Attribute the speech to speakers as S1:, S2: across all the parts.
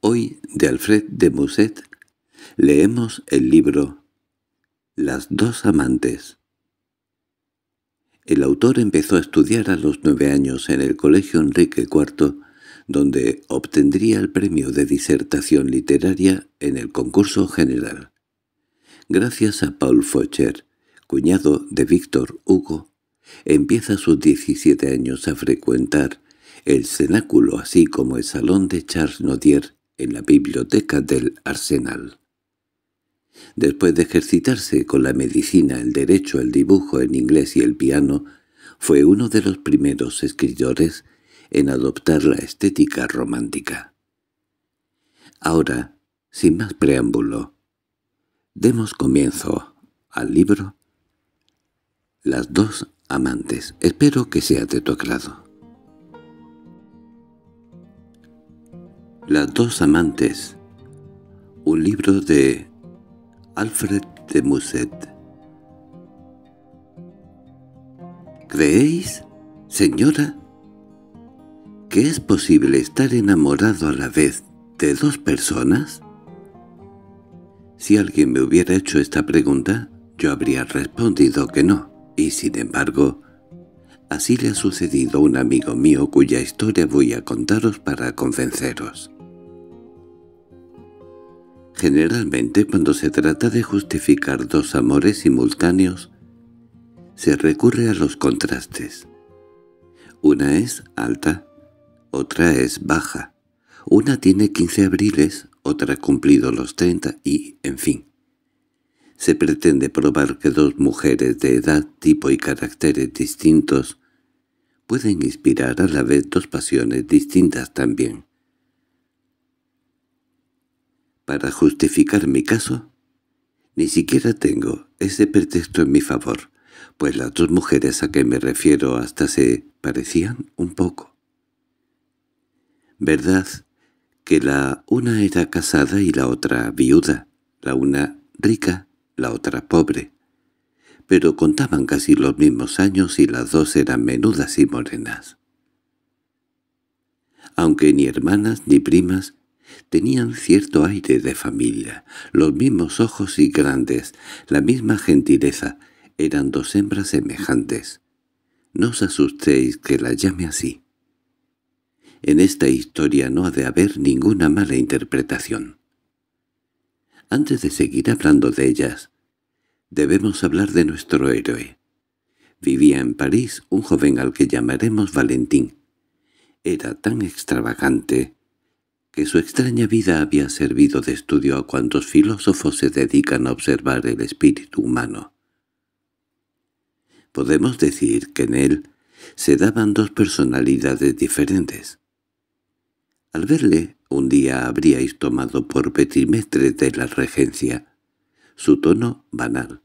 S1: Hoy, de Alfred de Musset, leemos el libro Las dos amantes. El autor empezó a estudiar a los nueve años en el Colegio Enrique IV, donde obtendría el premio de disertación literaria en el concurso general. Gracias a Paul Focher, cuñado de Víctor Hugo, empieza a sus 17 años a frecuentar el cenáculo así como el salón de Charles Nodier en la biblioteca del Arsenal. Después de ejercitarse con la medicina, el derecho, el dibujo en inglés y el piano, fue uno de los primeros escritores en adoptar la estética romántica. Ahora, sin más preámbulo, demos comienzo al libro Las dos amantes. Espero que sea de tu agrado. Las dos amantes Un libro de Alfred de Musset ¿Creéis, señora, que es posible estar enamorado a la vez de dos personas? Si alguien me hubiera hecho esta pregunta, yo habría respondido que no, y sin embargo, así le ha sucedido a un amigo mío cuya historia voy a contaros para convenceros. Generalmente cuando se trata de justificar dos amores simultáneos, se recurre a los contrastes. Una es alta, otra es baja. Una tiene 15 abriles, otra ha cumplido los 30 y, en fin. Se pretende probar que dos mujeres de edad, tipo y caracteres distintos pueden inspirar a la vez dos pasiones distintas también. Para justificar mi caso, ni siquiera tengo ese pretexto en mi favor, pues las dos mujeres a que me refiero hasta se parecían un poco. Verdad que la una era casada y la otra viuda, la una rica, la otra pobre, pero contaban casi los mismos años y las dos eran menudas y morenas. Aunque ni hermanas ni primas, Tenían cierto aire de familia, los mismos ojos y grandes, la misma gentileza. Eran dos hembras semejantes. No os asustéis que la llame así. En esta historia no ha de haber ninguna mala interpretación. Antes de seguir hablando de ellas, debemos hablar de nuestro héroe. Vivía en París un joven al que llamaremos Valentín. Era tan extravagante que su extraña vida había servido de estudio a cuantos filósofos se dedican a observar el espíritu humano. Podemos decir que en él se daban dos personalidades diferentes. Al verle, un día habríais tomado por petrimestre de la regencia, su tono banal,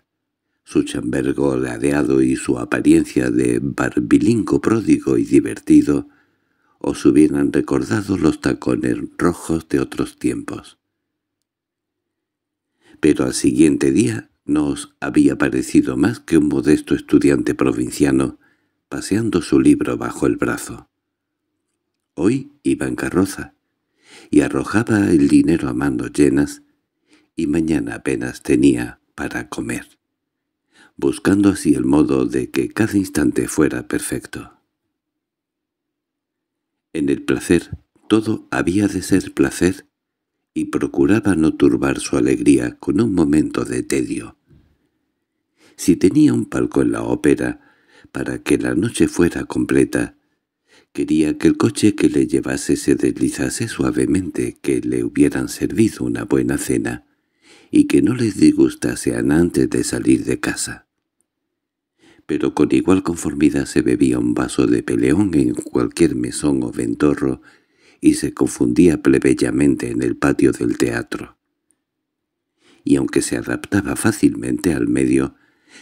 S1: su chambergo ladeado y su apariencia de barbilingo pródigo y divertido, os hubieran recordado los tacones rojos de otros tiempos. Pero al siguiente día no os había parecido más que un modesto estudiante provinciano paseando su libro bajo el brazo. Hoy iba en carroza y arrojaba el dinero a manos llenas y mañana apenas tenía para comer, buscando así el modo de que cada instante fuera perfecto. En el placer todo había de ser placer, y procuraba no turbar su alegría con un momento de tedio. Si tenía un palco en la ópera, para que la noche fuera completa, quería que el coche que le llevase se deslizase suavemente, que le hubieran servido una buena cena, y que no les disgustase antes de salir de casa pero con igual conformidad se bebía un vaso de peleón en cualquier mesón o ventorro y se confundía plebeyamente en el patio del teatro. Y aunque se adaptaba fácilmente al medio,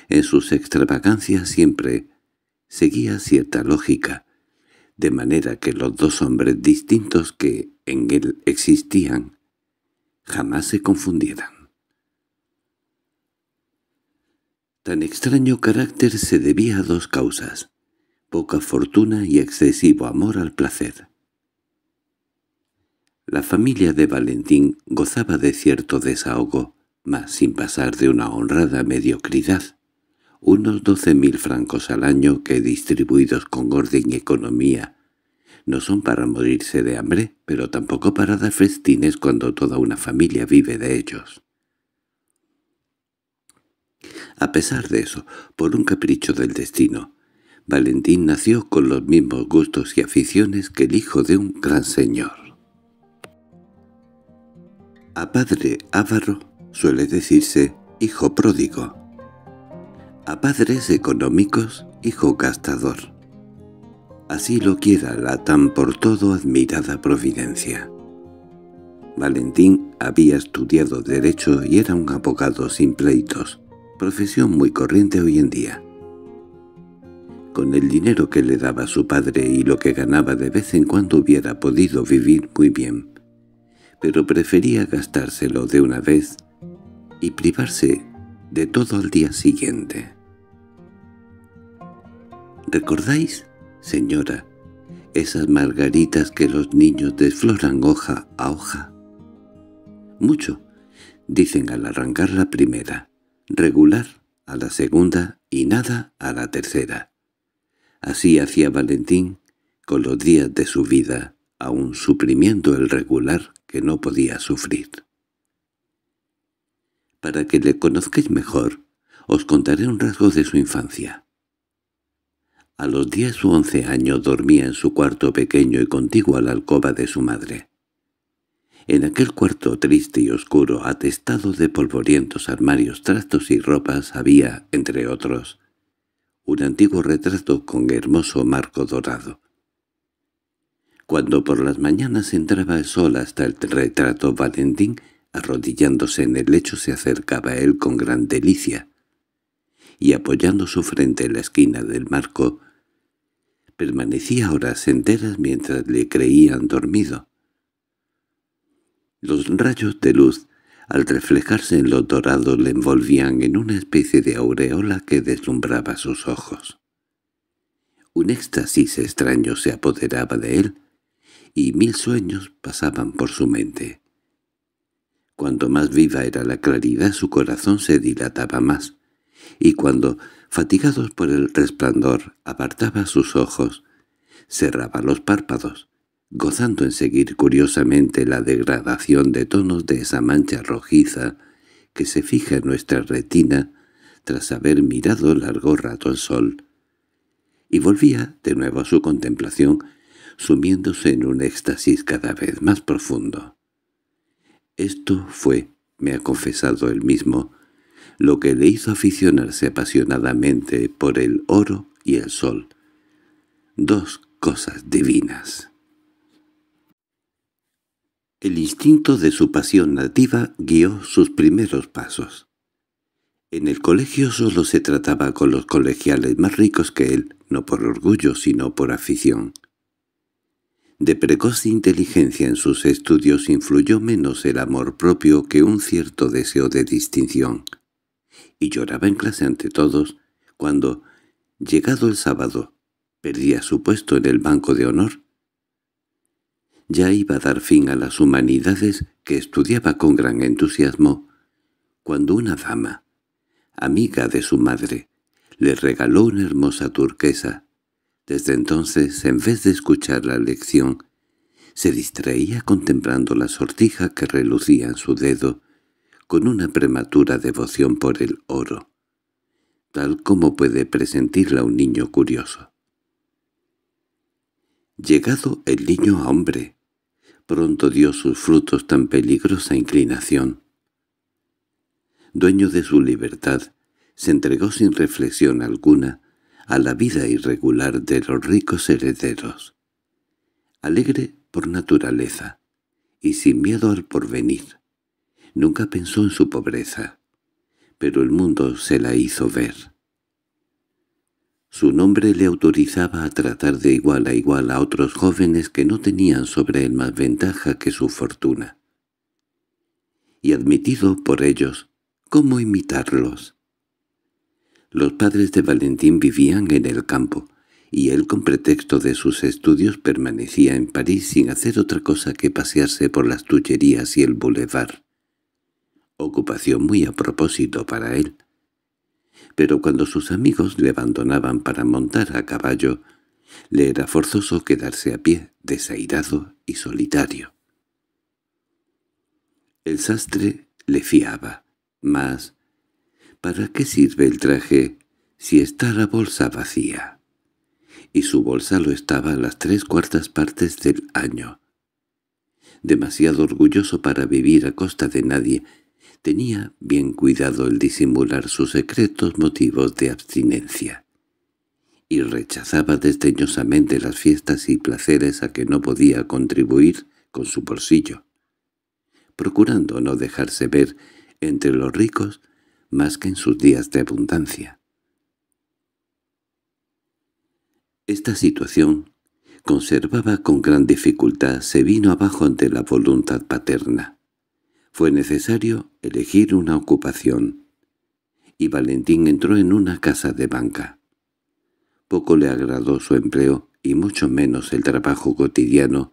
S1: en sus extravagancias siempre seguía cierta lógica, de manera que los dos hombres distintos que en él existían jamás se confundieran. Tan extraño carácter se debía a dos causas, poca fortuna y excesivo amor al placer. La familia de Valentín gozaba de cierto desahogo, mas sin pasar de una honrada mediocridad. Unos doce mil francos al año que, distribuidos con orden y economía, no son para morirse de hambre, pero tampoco para dar festines cuando toda una familia vive de ellos. A pesar de eso, por un capricho del destino, Valentín nació con los mismos gustos y aficiones que el hijo de un gran señor. A padre avaro suele decirse hijo pródigo. A padres económicos, hijo gastador. Así lo quiera la tan por todo admirada providencia. Valentín había estudiado Derecho y era un abogado sin pleitos profesión muy corriente hoy en día. Con el dinero que le daba su padre y lo que ganaba de vez en cuando hubiera podido vivir muy bien, pero prefería gastárselo de una vez y privarse de todo al día siguiente. ¿Recordáis, señora, esas margaritas que los niños desfloran hoja a hoja? Mucho, dicen al arrancar la primera regular a la segunda y nada a la tercera. Así hacía Valentín con los días de su vida, aun suprimiendo el regular que no podía sufrir. Para que le conozcáis mejor, os contaré un rasgo de su infancia. A los diez u once años dormía en su cuarto pequeño y contiguo a la alcoba de su madre. En aquel cuarto triste y oscuro, atestado de polvorientos armarios, trastos y ropas, había, entre otros, un antiguo retrato con hermoso marco dorado. Cuando por las mañanas entraba el sol hasta el retrato, Valentín, arrodillándose en el lecho, se acercaba a él con gran delicia, y apoyando su frente en la esquina del marco, permanecía horas enteras mientras le creían dormido. Los rayos de luz, al reflejarse en lo dorado, le envolvían en una especie de aureola que deslumbraba sus ojos. Un éxtasis extraño se apoderaba de él, y mil sueños pasaban por su mente. Cuanto más viva era la claridad, su corazón se dilataba más, y cuando, fatigados por el resplandor, apartaba sus ojos, cerraba los párpados, gozando en seguir curiosamente la degradación de tonos de esa mancha rojiza que se fija en nuestra retina tras haber mirado largo rato el sol. Y volvía de nuevo a su contemplación, sumiéndose en un éxtasis cada vez más profundo. Esto fue, me ha confesado él mismo, lo que le hizo aficionarse apasionadamente por el oro y el sol. Dos cosas divinas. El instinto de su pasión nativa guió sus primeros pasos. En el colegio solo se trataba con los colegiales más ricos que él, no por orgullo sino por afición. De precoz inteligencia en sus estudios influyó menos el amor propio que un cierto deseo de distinción, y lloraba en clase ante todos cuando, llegado el sábado, perdía su puesto en el banco de honor ya iba a dar fin a las humanidades que estudiaba con gran entusiasmo, cuando una dama, amiga de su madre, le regaló una hermosa turquesa. Desde entonces, en vez de escuchar la lección, se distraía contemplando la sortija que relucía en su dedo, con una prematura devoción por el oro, tal como puede presentirla un niño curioso. Llegado el niño a hombre, pronto dio sus frutos tan peligrosa inclinación. Dueño de su libertad, se entregó sin reflexión alguna a la vida irregular de los ricos herederos. Alegre por naturaleza y sin miedo al porvenir, nunca pensó en su pobreza, pero el mundo se la hizo ver. Su nombre le autorizaba a tratar de igual a igual a otros jóvenes que no tenían sobre él más ventaja que su fortuna. Y admitido por ellos, ¿cómo imitarlos? Los padres de Valentín vivían en el campo, y él con pretexto de sus estudios permanecía en París sin hacer otra cosa que pasearse por las tucherías y el boulevard. Ocupación muy a propósito para él pero cuando sus amigos le abandonaban para montar a caballo, le era forzoso quedarse a pie, desairado y solitario. El sastre le fiaba, mas ¿para qué sirve el traje si está la bolsa vacía? Y su bolsa lo estaba las tres cuartas partes del año. Demasiado orgulloso para vivir a costa de nadie, Tenía bien cuidado el disimular sus secretos motivos de abstinencia y rechazaba desdeñosamente las fiestas y placeres a que no podía contribuir con su bolsillo, procurando no dejarse ver entre los ricos más que en sus días de abundancia. Esta situación, conservaba con gran dificultad, se vino abajo ante la voluntad paterna. Fue necesario elegir una ocupación, y Valentín entró en una casa de banca. Poco le agradó su empleo, y mucho menos el trabajo cotidiano,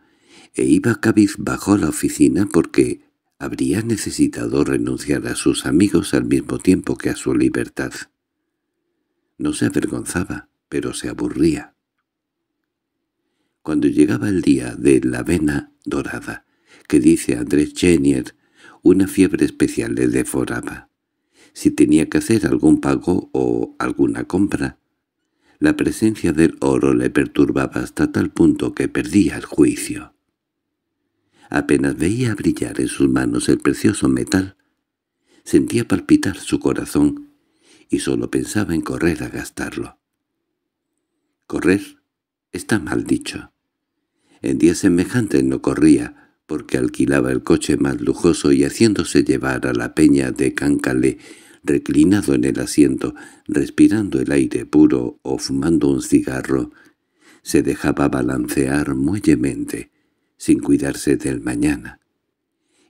S1: e iba cabizbajo a la oficina porque habría necesitado renunciar a sus amigos al mismo tiempo que a su libertad. No se avergonzaba, pero se aburría. Cuando llegaba el día de la vena dorada, que dice Andrés Chenier una fiebre especial le deforaba. Si tenía que hacer algún pago o alguna compra, la presencia del oro le perturbaba hasta tal punto que perdía el juicio. Apenas veía brillar en sus manos el precioso metal, sentía palpitar su corazón y solo pensaba en correr a gastarlo. Correr está mal dicho. En días semejantes no corría, porque alquilaba el coche más lujoso y haciéndose llevar a la peña de Cáncale, reclinado en el asiento, respirando el aire puro o fumando un cigarro, se dejaba balancear muellemente, sin cuidarse del mañana.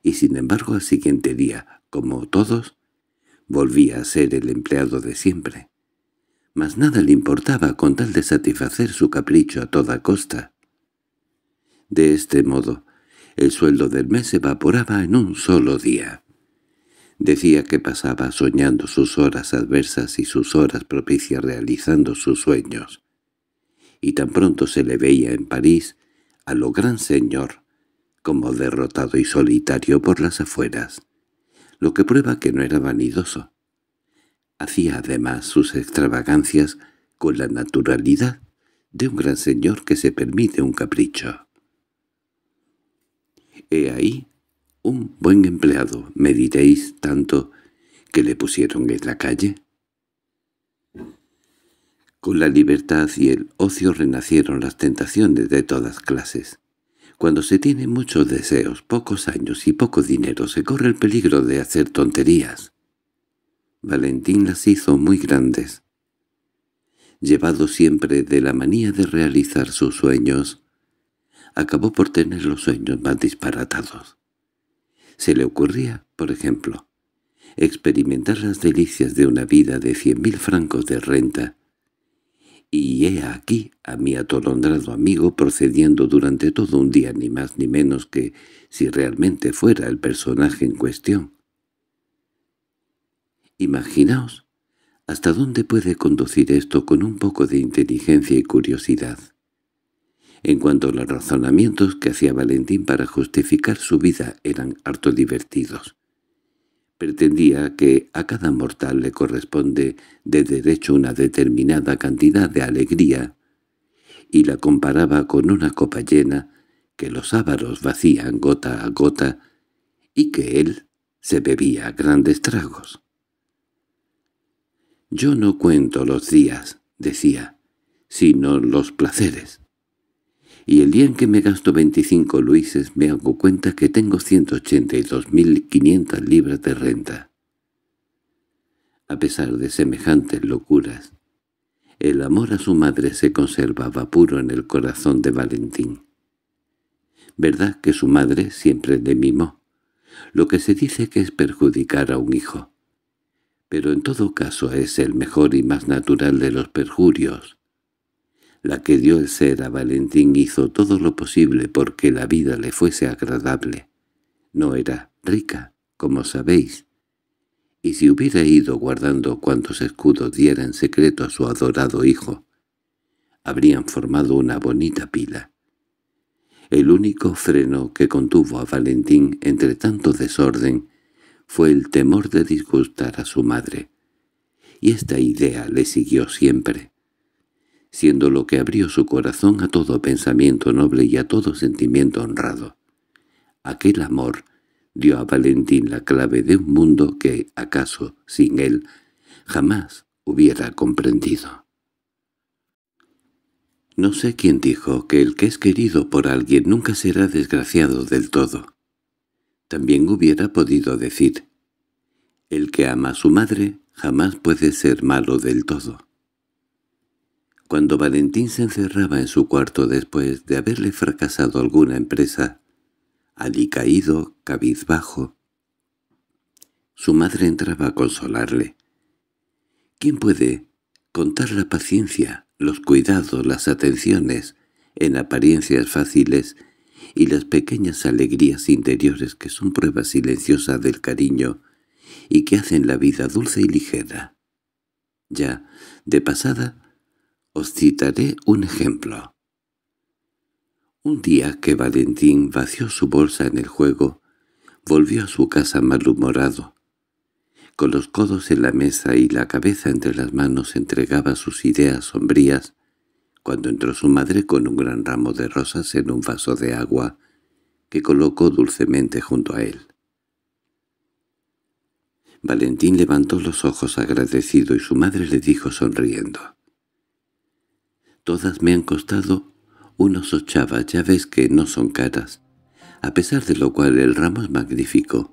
S1: Y sin embargo al siguiente día, como todos, volvía a ser el empleado de siempre. Mas nada le importaba con tal de satisfacer su capricho a toda costa. De este modo, el sueldo del mes se evaporaba en un solo día. Decía que pasaba soñando sus horas adversas y sus horas propicias realizando sus sueños. Y tan pronto se le veía en París a lo gran señor, como derrotado y solitario por las afueras, lo que prueba que no era vanidoso. Hacía además sus extravagancias con la naturalidad de un gran señor que se permite un capricho. He ahí un buen empleado, me diréis tanto, que le pusieron en la calle. Con la libertad y el ocio renacieron las tentaciones de todas clases. Cuando se tiene muchos deseos, pocos años y poco dinero, se corre el peligro de hacer tonterías. Valentín las hizo muy grandes. Llevado siempre de la manía de realizar sus sueños, acabó por tener los sueños más disparatados. Se le ocurría, por ejemplo, experimentar las delicias de una vida de cien mil francos de renta, y he aquí a mi atolondrado amigo procediendo durante todo un día ni más ni menos que si realmente fuera el personaje en cuestión. Imaginaos hasta dónde puede conducir esto con un poco de inteligencia y curiosidad. En cuanto a los razonamientos que hacía Valentín para justificar su vida eran harto divertidos. Pretendía que a cada mortal le corresponde de derecho una determinada cantidad de alegría y la comparaba con una copa llena que los ávaros vacían gota a gota y que él se bebía grandes tragos. «Yo no cuento los días», decía, «sino los placeres» y el día en que me gasto 25 luises me hago cuenta que tengo 182.500 libras de renta. A pesar de semejantes locuras, el amor a su madre se conservaba puro en el corazón de Valentín. Verdad que su madre siempre le mimó, lo que se dice que es perjudicar a un hijo. Pero en todo caso es el mejor y más natural de los perjurios, la que dio el ser a Valentín hizo todo lo posible porque la vida le fuese agradable. No era rica, como sabéis, y si hubiera ido guardando cuantos escudos diera en secreto a su adorado hijo, habrían formado una bonita pila. El único freno que contuvo a Valentín entre tanto desorden fue el temor de disgustar a su madre, y esta idea le siguió siempre siendo lo que abrió su corazón a todo pensamiento noble y a todo sentimiento honrado. Aquel amor dio a Valentín la clave de un mundo que, acaso, sin él, jamás hubiera comprendido. No sé quién dijo que el que es querido por alguien nunca será desgraciado del todo. También hubiera podido decir, el que ama a su madre jamás puede ser malo del todo. Cuando Valentín se encerraba en su cuarto después de haberle fracasado alguna empresa, allí caído, cabizbajo, su madre entraba a consolarle. ¿Quién puede contar la paciencia, los cuidados, las atenciones, en apariencias fáciles, y las pequeñas alegrías interiores que son prueba silenciosa del cariño y que hacen la vida dulce y ligera. Ya, de pasada, os citaré un ejemplo. Un día que Valentín vació su bolsa en el juego, volvió a su casa malhumorado. Con los codos en la mesa y la cabeza entre las manos entregaba sus ideas sombrías, cuando entró su madre con un gran ramo de rosas en un vaso de agua que colocó dulcemente junto a él. Valentín levantó los ojos agradecido y su madre le dijo sonriendo. Todas me han costado unos ochavas ves que no son caras, a pesar de lo cual el ramo es magnífico.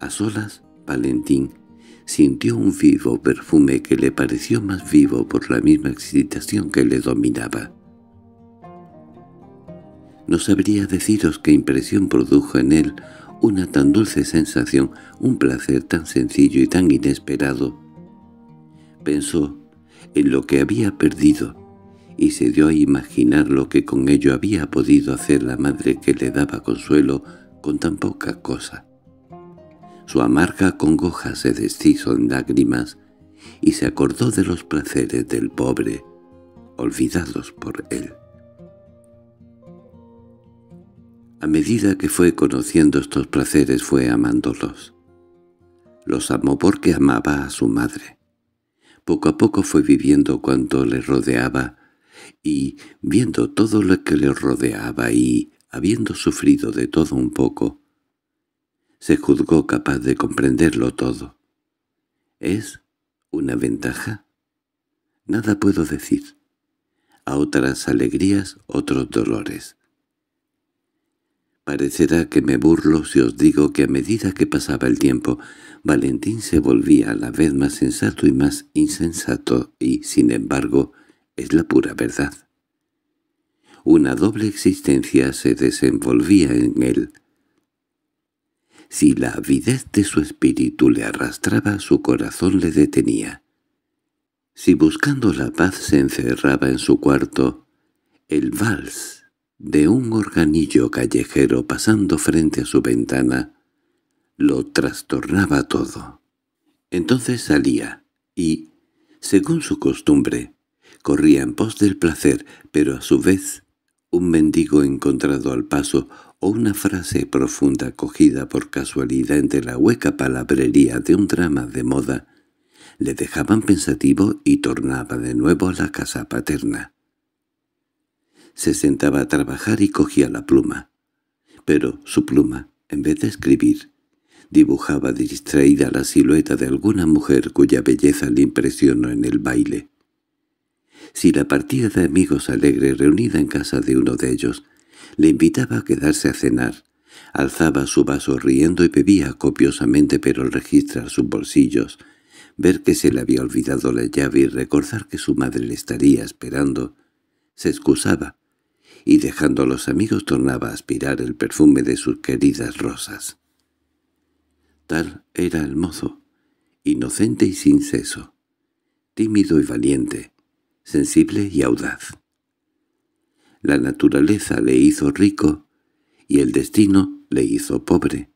S1: A solas, Valentín sintió un vivo perfume que le pareció más vivo por la misma excitación que le dominaba. No sabría deciros qué impresión produjo en él una tan dulce sensación, un placer tan sencillo y tan inesperado. Pensó lo que había perdido, y se dio a imaginar lo que con ello había podido hacer la madre que le daba consuelo con tan poca cosa. Su amarga congoja se deshizo en lágrimas y se acordó de los placeres del pobre, olvidados por él. A medida que fue conociendo estos placeres fue amándolos. Los amó porque amaba a su madre. Poco a poco fue viviendo cuanto le rodeaba y viendo todo lo que le rodeaba y habiendo sufrido de todo un poco, se juzgó capaz de comprenderlo todo. ¿Es una ventaja? Nada puedo decir. A otras alegrías, otros dolores. Parecerá que me burlo si os digo que a medida que pasaba el tiempo, Valentín se volvía a la vez más sensato y más insensato, y, sin embargo, es la pura verdad. Una doble existencia se desenvolvía en él. Si la avidez de su espíritu le arrastraba, su corazón le detenía. Si buscando la paz se encerraba en su cuarto, el vals de un organillo callejero pasando frente a su ventana, lo trastornaba todo. Entonces salía y, según su costumbre, corría en pos del placer, pero a su vez un mendigo encontrado al paso o una frase profunda cogida por casualidad entre la hueca palabrería de un drama de moda, le dejaban pensativo y tornaba de nuevo a la casa paterna. Se sentaba a trabajar y cogía la pluma. Pero su pluma, en vez de escribir, dibujaba distraída la silueta de alguna mujer cuya belleza le impresionó en el baile. Si la partida de amigos alegre reunida en casa de uno de ellos le invitaba a quedarse a cenar, alzaba su vaso riendo y bebía copiosamente pero al registrar sus bolsillos, ver que se le había olvidado la llave y recordar que su madre le estaría esperando, se excusaba y dejando a los amigos tornaba a aspirar el perfume de sus queridas rosas. Tal era el mozo, inocente y sin seso, tímido y valiente, sensible y audaz. La naturaleza le hizo rico y el destino le hizo pobre.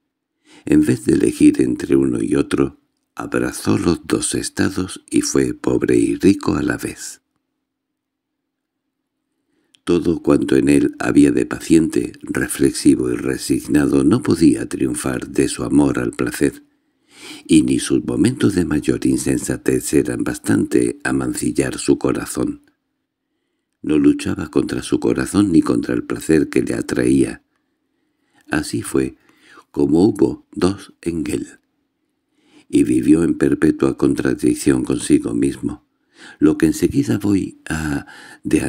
S1: En vez de elegir entre uno y otro, abrazó los dos estados y fue pobre y rico a la vez. Todo cuanto en él había de paciente, reflexivo y resignado no podía triunfar de su amor al placer, y ni sus momentos de mayor insensatez eran bastante a mancillar su corazón. No luchaba contra su corazón ni contra el placer que le atraía. Así fue como hubo dos en él, y vivió en perpetua contradicción consigo mismo, lo que enseguida voy a de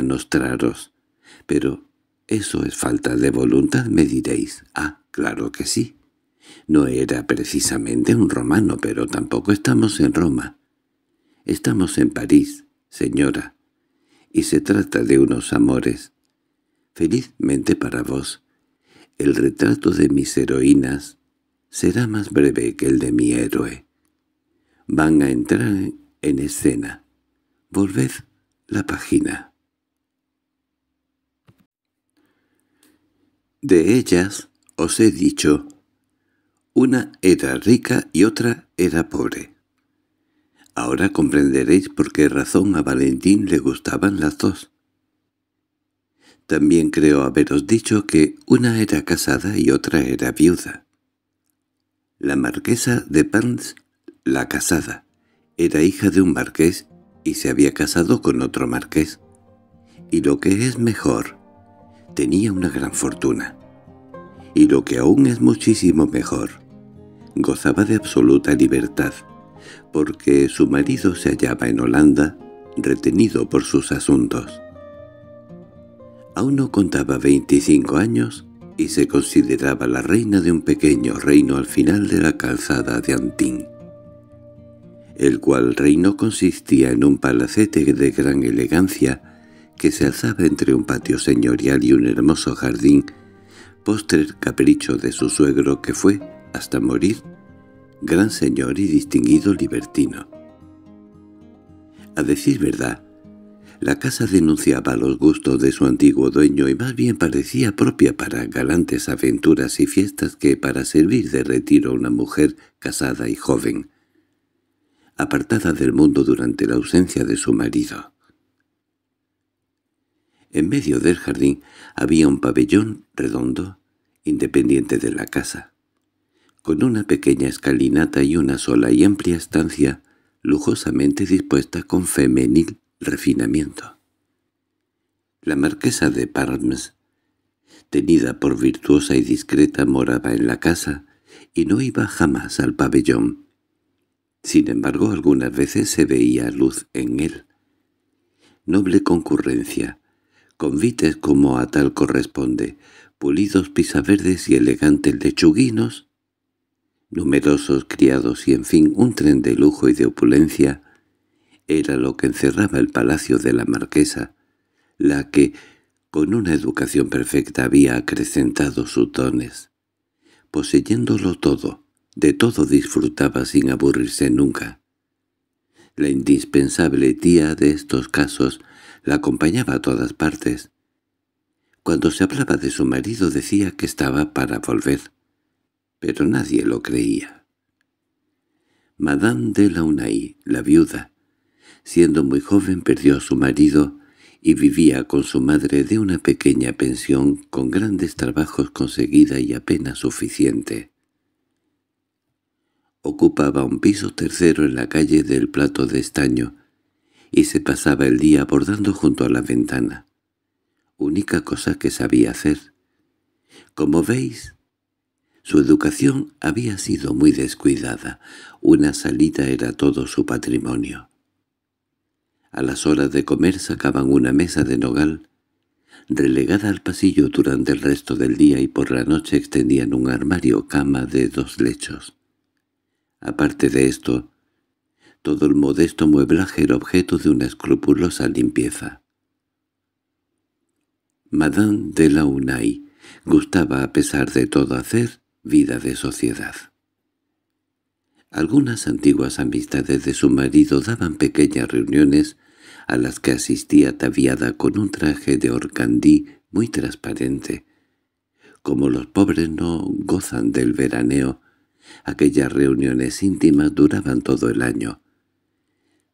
S1: pero eso es falta de voluntad, me diréis. Ah, claro que sí. No era precisamente un romano, pero tampoco estamos en Roma. Estamos en París, señora, y se trata de unos amores. Felizmente para vos, el retrato de mis heroínas será más breve que el de mi héroe. Van a entrar en escena. Volved la página. De ellas os he dicho, una era rica y otra era pobre. Ahora comprenderéis por qué razón a Valentín le gustaban las dos. También creo haberos dicho que una era casada y otra era viuda. La marquesa de Pans, la casada, era hija de un marqués y se había casado con otro marqués. Y lo que es mejor, tenía una gran fortuna. Y lo que aún es muchísimo mejor, gozaba de absoluta libertad, porque su marido se hallaba en Holanda, retenido por sus asuntos. Aún no contaba 25 años y se consideraba la reina de un pequeño reino al final de la calzada de Antín, el cual reino consistía en un palacete de gran elegancia que se alzaba entre un patio señorial y un hermoso jardín, postrer capricho de su suegro que fue, hasta morir, gran señor y distinguido libertino. A decir verdad, la casa denunciaba los gustos de su antiguo dueño y más bien parecía propia para galantes aventuras y fiestas que para servir de retiro a una mujer casada y joven, apartada del mundo durante la ausencia de su marido. En medio del jardín había un pabellón redondo, independiente de la casa, con una pequeña escalinata y una sola y amplia estancia lujosamente dispuesta con femenil refinamiento. La marquesa de Parmes, tenida por virtuosa y discreta, moraba en la casa y no iba jamás al pabellón. Sin embargo, algunas veces se veía luz en él. Noble concurrencia, convites como a tal corresponde, pulidos pisaverdes y elegantes lechuguinos, numerosos criados y en fin un tren de lujo y de opulencia, era lo que encerraba el palacio de la marquesa, la que, con una educación perfecta, había acrecentado sus dones. Poseyéndolo todo, de todo disfrutaba sin aburrirse nunca. La indispensable tía de estos casos la acompañaba a todas partes. Cuando se hablaba de su marido decía que estaba para volver, pero nadie lo creía. Madame de Launay, la viuda, siendo muy joven perdió a su marido y vivía con su madre de una pequeña pensión con grandes trabajos conseguida y apenas suficiente. Ocupaba un piso tercero en la calle del Plato de Estaño, y se pasaba el día bordando junto a la ventana. Única cosa que sabía hacer. Como veis, su educación había sido muy descuidada. Una salita era todo su patrimonio. A las horas de comer sacaban una mesa de nogal, relegada al pasillo durante el resto del día y por la noche extendían un armario cama de dos lechos. Aparte de esto, todo el modesto mueblaje era objeto de una escrupulosa limpieza. Madame de la gustaba, a pesar de todo, hacer vida de sociedad. Algunas antiguas amistades de su marido daban pequeñas reuniones a las que asistía ataviada con un traje de orcandí muy transparente. Como los pobres no gozan del veraneo, aquellas reuniones íntimas duraban todo el año,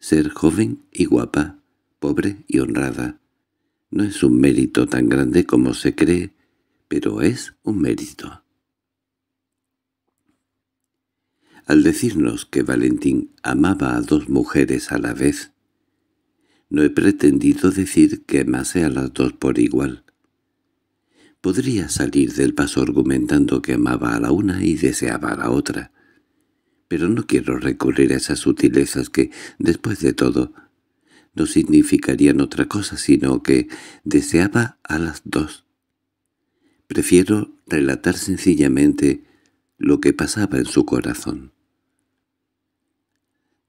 S1: ser joven y guapa, pobre y honrada. No es un mérito tan grande como se cree, pero es un mérito. Al decirnos que Valentín amaba a dos mujeres a la vez, no he pretendido decir que amase a las dos por igual. Podría salir del paso argumentando que amaba a la una y deseaba a la otra, pero no quiero recurrir a esas sutilezas que, después de todo, no significarían otra cosa sino que deseaba a las dos. Prefiero relatar sencillamente lo que pasaba en su corazón.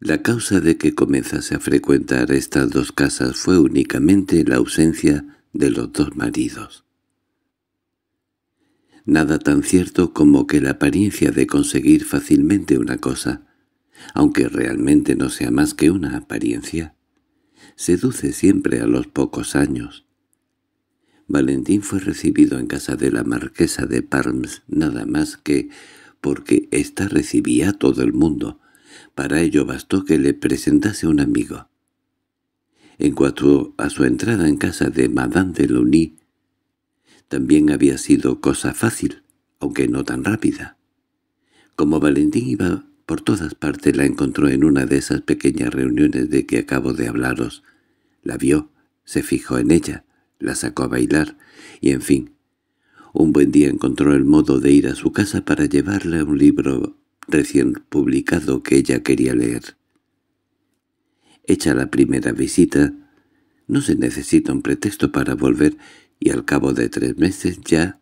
S1: La causa de que comenzase a frecuentar estas dos casas fue únicamente la ausencia de los dos maridos. Nada tan cierto como que la apariencia de conseguir fácilmente una cosa, aunque realmente no sea más que una apariencia, seduce siempre a los pocos años. Valentín fue recibido en casa de la marquesa de Parms nada más que porque ésta recibía a todo el mundo. Para ello bastó que le presentase un amigo. En cuanto a su entrada en casa de Madame de Luny, también había sido cosa fácil, aunque no tan rápida. Como Valentín iba por todas partes, la encontró en una de esas pequeñas reuniones de que acabo de hablaros. La vio, se fijó en ella, la sacó a bailar, y en fin. Un buen día encontró el modo de ir a su casa para llevarle un libro recién publicado que ella quería leer. Hecha la primera visita, no se necesita un pretexto para volver, y al cabo de tres meses ya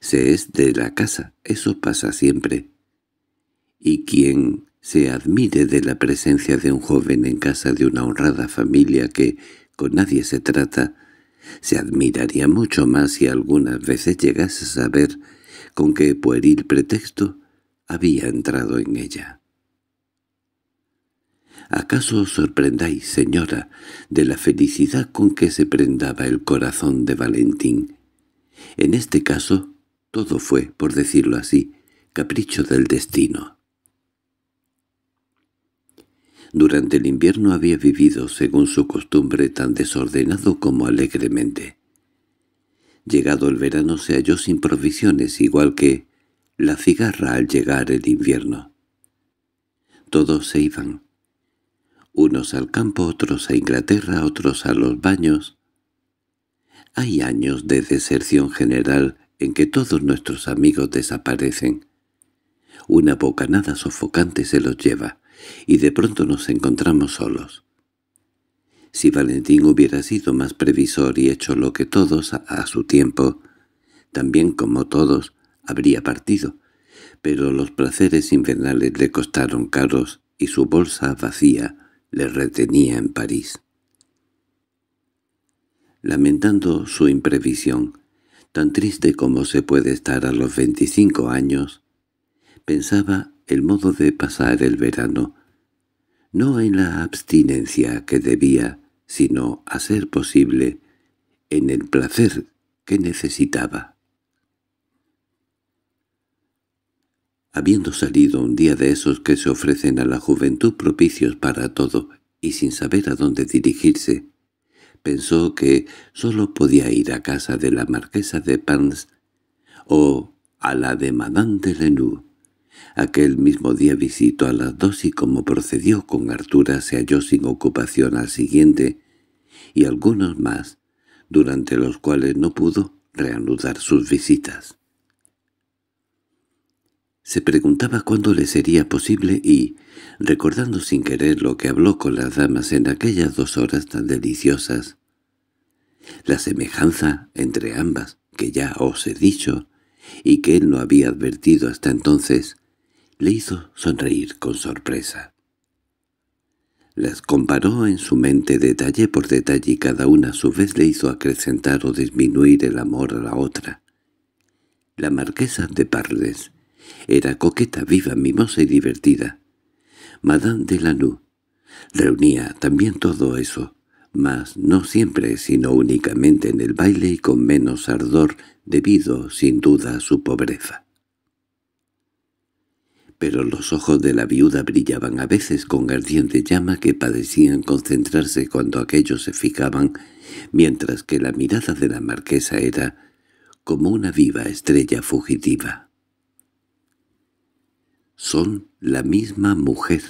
S1: se es de la casa. Eso pasa siempre. Y quien se admire de la presencia de un joven en casa de una honrada familia que con nadie se trata, se admiraría mucho más si algunas veces llegase a saber con qué pueril pretexto había entrado en ella. ¿Acaso os sorprendáis, señora, de la felicidad con que se prendaba el corazón de Valentín? En este caso, todo fue, por decirlo así, capricho del destino. Durante el invierno había vivido, según su costumbre, tan desordenado como alegremente. Llegado el verano se halló sin provisiones, igual que la cigarra al llegar el invierno. Todos se iban, unos al campo, otros a Inglaterra, otros a los baños. Hay años de deserción general en que todos nuestros amigos desaparecen. Una bocanada sofocante se los lleva, y de pronto nos encontramos solos. Si Valentín hubiera sido más previsor y hecho lo que todos a, su tiempo, también como todos, habría partido, pero los placeres invernales le costaron caros y su bolsa vacía le retenía en París. Lamentando su imprevisión, tan triste como se puede estar a los 25 años, pensaba el modo de pasar el verano, no en la abstinencia que debía, sino, a ser posible, en el placer que necesitaba. habiendo salido un día de esos que se ofrecen a la juventud propicios para todo y sin saber a dónde dirigirse, pensó que sólo podía ir a casa de la marquesa de Pans o a la de Madame de Lenoux. Aquel mismo día visitó a las dos y como procedió con Artura se halló sin ocupación al siguiente y algunos más, durante los cuales no pudo reanudar sus visitas. Se preguntaba cuándo le sería posible y, recordando sin querer lo que habló con las damas en aquellas dos horas tan deliciosas, la semejanza entre ambas, que ya os he dicho, y que él no había advertido hasta entonces, le hizo sonreír con sorpresa. Las comparó en su mente detalle por detalle y cada una a su vez le hizo acrecentar o disminuir el amor a la otra. La marquesa de Parles... Era coqueta, viva, mimosa y divertida. Madame de reunía también todo eso, mas no siempre, sino únicamente en el baile y con menos ardor, debido sin duda a su pobreza. Pero los ojos de la viuda brillaban a veces con ardiente llama que padecían concentrarse cuando aquellos se fijaban, mientras que la mirada de la marquesa era como una viva estrella fugitiva. Son la misma mujer,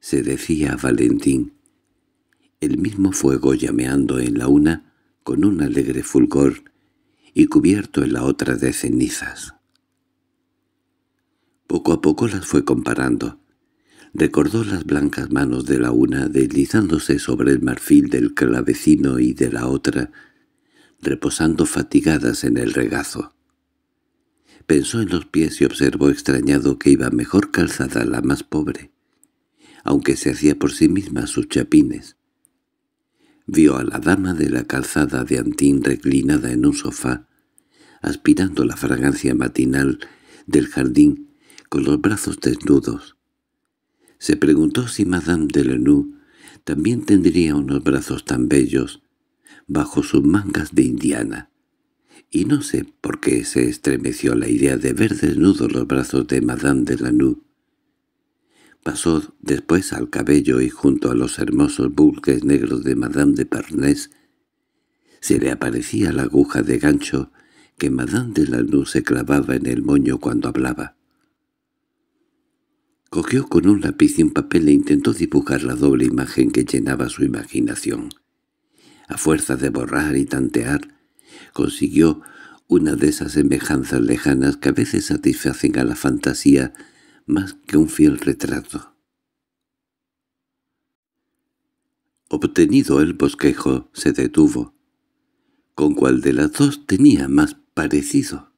S1: se decía Valentín. El mismo fuego llameando en la una con un alegre fulgor y cubierto en la otra de cenizas. Poco a poco las fue comparando. Recordó las blancas manos de la una deslizándose sobre el marfil del clavecino y de la otra, reposando fatigadas en el regazo. Pensó en los pies y observó extrañado que iba mejor calzada la más pobre, aunque se hacía por sí misma sus chapines. Vio a la dama de la calzada de Antín reclinada en un sofá, aspirando la fragancia matinal del jardín con los brazos desnudos. Se preguntó si Madame de Lenoux también tendría unos brazos tan bellos bajo sus mangas de indiana y no sé por qué se estremeció la idea de ver desnudos los brazos de Madame de Lanú. Pasó después al cabello y junto a los hermosos bulques negros de Madame de Parnés se le aparecía la aguja de gancho que Madame de Lanú se clavaba en el moño cuando hablaba. Cogió con un lápiz y un papel e intentó dibujar la doble imagen que llenaba su imaginación. A fuerza de borrar y tantear, consiguió una de esas semejanzas lejanas que a veces satisfacen a la fantasía más que un fiel retrato. Obtenido el bosquejo, se detuvo. ¿Con cuál de las dos tenía más parecido?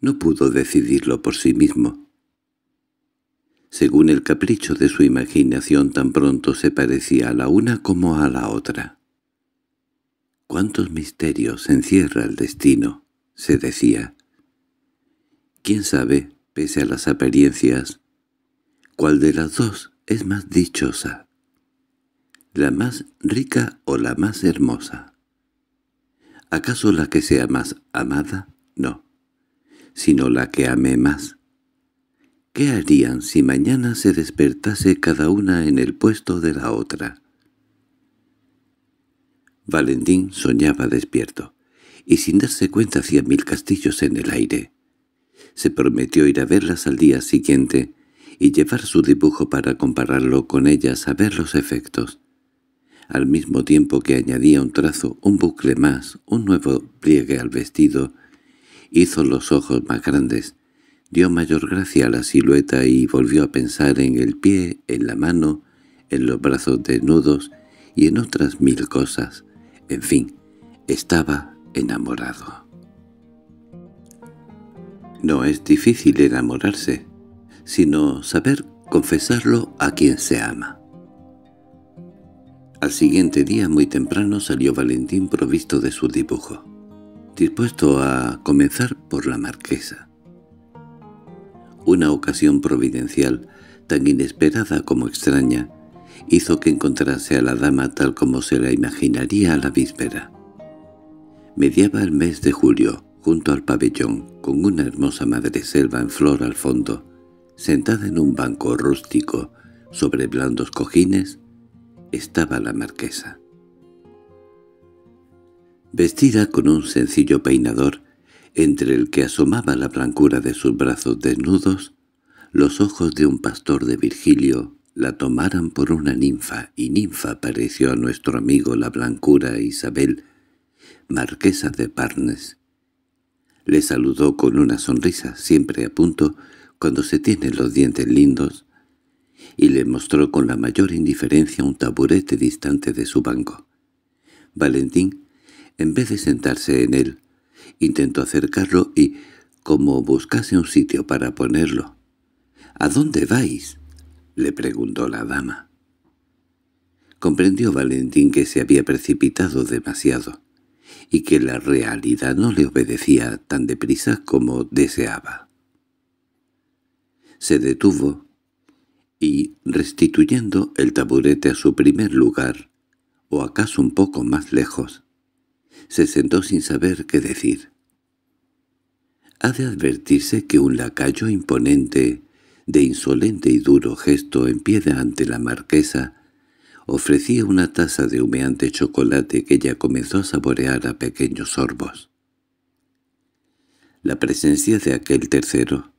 S1: No pudo decidirlo por sí mismo. Según el capricho de su imaginación tan pronto se parecía a la una como a la otra. «¿Cuántos misterios encierra el destino?» se decía. ¿Quién sabe, pese a las apariencias, cuál de las dos es más dichosa? ¿La más rica o la más hermosa? ¿Acaso la que sea más amada? No, sino la que ame más. ¿Qué harían si mañana se despertase cada una en el puesto de la otra? Valentín soñaba despierto, y sin darse cuenta hacía mil castillos en el aire. Se prometió ir a verlas al día siguiente y llevar su dibujo para compararlo con ellas a ver los efectos. Al mismo tiempo que añadía un trazo, un bucle más, un nuevo pliegue al vestido, hizo los ojos más grandes, dio mayor gracia a la silueta y volvió a pensar en el pie, en la mano, en los brazos desnudos y en otras mil cosas. En fin, estaba enamorado. No es difícil enamorarse, sino saber confesarlo a quien se ama. Al siguiente día muy temprano salió Valentín provisto de su dibujo, dispuesto a comenzar por la marquesa. Una ocasión providencial, tan inesperada como extraña, hizo que encontrase a la dama tal como se la imaginaría a la víspera. Mediaba el mes de julio, junto al pabellón, con una hermosa madreselva en flor al fondo, sentada en un banco rústico, sobre blandos cojines, estaba la marquesa. Vestida con un sencillo peinador, entre el que asomaba la blancura de sus brazos desnudos, los ojos de un pastor de Virgilio la tomaran por una ninfa, y ninfa pareció a nuestro amigo la blancura Isabel, marquesa de Parnes. Le saludó con una sonrisa, siempre a punto, cuando se tienen los dientes lindos, y le mostró con la mayor indiferencia un taburete distante de su banco. Valentín, en vez de sentarse en él, intentó acercarlo y, como buscase un sitio para ponerlo, —¿A dónde vais? le preguntó la dama. Comprendió Valentín que se había precipitado demasiado y que la realidad no le obedecía tan deprisa como deseaba. Se detuvo y, restituyendo el taburete a su primer lugar, o acaso un poco más lejos, se sentó sin saber qué decir. Ha de advertirse que un lacayo imponente de insolente y duro gesto en pie ante la marquesa, ofrecía una taza de humeante chocolate que ella comenzó a saborear a pequeños sorbos. La presencia de aquel tercero,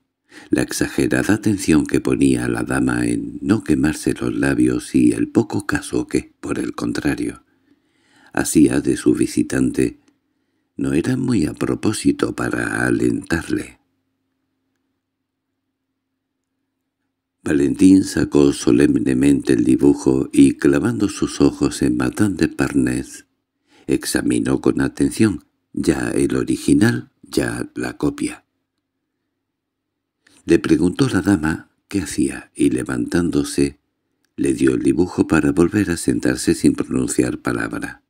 S1: la exagerada atención que ponía la dama en no quemarse los labios y el poco caso que, por el contrario, hacía de su visitante, no era muy a propósito para alentarle. Valentín sacó solemnemente el dibujo y, clavando sus ojos en Madame de Parnés, examinó con atención ya el original, ya la copia. Le preguntó la dama qué hacía y levantándose le dio el dibujo para volver a sentarse sin pronunciar palabra.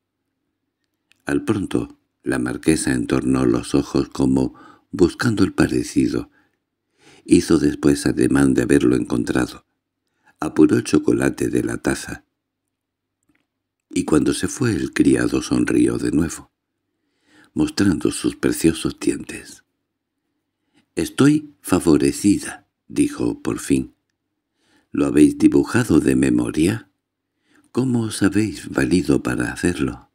S1: Al pronto, la marquesa entornó los ojos como buscando el parecido, Hizo después ademán de haberlo encontrado. Apuró el chocolate de la taza. Y cuando se fue el criado sonrió de nuevo, mostrando sus preciosos dientes. «Estoy favorecida», dijo por fin. «¿Lo habéis dibujado de memoria? ¿Cómo os habéis valido para hacerlo?»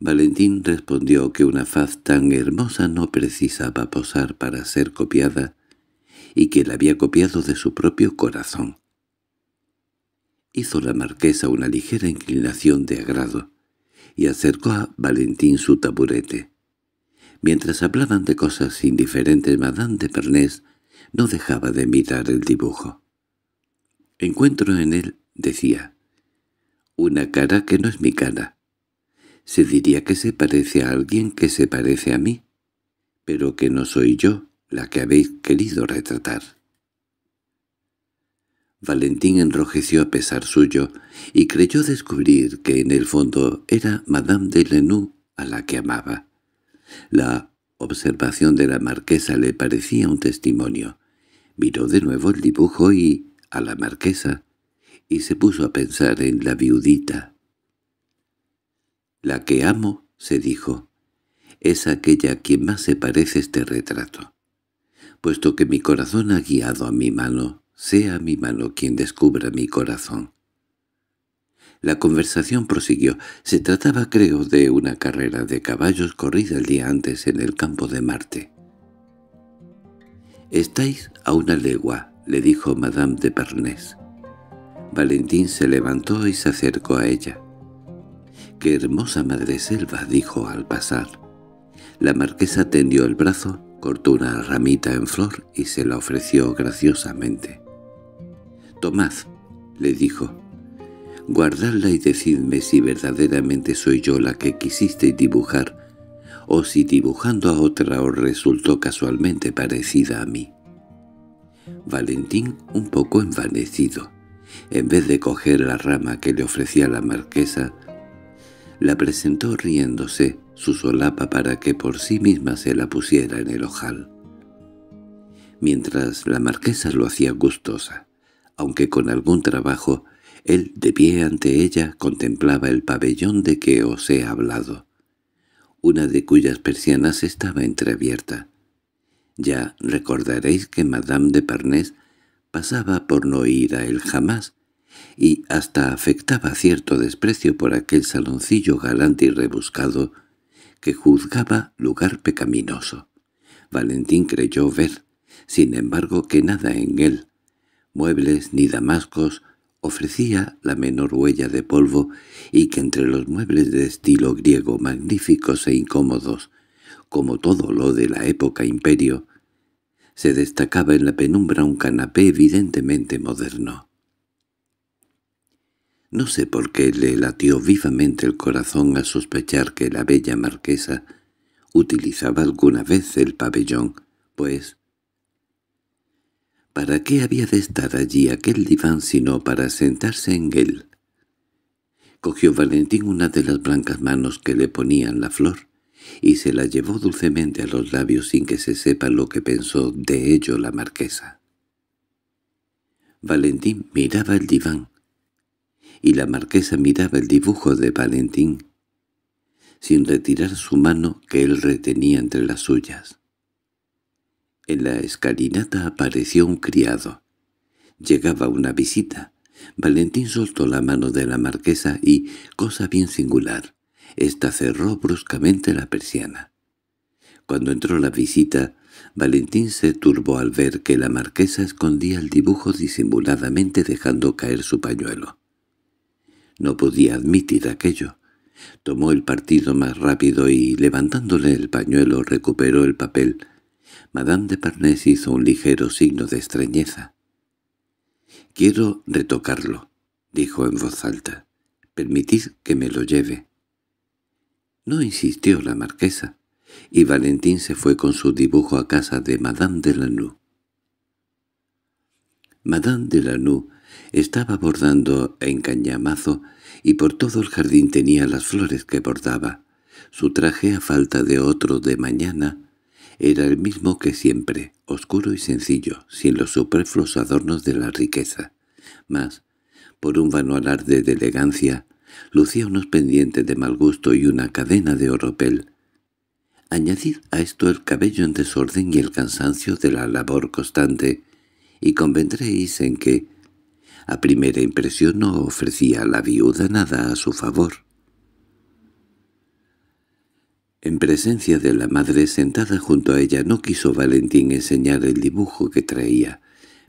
S1: Valentín respondió que una faz tan hermosa no precisaba posar para ser copiada y que la había copiado de su propio corazón. Hizo la marquesa una ligera inclinación de agrado y acercó a Valentín su taburete. Mientras hablaban de cosas indiferentes, Madame de Pernés no dejaba de mirar el dibujo. «Encuentro en él», decía, «una cara que no es mi cara. Se diría que se parece a alguien que se parece a mí, pero que no soy yo, la que habéis querido retratar. Valentín enrojeció a pesar suyo y creyó descubrir que en el fondo era Madame de Lenoux a la que amaba. La observación de la marquesa le parecía un testimonio. Miró de nuevo el dibujo y a la marquesa y se puso a pensar en la viudita. «La que amo», se dijo, «es aquella a quien más se parece este retrato puesto que mi corazón ha guiado a mi mano, sea mi mano quien descubra mi corazón. La conversación prosiguió. Se trataba, creo, de una carrera de caballos corrida el día antes en el campo de Marte. «Estáis a una legua», le dijo Madame de Parnés. Valentín se levantó y se acercó a ella. «¡Qué hermosa madre selva!» dijo al pasar. La marquesa tendió el brazo cortó una ramita en flor y se la ofreció graciosamente. Tomás, le dijo, «guardadla y decidme si verdaderamente soy yo la que quisiste dibujar, o si dibujando a otra os resultó casualmente parecida a mí». Valentín, un poco envanecido, en vez de coger la rama que le ofrecía la marquesa, la presentó riéndose su solapa para que por sí misma se la pusiera en el ojal. Mientras la marquesa lo hacía gustosa, aunque con algún trabajo, él de pie ante ella contemplaba el pabellón de que os he hablado, una de cuyas persianas estaba entreabierta. Ya recordaréis que Madame de Parnés pasaba por no ir a él jamás, y hasta afectaba cierto desprecio por aquel saloncillo galante y rebuscado que juzgaba lugar pecaminoso. Valentín creyó ver, sin embargo, que nada en él, muebles ni damascos, ofrecía la menor huella de polvo y que entre los muebles de estilo griego magníficos e incómodos, como todo lo de la época imperio, se destacaba en la penumbra un canapé evidentemente moderno. No sé por qué le latió vivamente el corazón al sospechar que la bella marquesa utilizaba alguna vez el pabellón, pues... ¿Para qué había de estar allí aquel diván sino para sentarse en él? Cogió Valentín una de las blancas manos que le ponían la flor y se la llevó dulcemente a los labios sin que se sepa lo que pensó de ello la marquesa. Valentín miraba el diván, y la marquesa miraba el dibujo de Valentín sin retirar su mano que él retenía entre las suyas. En la escalinata apareció un criado. Llegaba una visita. Valentín soltó la mano de la marquesa y, cosa bien singular, ésta cerró bruscamente la persiana. Cuando entró la visita, Valentín se turbó al ver que la marquesa escondía el dibujo disimuladamente dejando caer su pañuelo. No podía admitir aquello. Tomó el partido más rápido y, levantándole el pañuelo, recuperó el papel. Madame de Parnés hizo un ligero signo de extrañeza. «Quiero retocarlo», dijo en voz alta. «Permitid que me lo lleve». No insistió la marquesa, y Valentín se fue con su dibujo a casa de Madame de Lanoux. Madame de Lanoux estaba bordando en cañamazo y por todo el jardín tenía las flores que bordaba. Su traje, a falta de otro de mañana, era el mismo que siempre, oscuro y sencillo, sin los superfluos adornos de la riqueza. Mas, por un vano alarde de elegancia, lucía unos pendientes de mal gusto y una cadena de oropel. Añadid a esto el cabello en desorden y el cansancio de la labor constante, y convendréis en que, a primera impresión no ofrecía la viuda nada a su favor. En presencia de la madre sentada junto a ella no quiso Valentín enseñar el dibujo que traía,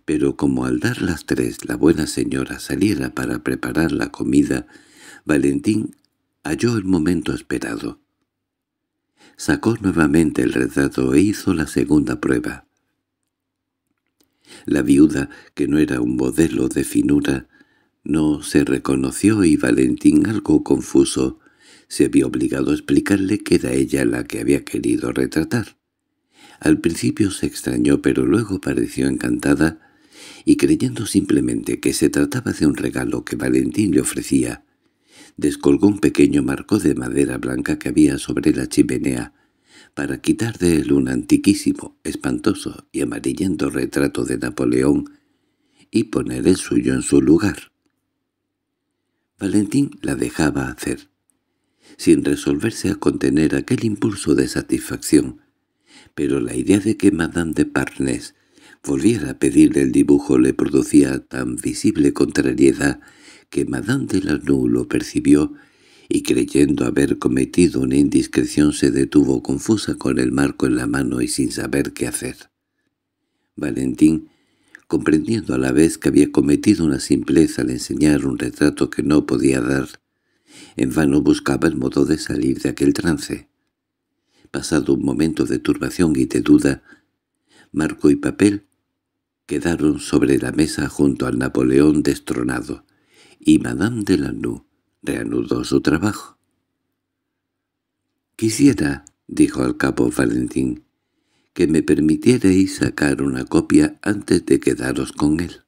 S1: pero como al dar las tres la buena señora saliera para preparar la comida, Valentín halló el momento esperado. Sacó nuevamente el retrato e hizo la segunda prueba. La viuda, que no era un modelo de finura, no se reconoció y Valentín, algo confuso, se vio obligado a explicarle que era ella la que había querido retratar. Al principio se extrañó, pero luego pareció encantada, y creyendo simplemente que se trataba de un regalo que Valentín le ofrecía, descolgó un pequeño marco de madera blanca que había sobre la chimenea para quitar de él un antiquísimo, espantoso y amarillento retrato de Napoleón y poner el suyo en su lugar. Valentín la dejaba hacer, sin resolverse a contener aquel impulso de satisfacción, pero la idea de que Madame de Parnes volviera a pedirle el dibujo le producía tan visible contrariedad que Madame de Lanoux lo percibió y creyendo haber cometido una indiscreción se detuvo confusa con el marco en la mano y sin saber qué hacer. Valentín, comprendiendo a la vez que había cometido una simpleza al enseñar un retrato que no podía dar, en vano buscaba el modo de salir de aquel trance. Pasado un momento de turbación y de duda, marco y papel quedaron sobre la mesa junto al Napoleón destronado, y Madame de Lanoux reanudó su trabajo. —Quisiera —dijo al cabo Valentín— que me permitierais sacar una copia antes de quedaros con él.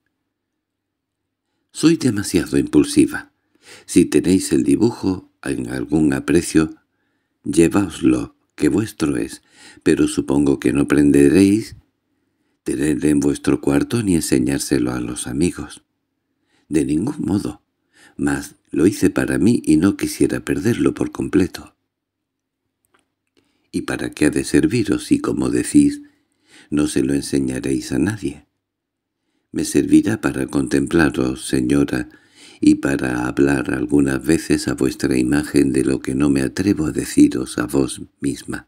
S1: Soy demasiado impulsiva. Si tenéis el dibujo en algún aprecio, llevaoslo, que vuestro es, pero supongo que no prenderéis tenerle en vuestro cuarto ni enseñárselo a los amigos. De ningún modo mas lo hice para mí y no quisiera perderlo por completo. ¿Y para qué ha de serviros si, como decís, no se lo enseñaréis a nadie? Me servirá para contemplaros, señora, y para hablar algunas veces a vuestra imagen de lo que no me atrevo a deciros a vos misma.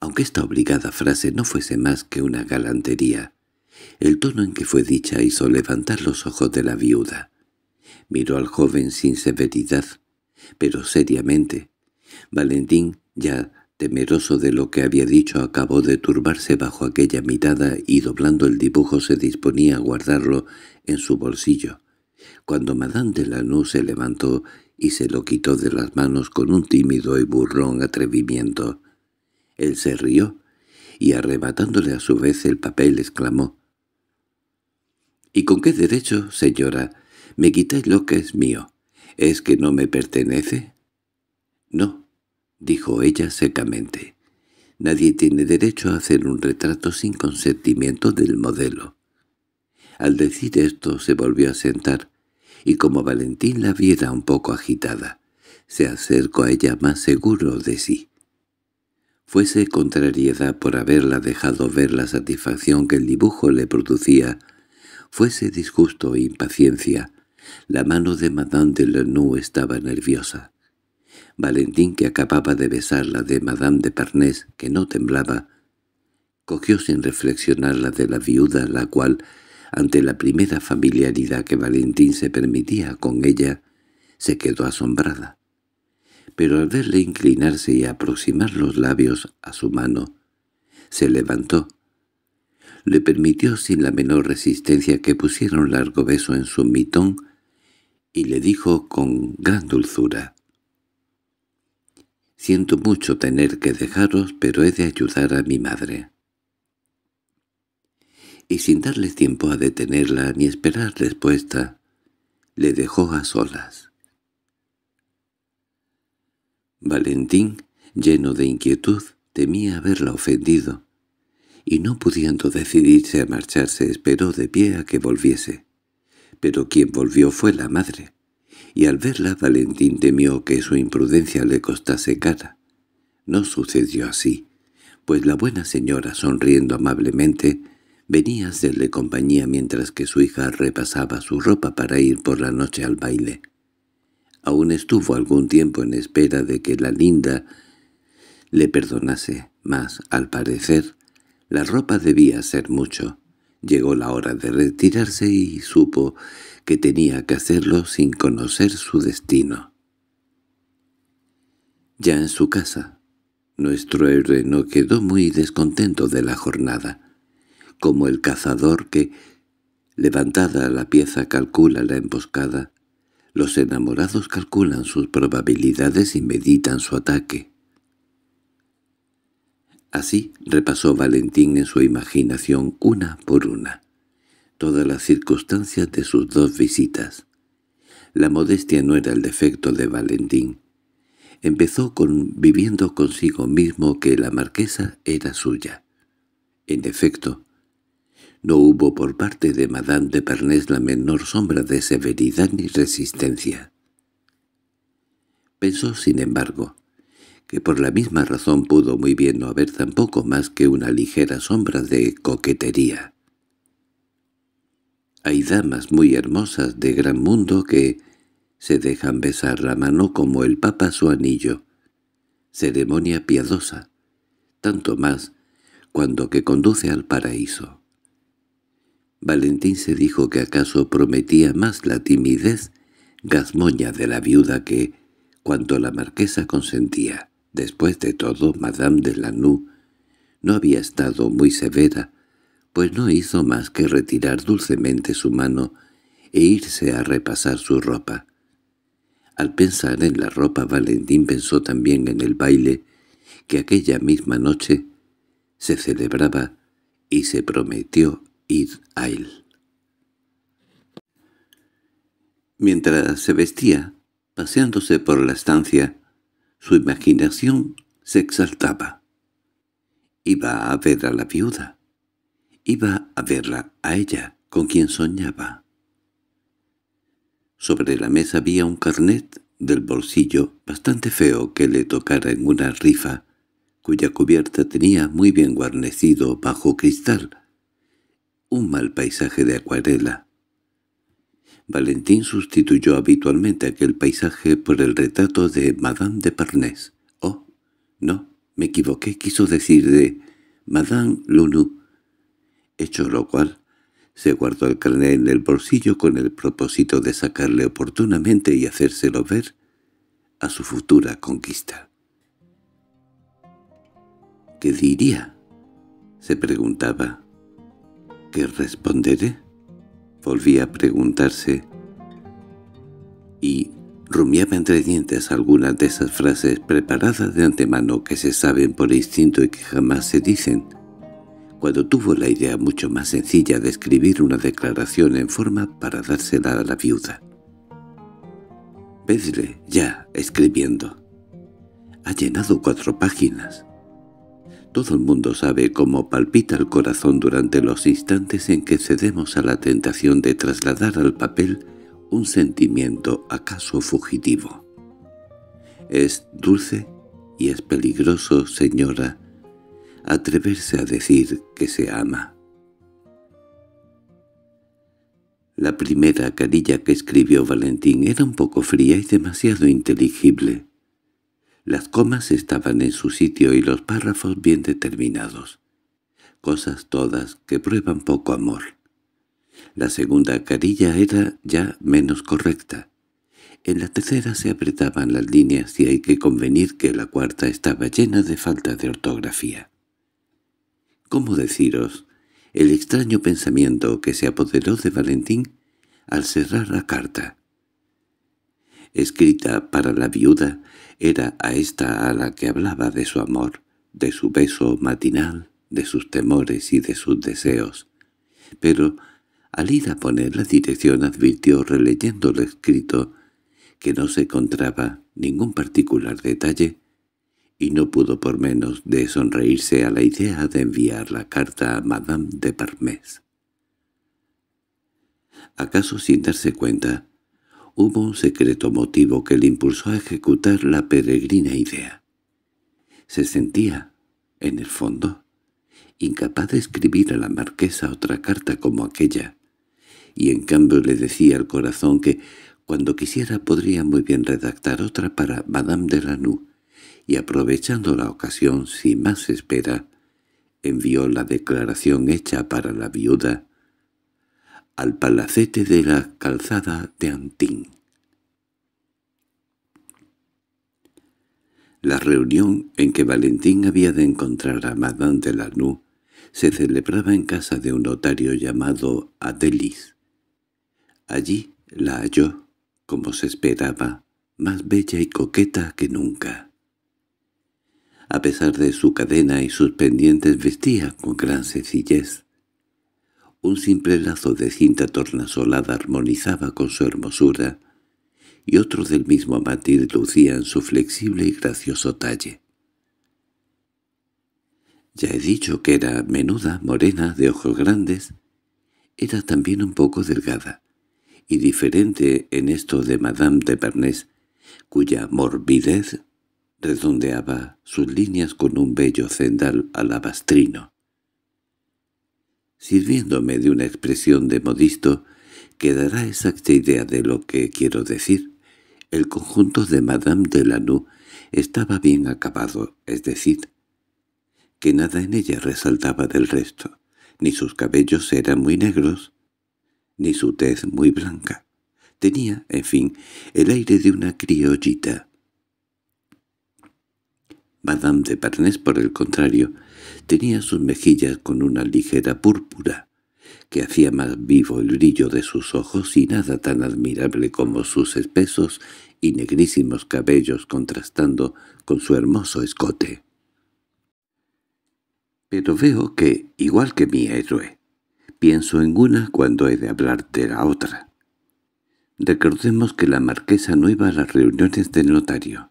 S1: Aunque esta obligada frase no fuese más que una galantería, el tono en que fue dicha hizo levantar los ojos de la viuda. Miró al joven sin severidad, pero seriamente. Valentín, ya temeroso de lo que había dicho, acabó de turbarse bajo aquella mirada y doblando el dibujo se disponía a guardarlo en su bolsillo, cuando Madame de Lanús se levantó y se lo quitó de las manos con un tímido y burrón atrevimiento. Él se rió y arrebatándole a su vez el papel exclamó —¿Y con qué derecho, señora? ¿Me quitáis lo que es mío? ¿Es que no me pertenece? —No —dijo ella secamente—. Nadie tiene derecho a hacer un retrato sin consentimiento del modelo. Al decir esto se volvió a sentar, y como Valentín la viera un poco agitada, se acercó a ella más seguro de sí. Fuese contrariedad por haberla dejado ver la satisfacción que el dibujo le producía fuese disgusto e impaciencia. La mano de Madame de Lenoux estaba nerviosa. Valentín, que acababa de besar la de Madame de Parnés, que no temblaba, cogió sin reflexionar la de la viuda, la cual, ante la primera familiaridad que Valentín se permitía con ella, se quedó asombrada. Pero al verle inclinarse y aproximar los labios a su mano, se levantó le permitió sin la menor resistencia que pusiera un largo beso en su mitón y le dijo con gran dulzura. «Siento mucho tener que dejaros, pero he de ayudar a mi madre». Y sin darle tiempo a detenerla ni esperar respuesta, le dejó a solas. Valentín, lleno de inquietud, temía haberla ofendido, y no pudiendo decidirse a marcharse esperó de pie a que volviese. Pero quien volvió fue la madre, y al verla Valentín temió que su imprudencia le costase cara. No sucedió así, pues la buena señora, sonriendo amablemente, venía a hacerle compañía mientras que su hija repasaba su ropa para ir por la noche al baile. Aún estuvo algún tiempo en espera de que la linda le perdonase, mas, al parecer, la ropa debía ser mucho. Llegó la hora de retirarse y supo que tenía que hacerlo sin conocer su destino. Ya en su casa, nuestro héroe no quedó muy descontento de la jornada, como el cazador que, levantada la pieza, calcula la emboscada. Los enamorados calculan sus probabilidades y meditan su ataque. Así repasó Valentín en su imaginación una por una todas las circunstancias de sus dos visitas. La modestia no era el defecto de Valentín. Empezó viviendo consigo mismo que la marquesa era suya. En efecto, no hubo por parte de Madame de Pernés la menor sombra de severidad ni resistencia. Pensó, sin embargo, que por la misma razón pudo muy bien no haber tampoco más que una ligera sombra de coquetería. Hay damas muy hermosas de gran mundo que se dejan besar la mano como el papa su anillo. Ceremonia piadosa, tanto más cuando que conduce al paraíso. Valentín se dijo que acaso prometía más la timidez gazmoña de la viuda que cuanto la marquesa consentía. Después de todo, Madame de Lanú no había estado muy severa, pues no hizo más que retirar dulcemente su mano e irse a repasar su ropa. Al pensar en la ropa, Valentín pensó también en el baile, que aquella misma noche se celebraba y se prometió ir a él. Mientras se vestía, paseándose por la estancia, su imaginación se exaltaba. Iba a ver a la viuda. Iba a verla a ella, con quien soñaba. Sobre la mesa había un carnet del bolsillo bastante feo que le tocara en una rifa, cuya cubierta tenía muy bien guarnecido bajo cristal. Un mal paisaje de acuarela, Valentín sustituyó habitualmente aquel paisaje por el retrato de Madame de Parnés. —Oh, no, me equivoqué, quiso decir de Madame Lunu. Hecho lo cual, se guardó el carnet en el bolsillo con el propósito de sacarle oportunamente y hacérselo ver a su futura conquista. —¿Qué diría? —se preguntaba. —¿Qué responderé? volvía a preguntarse y rumiaba entre dientes algunas de esas frases preparadas de antemano que se saben por instinto y que jamás se dicen. Cuando tuvo la idea mucho más sencilla de escribir una declaración en forma para dársela a la viuda. Vedle ya escribiendo. Ha llenado cuatro páginas. Todo el mundo sabe cómo palpita el corazón durante los instantes en que cedemos a la tentación de trasladar al papel un sentimiento acaso fugitivo. Es dulce y es peligroso, señora, atreverse a decir que se ama. La primera carilla que escribió Valentín era un poco fría y demasiado inteligible. Las comas estaban en su sitio y los párrafos bien determinados. Cosas todas que prueban poco amor. La segunda carilla era ya menos correcta. En la tercera se apretaban las líneas y hay que convenir que la cuarta estaba llena de falta de ortografía. ¿Cómo deciros? El extraño pensamiento que se apoderó de Valentín al cerrar la carta escrita para la viuda, era a esta a la que hablaba de su amor, de su beso matinal, de sus temores y de sus deseos. Pero al ir a poner la dirección advirtió, releyendo lo escrito, que no se encontraba ningún particular detalle, y no pudo por menos de sonreírse a la idea de enviar la carta a Madame de Parmes. ¿Acaso sin darse cuenta Hubo un secreto motivo que le impulsó a ejecutar la peregrina idea. Se sentía, en el fondo, incapaz de escribir a la marquesa otra carta como aquella, y en cambio le decía al corazón que, cuando quisiera, podría muy bien redactar otra para Madame de Ranoux, y aprovechando la ocasión, sin más espera, envió la declaración hecha para la viuda al palacete de la calzada de Antín. La reunión en que Valentín había de encontrar a Madame de Lanú se celebraba en casa de un notario llamado Adelis. Allí la halló, como se esperaba, más bella y coqueta que nunca. A pesar de su cadena y sus pendientes vestía con gran sencillez. Un simple lazo de cinta tornasolada armonizaba con su hermosura, y otro del mismo matiz lucía en su flexible y gracioso talle. Ya he dicho que era menuda, morena, de ojos grandes. Era también un poco delgada, y diferente en esto de Madame de Bernés, cuya morbidez redondeaba sus líneas con un bello cendal alabastrino sirviéndome de una expresión de modisto, quedará exacta idea de lo que quiero decir. El conjunto de Madame de estaba bien acabado, es decir, que nada en ella resaltaba del resto, ni sus cabellos eran muy negros, ni su tez muy blanca. Tenía, en fin, el aire de una criollita. Madame de Parnés, por el contrario, tenía sus mejillas con una ligera púrpura, que hacía más vivo el brillo de sus ojos y nada tan admirable como sus espesos y negrísimos cabellos contrastando con su hermoso escote. Pero veo que, igual que mi héroe, pienso en una cuando he de hablar de la otra. Recordemos que la marquesa no iba a las reuniones del notario.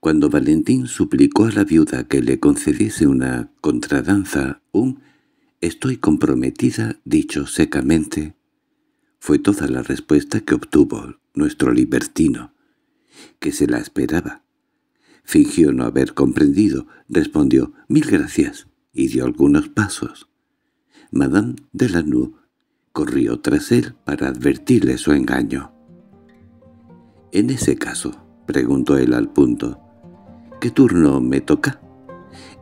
S1: Cuando Valentín suplicó a la viuda que le concediese una contradanza, un «estoy comprometida» dicho secamente, fue toda la respuesta que obtuvo nuestro libertino, que se la esperaba. Fingió no haber comprendido, respondió «mil gracias» y dio algunos pasos. Madame Delanoux corrió tras él para advertirle su engaño. «En ese caso», preguntó él al punto, ¿Qué turno me toca?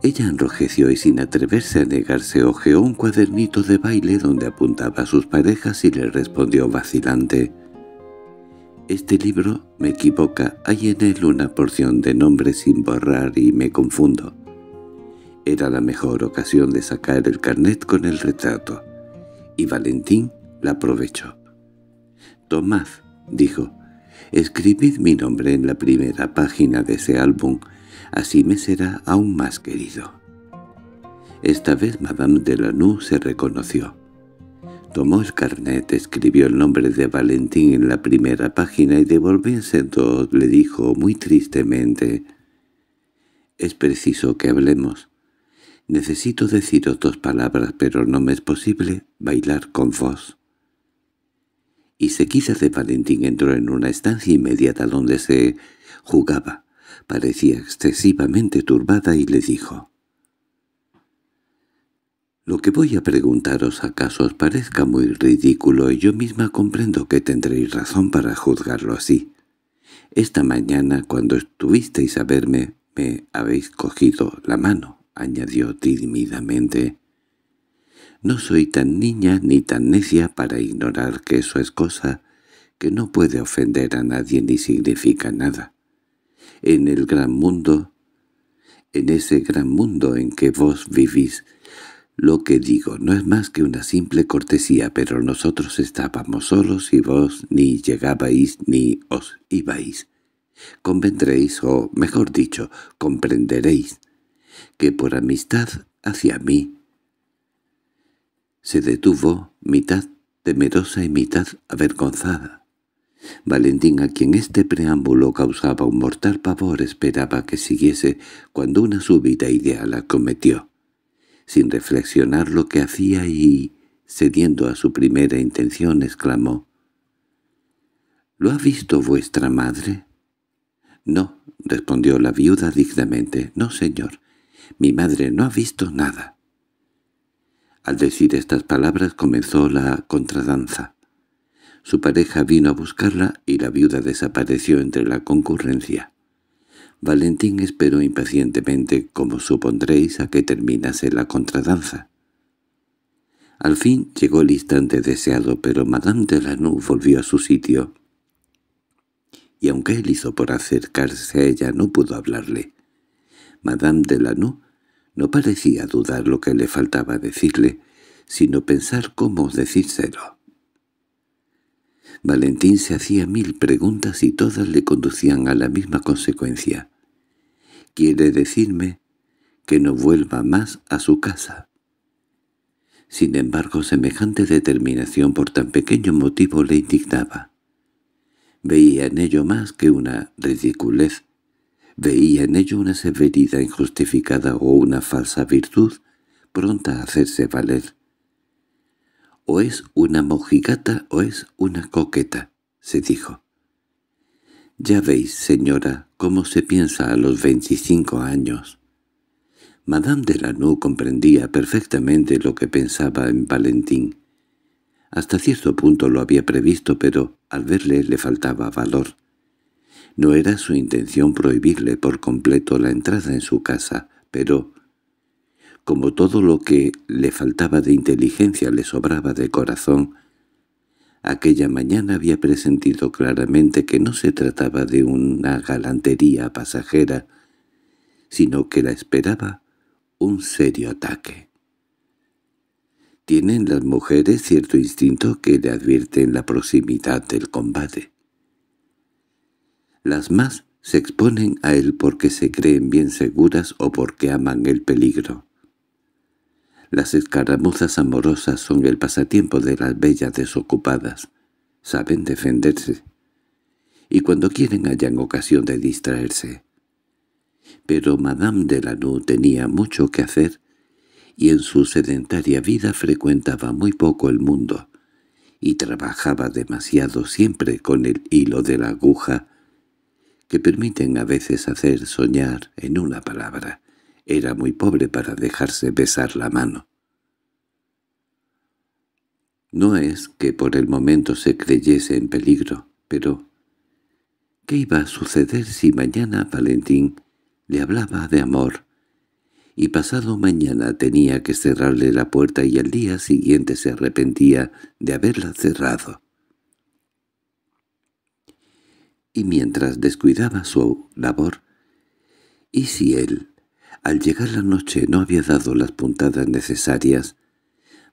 S1: Ella enrojeció y sin atreverse a negarse ojeó un cuadernito de baile donde apuntaba a sus parejas y le respondió vacilante. Este libro me equivoca, hay en él una porción de nombres sin borrar y me confundo. Era la mejor ocasión de sacar el carnet con el retrato, y Valentín la aprovechó. «Tomad», dijo, «escribid mi nombre en la primera página de ese álbum», así me será aún más querido. Esta vez Madame de se reconoció. Tomó el carnet, escribió el nombre de Valentín en la primera página y devolviéndoselo le dijo muy tristemente «Es preciso que hablemos. Necesito deciros dos palabras, pero no me es posible bailar con vos» y seguida de Valentín entró en una estancia inmediata donde se jugaba parecía excesivamente turbada y le dijo «Lo que voy a preguntaros acaso os parezca muy ridículo y yo misma comprendo que tendréis razón para juzgarlo así. Esta mañana, cuando estuvisteis a verme, me habéis cogido la mano», añadió tímidamente. «No soy tan niña ni tan necia para ignorar que eso es cosa que no puede ofender a nadie ni significa nada en el gran mundo, en ese gran mundo en que vos vivís. Lo que digo no es más que una simple cortesía, pero nosotros estábamos solos y vos ni llegabais ni os ibais. Convendréis, o mejor dicho, comprenderéis, que por amistad hacia mí. Se detuvo, mitad temerosa y mitad avergonzada. Valentín, a quien este preámbulo causaba un mortal pavor, esperaba que siguiese cuando una súbita idea la cometió. Sin reflexionar lo que hacía y, cediendo a su primera intención, exclamó, —¿Lo ha visto vuestra madre? —No —respondió la viuda dignamente—, no, señor. Mi madre no ha visto nada. Al decir estas palabras comenzó la contradanza. Su pareja vino a buscarla y la viuda desapareció entre la concurrencia. Valentín esperó impacientemente, como supondréis, a que terminase la contradanza. Al fin llegó el instante deseado, pero Madame de Lanús volvió a su sitio, y aunque él hizo por acercarse a ella, no pudo hablarle. Madame de Lanoux no parecía dudar lo que le faltaba decirle, sino pensar cómo decírselo. Valentín se hacía mil preguntas y todas le conducían a la misma consecuencia. «Quiere decirme que no vuelva más a su casa». Sin embargo, semejante determinación por tan pequeño motivo le indignaba. Veía en ello más que una ridiculez. Veía en ello una severidad injustificada o una falsa virtud pronta a hacerse valer. «O es una mojigata o es una coqueta», se dijo. «Ya veis, señora, cómo se piensa a los veinticinco años». Madame de Nou comprendía perfectamente lo que pensaba en Valentín. Hasta cierto punto lo había previsto, pero al verle le faltaba valor. No era su intención prohibirle por completo la entrada en su casa, pero como todo lo que le faltaba de inteligencia le sobraba de corazón, aquella mañana había presentido claramente que no se trataba de una galantería pasajera, sino que la esperaba un serio ataque. Tienen las mujeres cierto instinto que le advierte en la proximidad del combate. Las más se exponen a él porque se creen bien seguras o porque aman el peligro. Las escaramuzas amorosas son el pasatiempo de las bellas desocupadas. Saben defenderse. Y cuando quieren hayan ocasión de distraerse. Pero Madame de tenía mucho que hacer y en su sedentaria vida frecuentaba muy poco el mundo y trabajaba demasiado siempre con el hilo de la aguja que permiten a veces hacer soñar en una palabra era muy pobre para dejarse besar la mano. No es que por el momento se creyese en peligro, pero ¿qué iba a suceder si mañana Valentín le hablaba de amor y pasado mañana tenía que cerrarle la puerta y al día siguiente se arrepentía de haberla cerrado? Y mientras descuidaba su labor, ¿y si él al llegar la noche no había dado las puntadas necesarias.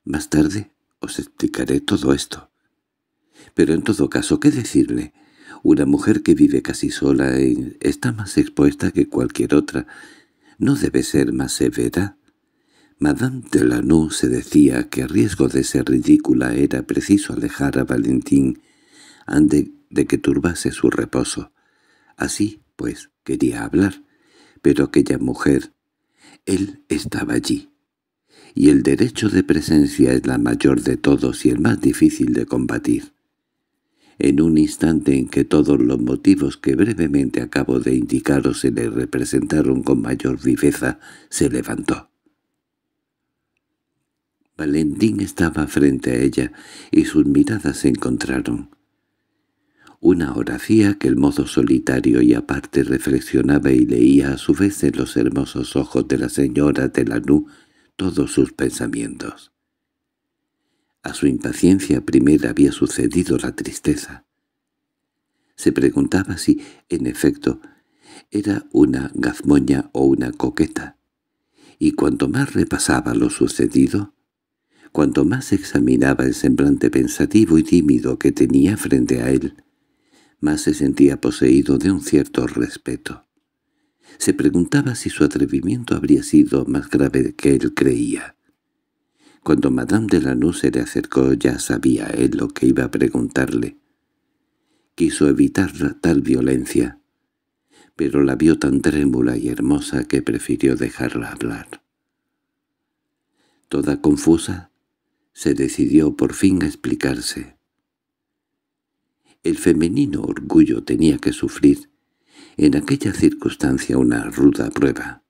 S1: Más tarde os explicaré todo esto. Pero en todo caso, ¿qué decirle? Una mujer que vive casi sola y está más expuesta que cualquier otra. No debe ser más severa. Madame Delanoux se decía que a riesgo de ser ridícula era preciso alejar a Valentín antes de que turbase su reposo. Así, pues, quería hablar, pero aquella mujer él estaba allí. Y el derecho de presencia es la mayor de todos y el más difícil de combatir. En un instante en que todos los motivos que brevemente acabo de indicaros se le representaron con mayor viveza, se levantó. Valentín estaba frente a ella y sus miradas se encontraron. Una hora que el modo solitario y aparte reflexionaba y leía a su vez en los hermosos ojos de la señora de la Lanú todos sus pensamientos. A su impaciencia primera había sucedido la tristeza. Se preguntaba si, en efecto, era una gazmoña o una coqueta, y cuanto más repasaba lo sucedido, cuanto más examinaba el semblante pensativo y tímido que tenía frente a él, mas se sentía poseído de un cierto respeto. Se preguntaba si su atrevimiento habría sido más grave que él creía. Cuando Madame de Lanús se le acercó ya sabía él lo que iba a preguntarle. Quiso evitar tal violencia, pero la vio tan trémula y hermosa que prefirió dejarla hablar. Toda confusa, se decidió por fin a explicarse. El femenino orgullo tenía que sufrir, en aquella circunstancia, una ruda prueba.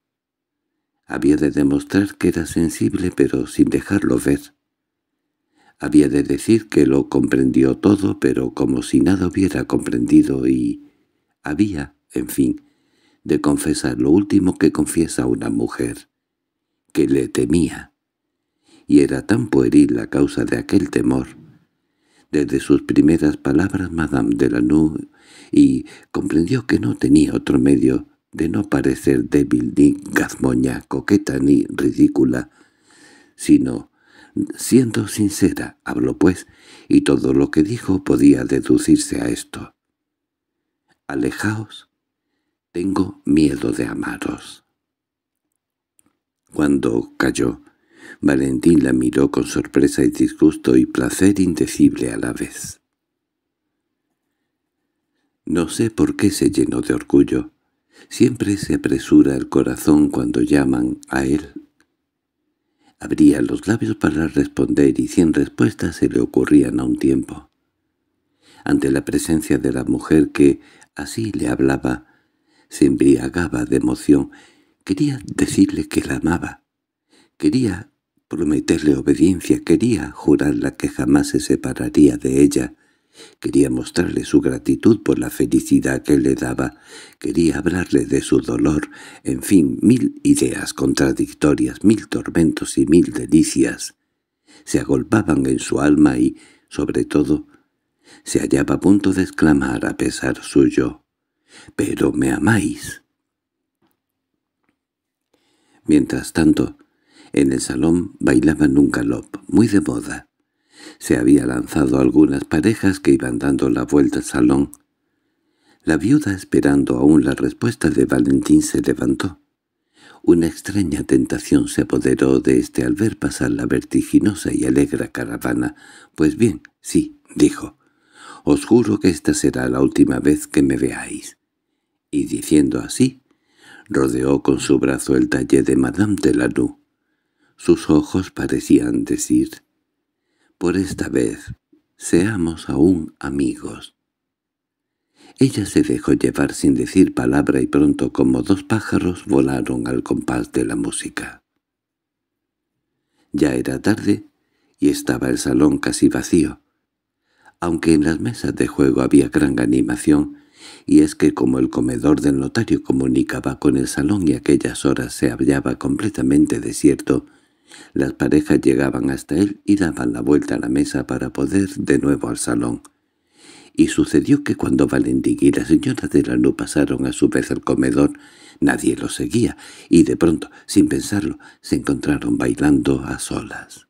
S1: Había de demostrar que era sensible pero sin dejarlo ver. Había de decir que lo comprendió todo pero como si nada hubiera comprendido y... Había, en fin, de confesar lo último que confiesa una mujer, que le temía. Y era tan pueril la causa de aquel temor desde sus primeras palabras Madame de la y comprendió que no tenía otro medio de no parecer débil ni gazmoña, coqueta ni ridícula, sino, siendo sincera, habló pues, y todo lo que dijo podía deducirse a esto. «Alejaos, tengo miedo de amaros». Cuando cayó, Valentín la miró con sorpresa y disgusto y placer indecible a la vez. No sé por qué se llenó de orgullo. Siempre se apresura el corazón cuando llaman a él. Abría los labios para responder y cien respuestas se le ocurrían a un tiempo. Ante la presencia de la mujer que así le hablaba, se embriagaba de emoción. Quería decirle que la amaba. Quería prometerle obediencia, quería jurarla que jamás se separaría de ella, quería mostrarle su gratitud por la felicidad que le daba, quería hablarle de su dolor, en fin, mil ideas contradictorias, mil tormentos y mil delicias. Se agolpaban en su alma y, sobre todo, se hallaba a punto de exclamar a pesar suyo, «¡Pero me amáis!». Mientras tanto, en el salón bailaban un galop, muy de moda. Se había lanzado algunas parejas que iban dando la vuelta al salón. La viuda, esperando aún la respuesta de Valentín, se levantó. Una extraña tentación se apoderó de este al ver pasar la vertiginosa y alegre caravana. «Pues bien, sí», dijo, «os juro que esta será la última vez que me veáis». Y diciendo así, rodeó con su brazo el talle de Madame de sus ojos parecían decir, «Por esta vez, seamos aún amigos». Ella se dejó llevar sin decir palabra y pronto como dos pájaros volaron al compás de la música. Ya era tarde y estaba el salón casi vacío. Aunque en las mesas de juego había gran animación, y es que como el comedor del notario comunicaba con el salón y aquellas horas se hallaba completamente desierto, las parejas llegaban hasta él y daban la vuelta a la mesa para poder de nuevo al salón. Y sucedió que cuando Valentín y la señora de la pasaron a su vez al comedor, nadie los seguía, y de pronto, sin pensarlo, se encontraron bailando a solas.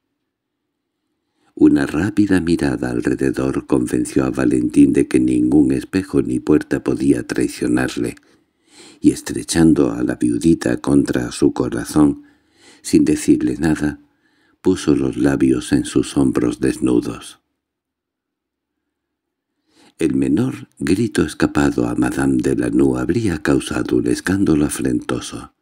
S1: Una rápida mirada alrededor convenció a Valentín de que ningún espejo ni puerta podía traicionarle, y estrechando a la viudita contra su corazón, sin decirle nada, puso los labios en sus hombros desnudos. El menor grito escapado a Madame de la habría causado un escándalo afrentoso.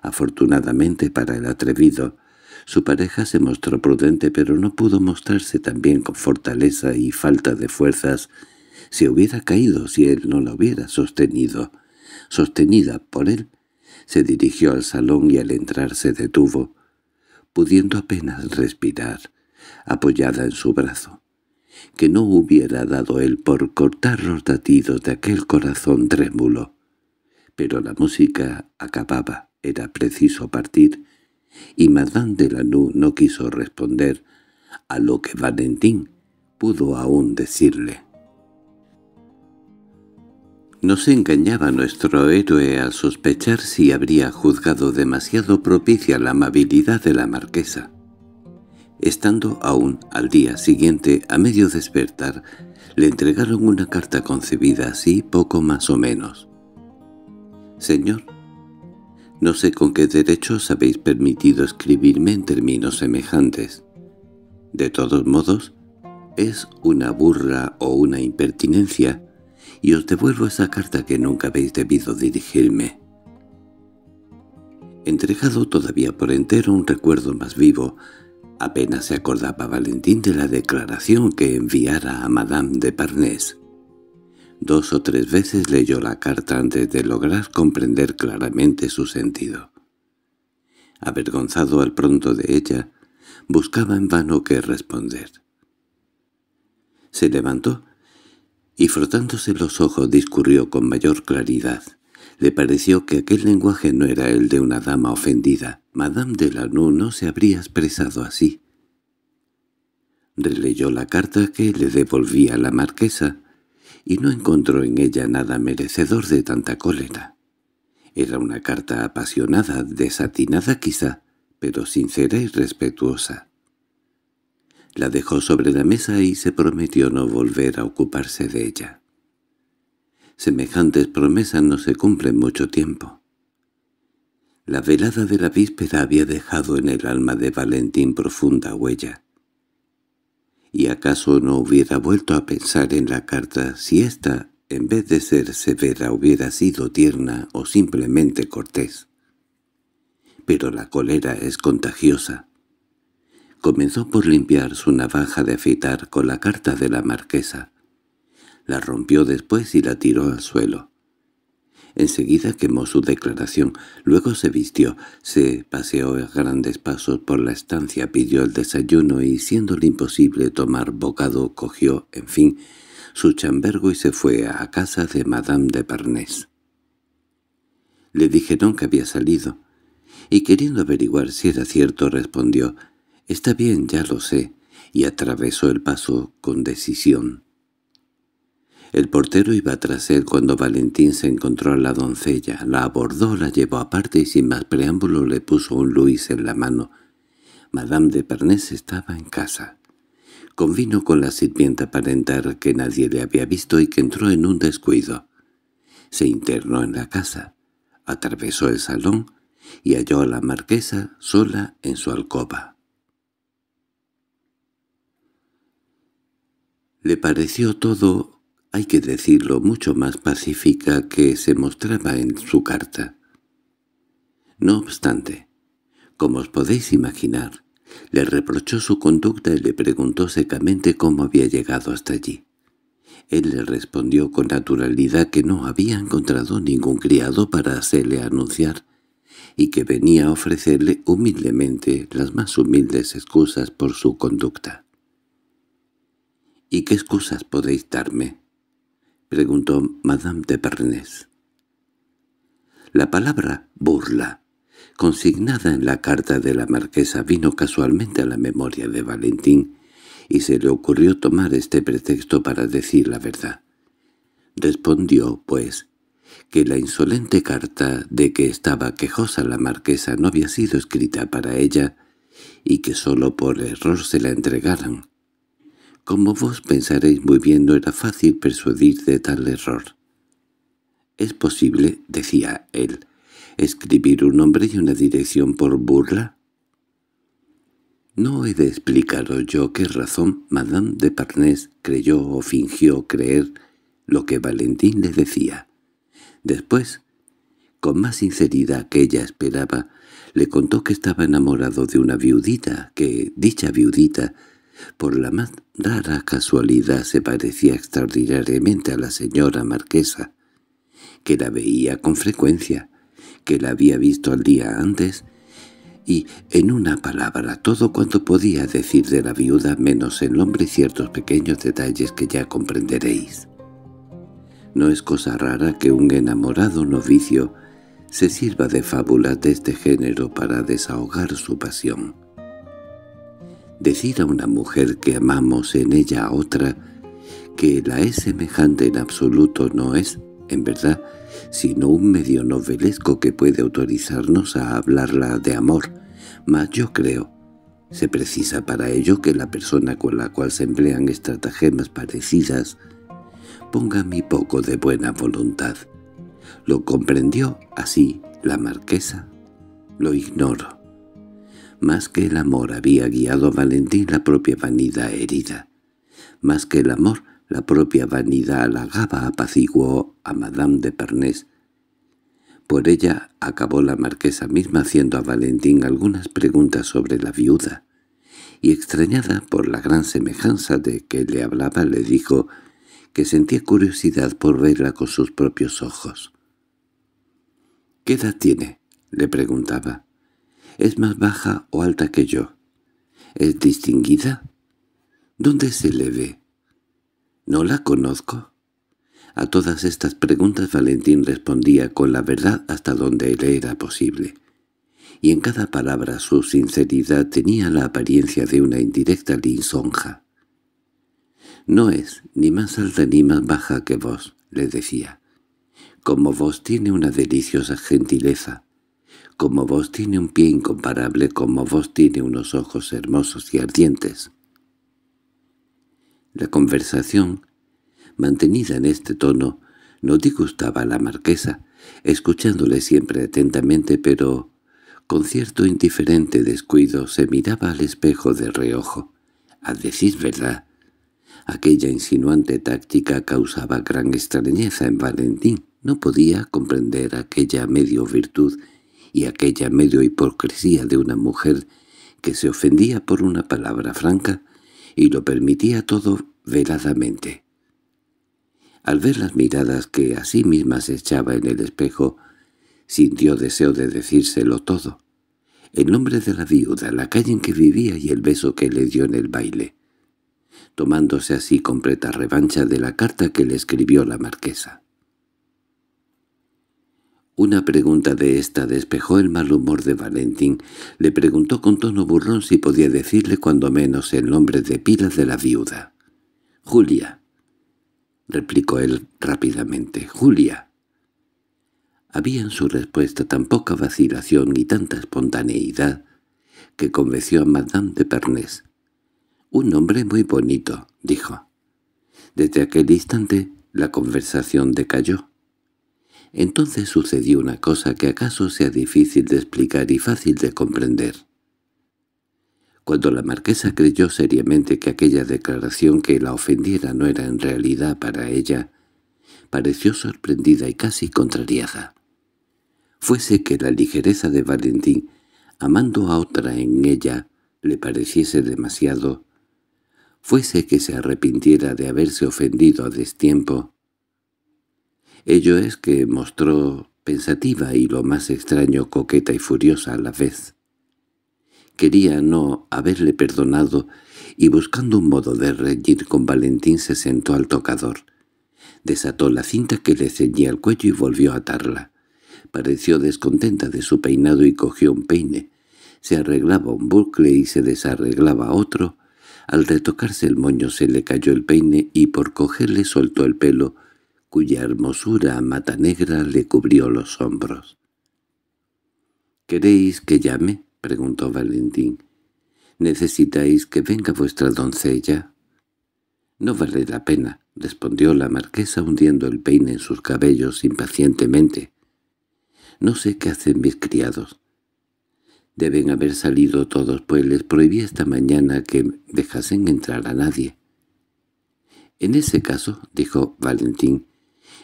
S1: Afortunadamente para el atrevido, su pareja se mostró prudente pero no pudo mostrarse también con fortaleza y falta de fuerzas si hubiera caído si él no la hubiera sostenido. Sostenida por él, se dirigió al salón y al entrar se detuvo, pudiendo apenas respirar, apoyada en su brazo. Que no hubiera dado él por cortar los latidos de aquel corazón trémulo. Pero la música acababa, era preciso partir, y Madame de no quiso responder a lo que Valentín pudo aún decirle se engañaba nuestro héroe al sospechar si habría juzgado demasiado propicia la amabilidad de la marquesa. Estando aún al día siguiente, a medio despertar, le entregaron una carta concebida así poco más o menos. «Señor, no sé con qué derechos habéis permitido escribirme en términos semejantes. De todos modos, es una burla o una impertinencia» y os devuelvo esa carta que nunca habéis debido dirigirme. Entregado todavía por entero un recuerdo más vivo, apenas se acordaba Valentín de la declaración que enviara a Madame de Parnés. Dos o tres veces leyó la carta antes de lograr comprender claramente su sentido. Avergonzado al pronto de ella, buscaba en vano qué responder. Se levantó y frotándose los ojos discurrió con mayor claridad. Le pareció que aquel lenguaje no era el de una dama ofendida. Madame de no se habría expresado así. Releyó la carta que le devolvía la marquesa y no encontró en ella nada merecedor de tanta cólera. Era una carta apasionada, desatinada quizá, pero sincera y respetuosa. La dejó sobre la mesa y se prometió no volver a ocuparse de ella. Semejantes promesas no se cumplen mucho tiempo. La velada de la víspera había dejado en el alma de Valentín profunda huella. ¿Y acaso no hubiera vuelto a pensar en la carta si ésta, en vez de ser severa, hubiera sido tierna o simplemente cortés? Pero la cólera es contagiosa. Comenzó por limpiar su navaja de afeitar con la carta de la marquesa. La rompió después y la tiró al suelo. Enseguida quemó su declaración, luego se vistió, se paseó a grandes pasos por la estancia, pidió el desayuno y, siéndole imposible tomar bocado, cogió, en fin, su chambergo y se fue a casa de Madame de Parnés. Le dijeron que había salido, y queriendo averiguar si era cierto respondió Está bien, ya lo sé, y atravesó el paso con decisión. El portero iba tras él cuando Valentín se encontró a la doncella, la abordó, la llevó aparte y sin más preámbulo le puso un luis en la mano. Madame de Parnés estaba en casa. Convino con la sirvienta entrar que nadie le había visto y que entró en un descuido. Se internó en la casa, atravesó el salón y halló a la marquesa sola en su alcoba. Le pareció todo, hay que decirlo, mucho más pacífica que se mostraba en su carta. No obstante, como os podéis imaginar, le reprochó su conducta y le preguntó secamente cómo había llegado hasta allí. Él le respondió con naturalidad que no había encontrado ningún criado para hacerle anunciar y que venía a ofrecerle humildemente las más humildes excusas por su conducta. —¿Y qué excusas podéis darme? —preguntó Madame de Parnés. La palabra «burla», consignada en la carta de la marquesa, vino casualmente a la memoria de Valentín y se le ocurrió tomar este pretexto para decir la verdad. Respondió, pues, que la insolente carta de que estaba quejosa la marquesa no había sido escrita para ella y que sólo por error se la entregaran, como vos pensaréis muy bien, no era fácil persuadir de tal error. «Es posible», decía él, «escribir un nombre y una dirección por burla». No he de explicaros yo qué razón Madame de Parnés creyó o fingió creer lo que Valentín le decía. Después, con más sinceridad que ella esperaba, le contó que estaba enamorado de una viudita, que dicha viudita por la más rara casualidad se parecía extraordinariamente a la señora marquesa, que la veía con frecuencia, que la había visto al día antes, y, en una palabra, todo cuanto podía decir de la viuda menos el nombre y ciertos pequeños detalles que ya comprenderéis. No es cosa rara que un enamorado novicio se sirva de fábulas de este género para desahogar su pasión. Decir a una mujer que amamos en ella a otra, que la es semejante en absoluto no es, en verdad, sino un medio novelesco que puede autorizarnos a hablarla de amor, mas yo creo, se precisa para ello que la persona con la cual se emplean estratagemas parecidas ponga mi poco de buena voluntad. Lo comprendió así la marquesa. Lo ignoro. Más que el amor había guiado a Valentín la propia vanidad herida. Más que el amor, la propia vanidad halagaba, apaciguó a Madame de Parnés. Por ella acabó la marquesa misma haciendo a Valentín algunas preguntas sobre la viuda, y extrañada por la gran semejanza de que le hablaba le dijo que sentía curiosidad por verla con sus propios ojos. —¿Qué edad tiene? —le preguntaba es más baja o alta que yo. ¿Es distinguida? ¿Dónde se le ve? ¿No la conozco? A todas estas preguntas Valentín respondía con la verdad hasta donde le era posible, y en cada palabra su sinceridad tenía la apariencia de una indirecta linsonja. «No es ni más alta ni más baja que vos», le decía. «Como vos tiene una deliciosa gentileza, como vos tiene un pie incomparable, como vos tiene unos ojos hermosos y ardientes. La conversación, mantenida en este tono, no disgustaba a la marquesa, escuchándole siempre atentamente, pero con cierto indiferente descuido se miraba al espejo de reojo. A decir verdad, aquella insinuante táctica causaba gran extrañeza en Valentín. No podía comprender aquella medio virtud y aquella medio hipocresía de una mujer que se ofendía por una palabra franca y lo permitía todo veladamente. Al ver las miradas que a sí misma se echaba en el espejo, sintió deseo de decírselo todo. El nombre de la viuda, la calle en que vivía y el beso que le dio en el baile. Tomándose así completa revancha de la carta que le escribió la marquesa. Una pregunta de esta despejó el mal humor de Valentín. Le preguntó con tono burrón si podía decirle cuando menos el nombre de pila de la viuda. «Julia», replicó él rápidamente, «Julia». Había en su respuesta tan poca vacilación y tanta espontaneidad que convenció a Madame de Pernés. «Un hombre muy bonito», dijo. Desde aquel instante la conversación decayó. Entonces sucedió una cosa que acaso sea difícil de explicar y fácil de comprender. Cuando la marquesa creyó seriamente que aquella declaración que la ofendiera no era en realidad para ella, pareció sorprendida y casi contrariada. Fuese que la ligereza de Valentín, amando a otra en ella, le pareciese demasiado, fuese que se arrepintiera de haberse ofendido a destiempo, Ello es que mostró pensativa y lo más extraño, coqueta y furiosa a la vez. Quería no haberle perdonado y buscando un modo de reñir con Valentín se sentó al tocador. Desató la cinta que le ceñía el cuello y volvió a atarla. Pareció descontenta de su peinado y cogió un peine. Se arreglaba un bucle y se desarreglaba otro. Al retocarse el moño se le cayó el peine y por cogerle soltó el pelo cuya hermosura mata negra le cubrió los hombros. —¿Queréis que llame? —preguntó Valentín. —¿Necesitáis que venga vuestra doncella? —No vale la pena —respondió la marquesa hundiendo el peine en sus cabellos impacientemente. —No sé qué hacen mis criados. Deben haber salido todos, pues les prohibí esta mañana que dejasen entrar a nadie. —En ese caso —dijo Valentín—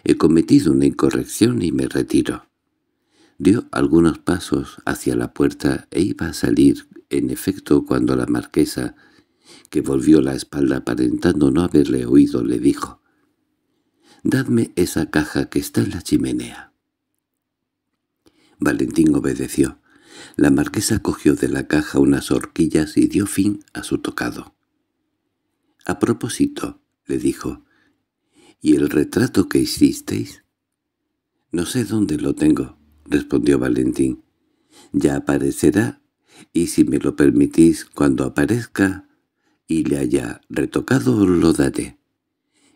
S1: He cometido una incorrección y me retiro. Dio algunos pasos hacia la puerta e iba a salir, en efecto, cuando la marquesa, que volvió la espalda aparentando no haberle oído, le dijo, «Dadme esa caja que está en la chimenea». Valentín obedeció. La marquesa cogió de la caja unas horquillas y dio fin a su tocado. «A propósito», le dijo, ¿Y el retrato que hicisteis? —No sé dónde lo tengo —respondió Valentín. —Ya aparecerá, y si me lo permitís cuando aparezca y le haya retocado lo daré.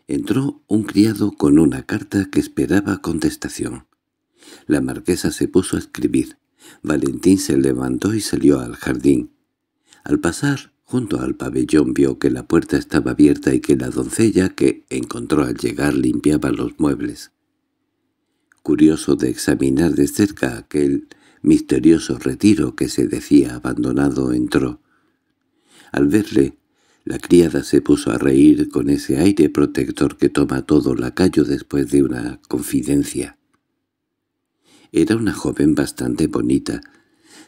S1: Entró un criado con una carta que esperaba contestación. La marquesa se puso a escribir. Valentín se levantó y salió al jardín. Al pasar, Junto al pabellón vio que la puerta estaba abierta y que la doncella que encontró al llegar limpiaba los muebles. Curioso de examinar de cerca aquel misterioso retiro que se decía abandonado entró. Al verle, la criada se puso a reír con ese aire protector que toma todo lacayo después de una confidencia. Era una joven bastante bonita,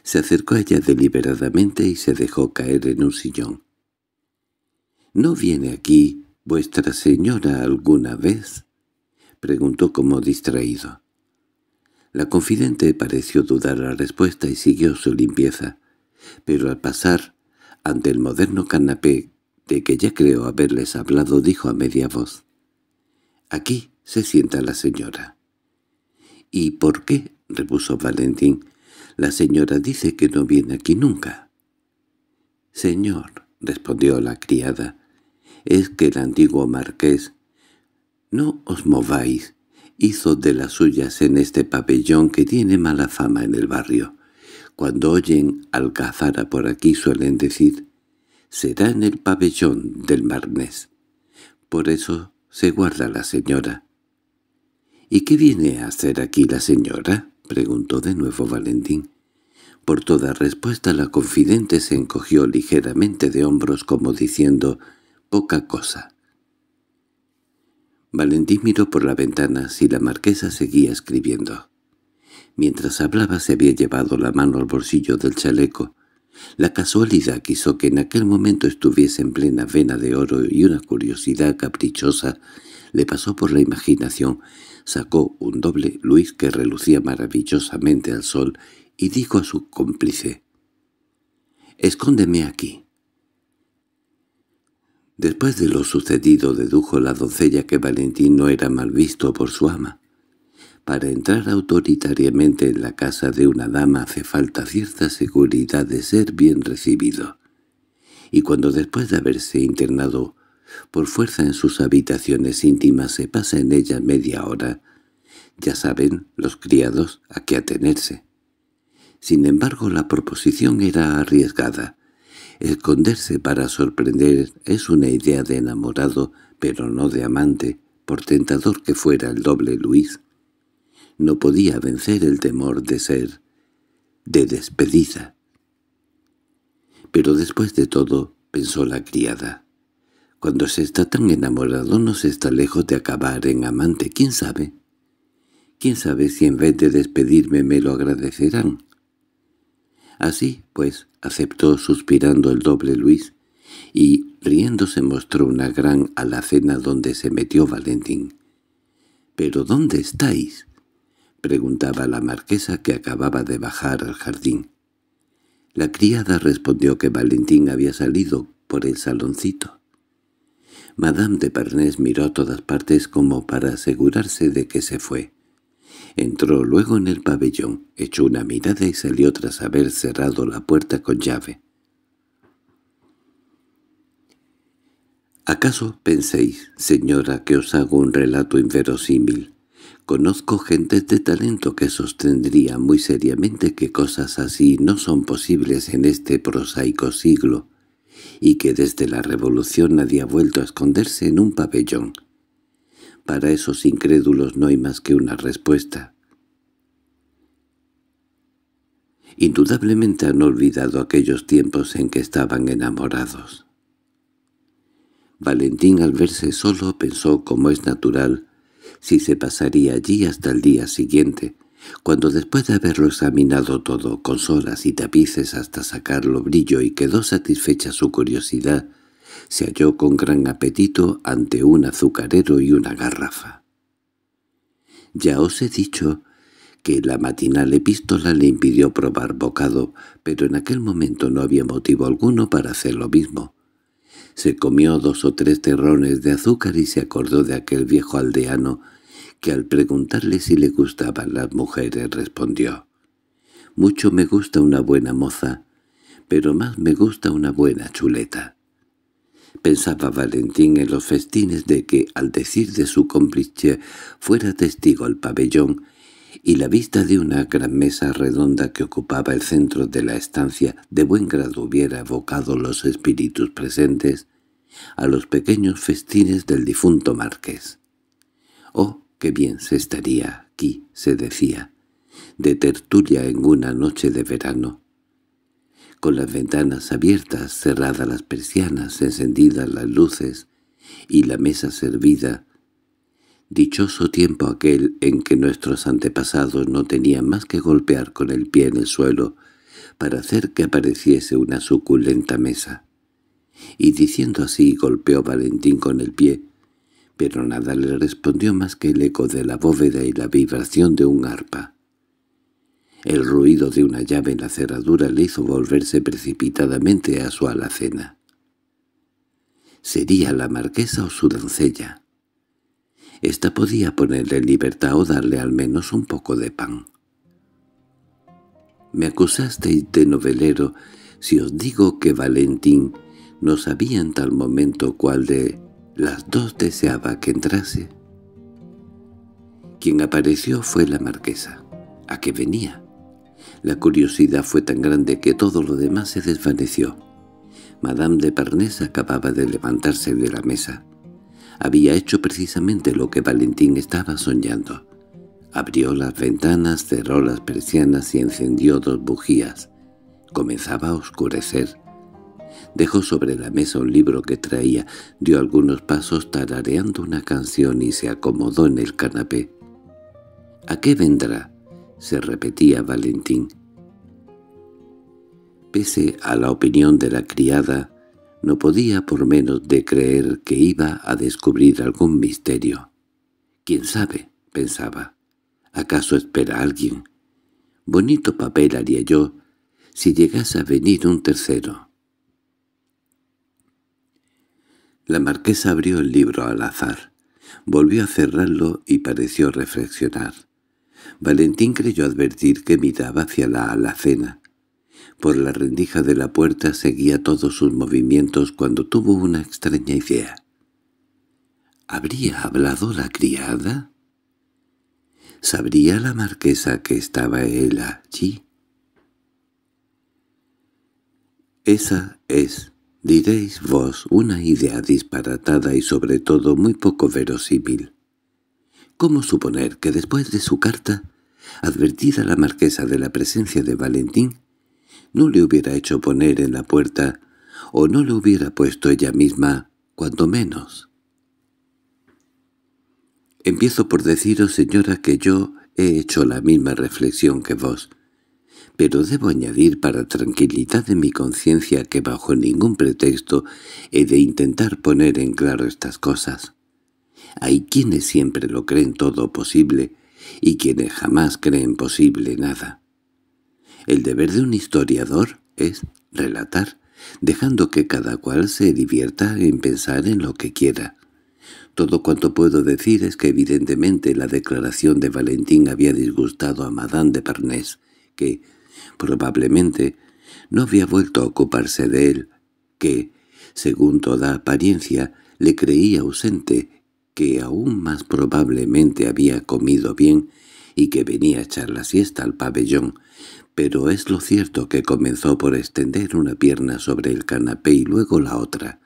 S1: se acercó a ella deliberadamente y se dejó caer en un sillón. —¿No viene aquí vuestra señora alguna vez? —preguntó como distraído. La confidente pareció dudar la respuesta y siguió su limpieza, pero al pasar ante el moderno canapé de que ya creo haberles hablado dijo a media voz. —Aquí se sienta la señora. —¿Y por qué? —repuso Valentín. La señora dice que no viene aquí nunca. —Señor —respondió la criada—, es que el antiguo marqués, no os mováis, hizo de las suyas en este pabellón que tiene mala fama en el barrio. Cuando oyen alcazara por aquí suelen decir, «Será en el pabellón del marnés». Por eso se guarda la señora. —¿Y qué viene a hacer aquí la señora? —preguntó de nuevo Valentín. Por toda respuesta la confidente se encogió ligeramente de hombros como diciendo «poca cosa». Valentín miró por la ventana si la marquesa seguía escribiendo. Mientras hablaba se había llevado la mano al bolsillo del chaleco. La casualidad quiso que en aquel momento estuviese en plena vena de oro y una curiosidad caprichosa le pasó por la imaginación, sacó un doble Luis que relucía maravillosamente al sol y dijo a su cómplice, «Escóndeme aquí». Después de lo sucedido dedujo la doncella que Valentín no era mal visto por su ama. Para entrar autoritariamente en la casa de una dama hace falta cierta seguridad de ser bien recibido. Y cuando después de haberse internado por fuerza en sus habitaciones íntimas se pasa en ellas media hora. Ya saben, los criados, a qué atenerse. Sin embargo, la proposición era arriesgada. Esconderse para sorprender es una idea de enamorado, pero no de amante, por tentador que fuera el doble Luis. No podía vencer el temor de ser de despedida. Pero después de todo, pensó la criada, cuando se está tan enamorado no se está lejos de acabar en amante, ¿quién sabe? ¿Quién sabe si en vez de despedirme me lo agradecerán? Así, pues, aceptó suspirando el doble Luis, y riéndose mostró una gran alacena donde se metió Valentín. —¿Pero dónde estáis? —preguntaba la marquesa que acababa de bajar al jardín. La criada respondió que Valentín había salido por el saloncito. Madame de Parnés miró a todas partes como para asegurarse de que se fue. Entró luego en el pabellón, echó una mirada y salió tras haber cerrado la puerta con llave. ¿Acaso penséis, señora, que os hago un relato inverosímil? Conozco gentes de talento que sostendría muy seriamente que cosas así no son posibles en este prosaico siglo, y que desde la Revolución nadie ha vuelto a esconderse en un pabellón. Para esos incrédulos no hay más que una respuesta. Indudablemente han olvidado aquellos tiempos en que estaban enamorados. Valentín al verse solo pensó, como es natural, si se pasaría allí hasta el día siguiente, cuando después de haberlo examinado todo con solas y tapices hasta sacarlo brillo y quedó satisfecha su curiosidad, se halló con gran apetito ante un azucarero y una garrafa. Ya os he dicho que la matinal epístola le impidió probar bocado, pero en aquel momento no había motivo alguno para hacer lo mismo. Se comió dos o tres terrones de azúcar y se acordó de aquel viejo aldeano que al preguntarle si le gustaban las mujeres respondió «Mucho me gusta una buena moza, pero más me gusta una buena chuleta». Pensaba Valentín en los festines de que, al decir de su cómplice, fuera testigo al pabellón, y la vista de una gran mesa redonda que ocupaba el centro de la estancia de buen grado hubiera evocado los espíritus presentes a los pequeños festines del difunto marqués. Oh, qué bien se estaría aquí, se decía, de tertulia en una noche de verano. Con las ventanas abiertas, cerradas las persianas, encendidas las luces y la mesa servida, dichoso tiempo aquel en que nuestros antepasados no tenían más que golpear con el pie en el suelo para hacer que apareciese una suculenta mesa. Y diciendo así golpeó Valentín con el pie pero nada le respondió más que el eco de la bóveda y la vibración de un arpa. El ruido de una llave en la cerradura le hizo volverse precipitadamente a su alacena. ¿Sería la marquesa o su doncella? Esta podía ponerle libertad o darle al menos un poco de pan. Me acusasteis de novelero si os digo que Valentín no sabía en tal momento cuál de las dos deseaba que entrase. Quien apareció fue la marquesa. ¿A qué venía? La curiosidad fue tan grande que todo lo demás se desvaneció. Madame de Parnés acababa de levantarse de la mesa. Había hecho precisamente lo que Valentín estaba soñando. Abrió las ventanas, cerró las persianas y encendió dos bujías. Comenzaba a oscurecer. Dejó sobre la mesa un libro que traía, dio algunos pasos tarareando una canción y se acomodó en el canapé. —¿A qué vendrá? —se repetía Valentín. Pese a la opinión de la criada, no podía por menos de creer que iba a descubrir algún misterio. —¿Quién sabe? —pensaba. —¿Acaso espera alguien? Bonito papel haría yo si llegase a venir un tercero. La marquesa abrió el libro al azar. Volvió a cerrarlo y pareció reflexionar. Valentín creyó advertir que miraba hacia la alacena. Por la rendija de la puerta seguía todos sus movimientos cuando tuvo una extraña idea. ¿Habría hablado la criada? ¿Sabría la marquesa que estaba él allí? Esa es Diréis vos una idea disparatada y sobre todo muy poco verosímil. ¿Cómo suponer que después de su carta, advertida la marquesa de la presencia de Valentín, no le hubiera hecho poner en la puerta o no le hubiera puesto ella misma, cuando menos? Empiezo por deciros, señora, que yo he hecho la misma reflexión que vos, pero debo añadir para tranquilidad de mi conciencia que bajo ningún pretexto he de intentar poner en claro estas cosas. Hay quienes siempre lo creen todo posible y quienes jamás creen posible nada. El deber de un historiador es relatar, dejando que cada cual se divierta en pensar en lo que quiera. Todo cuanto puedo decir es que evidentemente la declaración de Valentín había disgustado a Madame de Parnés, que, probablemente no había vuelto a ocuparse de él, que, según toda apariencia, le creía ausente, que aún más probablemente había comido bien y que venía a echar la siesta al pabellón, pero es lo cierto que comenzó por extender una pierna sobre el canapé y luego la otra,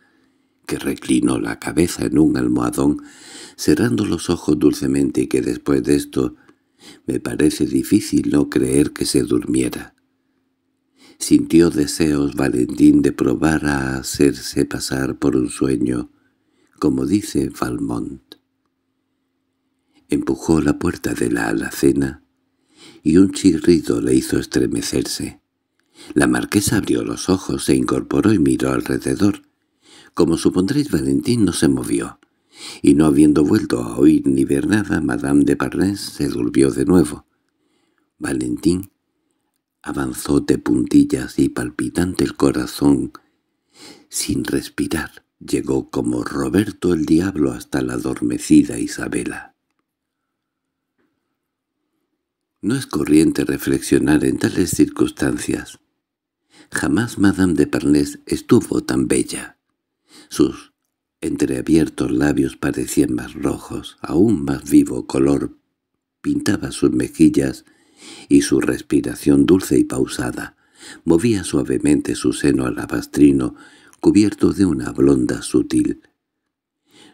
S1: que reclinó la cabeza en un almohadón, cerrando los ojos dulcemente y que después de esto me parece difícil no creer que se durmiera. Sintió deseos Valentín de probar a hacerse pasar por un sueño, como dice Valmont. Empujó la puerta de la alacena y un chirrido le hizo estremecerse. La marquesa abrió los ojos, se incorporó y miró alrededor. Como supondréis, Valentín no se movió, y no habiendo vuelto a oír ni ver nada, Madame de Parnés se durmió de nuevo. Valentín Avanzó de puntillas y palpitante el corazón. Sin respirar, llegó como Roberto el Diablo hasta la adormecida Isabela. No es corriente reflexionar en tales circunstancias. Jamás Madame de Parnés estuvo tan bella. Sus entreabiertos labios parecían más rojos, aún más vivo color. Pintaba sus mejillas y su respiración dulce y pausada. Movía suavemente su seno alabastrino, cubierto de una blonda sutil.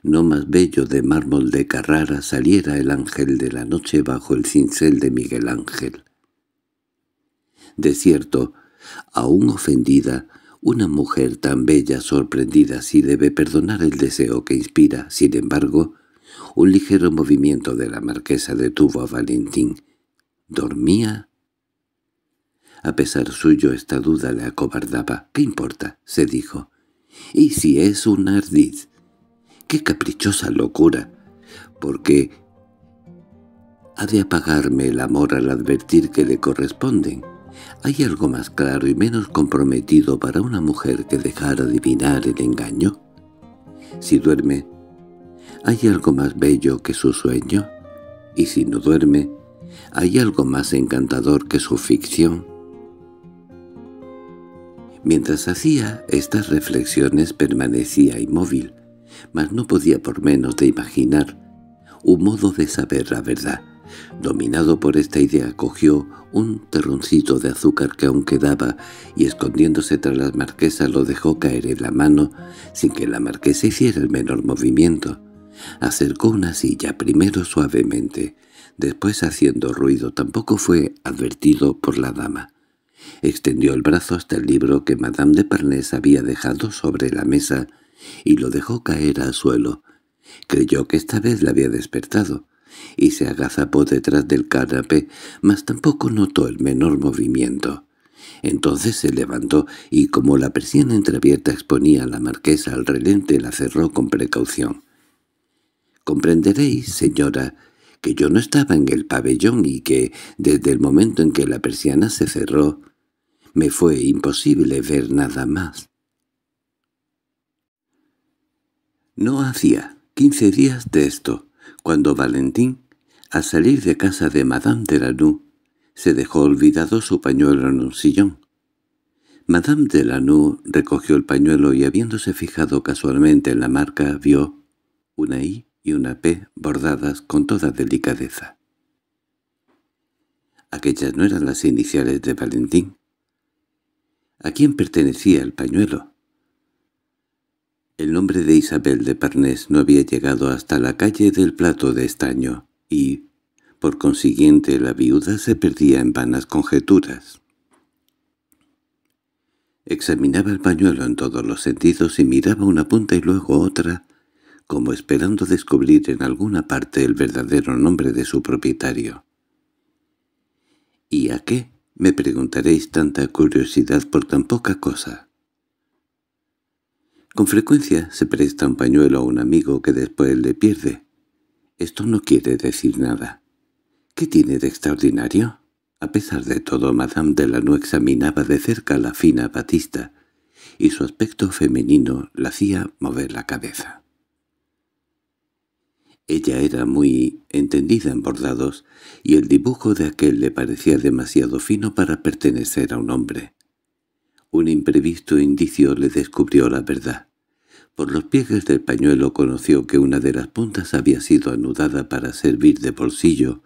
S1: No más bello de mármol de Carrara saliera el ángel de la noche bajo el cincel de Miguel Ángel. De cierto, aún ofendida, una mujer tan bella sorprendida sí debe perdonar el deseo que inspira, sin embargo, un ligero movimiento de la marquesa detuvo a Valentín. ¿Dormía? A pesar suyo esta duda le acobardaba. «¿Qué importa?» se dijo. «¿Y si es un ardiz?» ¡Qué caprichosa locura! Porque ha de apagarme el amor al advertir que le corresponden. ¿Hay algo más claro y menos comprometido para una mujer que dejar adivinar el engaño? Si duerme, ¿hay algo más bello que su sueño? Y si no duerme, hay algo más encantador que su ficción. Mientras hacía estas reflexiones permanecía inmóvil, mas no podía por menos de imaginar un modo de saber la verdad. Dominado por esta idea cogió un terroncito de azúcar que aún quedaba y escondiéndose tras la marquesa lo dejó caer en la mano sin que la marquesa hiciera el menor movimiento. Acercó una silla primero suavemente, después haciendo ruido tampoco fue advertido por la dama. Extendió el brazo hasta el libro que Madame de Parnés había dejado sobre la mesa y lo dejó caer al suelo. Creyó que esta vez la había despertado y se agazapó detrás del canapé, mas tampoco notó el menor movimiento. Entonces se levantó y como la persiana entreabierta exponía a la marquesa al relente la cerró con precaución. Comprenderéis, señora, que yo no estaba en el pabellón y que, desde el momento en que la persiana se cerró, me fue imposible ver nada más. No hacía quince días de esto, cuando Valentín, al salir de casa de Madame de se dejó olvidado su pañuelo en un sillón. Madame de recogió el pañuelo y habiéndose fijado casualmente en la marca, vio una I y una P bordadas con toda delicadeza. Aquellas no eran las iniciales de Valentín. ¿A quién pertenecía el pañuelo? El nombre de Isabel de Parnés no había llegado hasta la calle del plato de estaño, y, por consiguiente, la viuda se perdía en vanas conjeturas. Examinaba el pañuelo en todos los sentidos y miraba una punta y luego otra, como esperando descubrir en alguna parte el verdadero nombre de su propietario. —¿Y a qué? Me preguntaréis tanta curiosidad por tan poca cosa. Con frecuencia se presta un pañuelo a un amigo que después le pierde. Esto no quiere decir nada. ¿Qué tiene de extraordinario? A pesar de todo, Madame Delano examinaba de cerca la fina batista, y su aspecto femenino la hacía mover la cabeza. Ella era muy entendida en bordados, y el dibujo de aquel le parecía demasiado fino para pertenecer a un hombre. Un imprevisto indicio le descubrió la verdad. Por los pliegues del pañuelo conoció que una de las puntas había sido anudada para servir de bolsillo,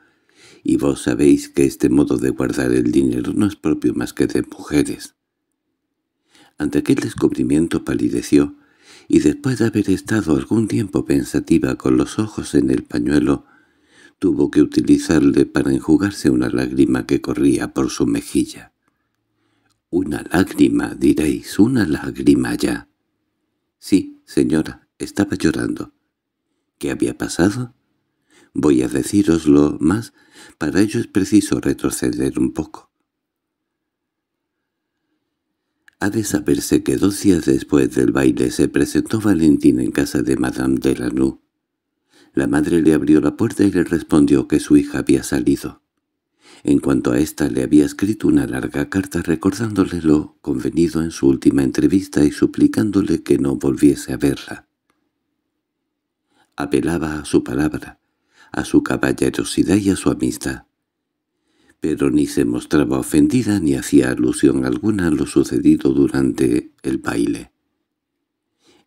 S1: y vos sabéis que este modo de guardar el dinero no es propio más que de mujeres. Ante aquel descubrimiento palideció, y después de haber estado algún tiempo pensativa con los ojos en el pañuelo, tuvo que utilizarle para enjugarse una lágrima que corría por su mejilla. «Una lágrima, diréis, una lágrima ya». «Sí, señora, estaba llorando». «¿Qué había pasado?» «Voy a decíroslo más, para ello es preciso retroceder un poco». Ha de saberse que dos días después del baile se presentó Valentín en casa de Madame de La madre le abrió la puerta y le respondió que su hija había salido. En cuanto a ésta le había escrito una larga carta recordándole lo convenido en su última entrevista y suplicándole que no volviese a verla. Apelaba a su palabra, a su caballerosidad y a su amistad pero ni se mostraba ofendida ni hacía alusión alguna a lo sucedido durante el baile.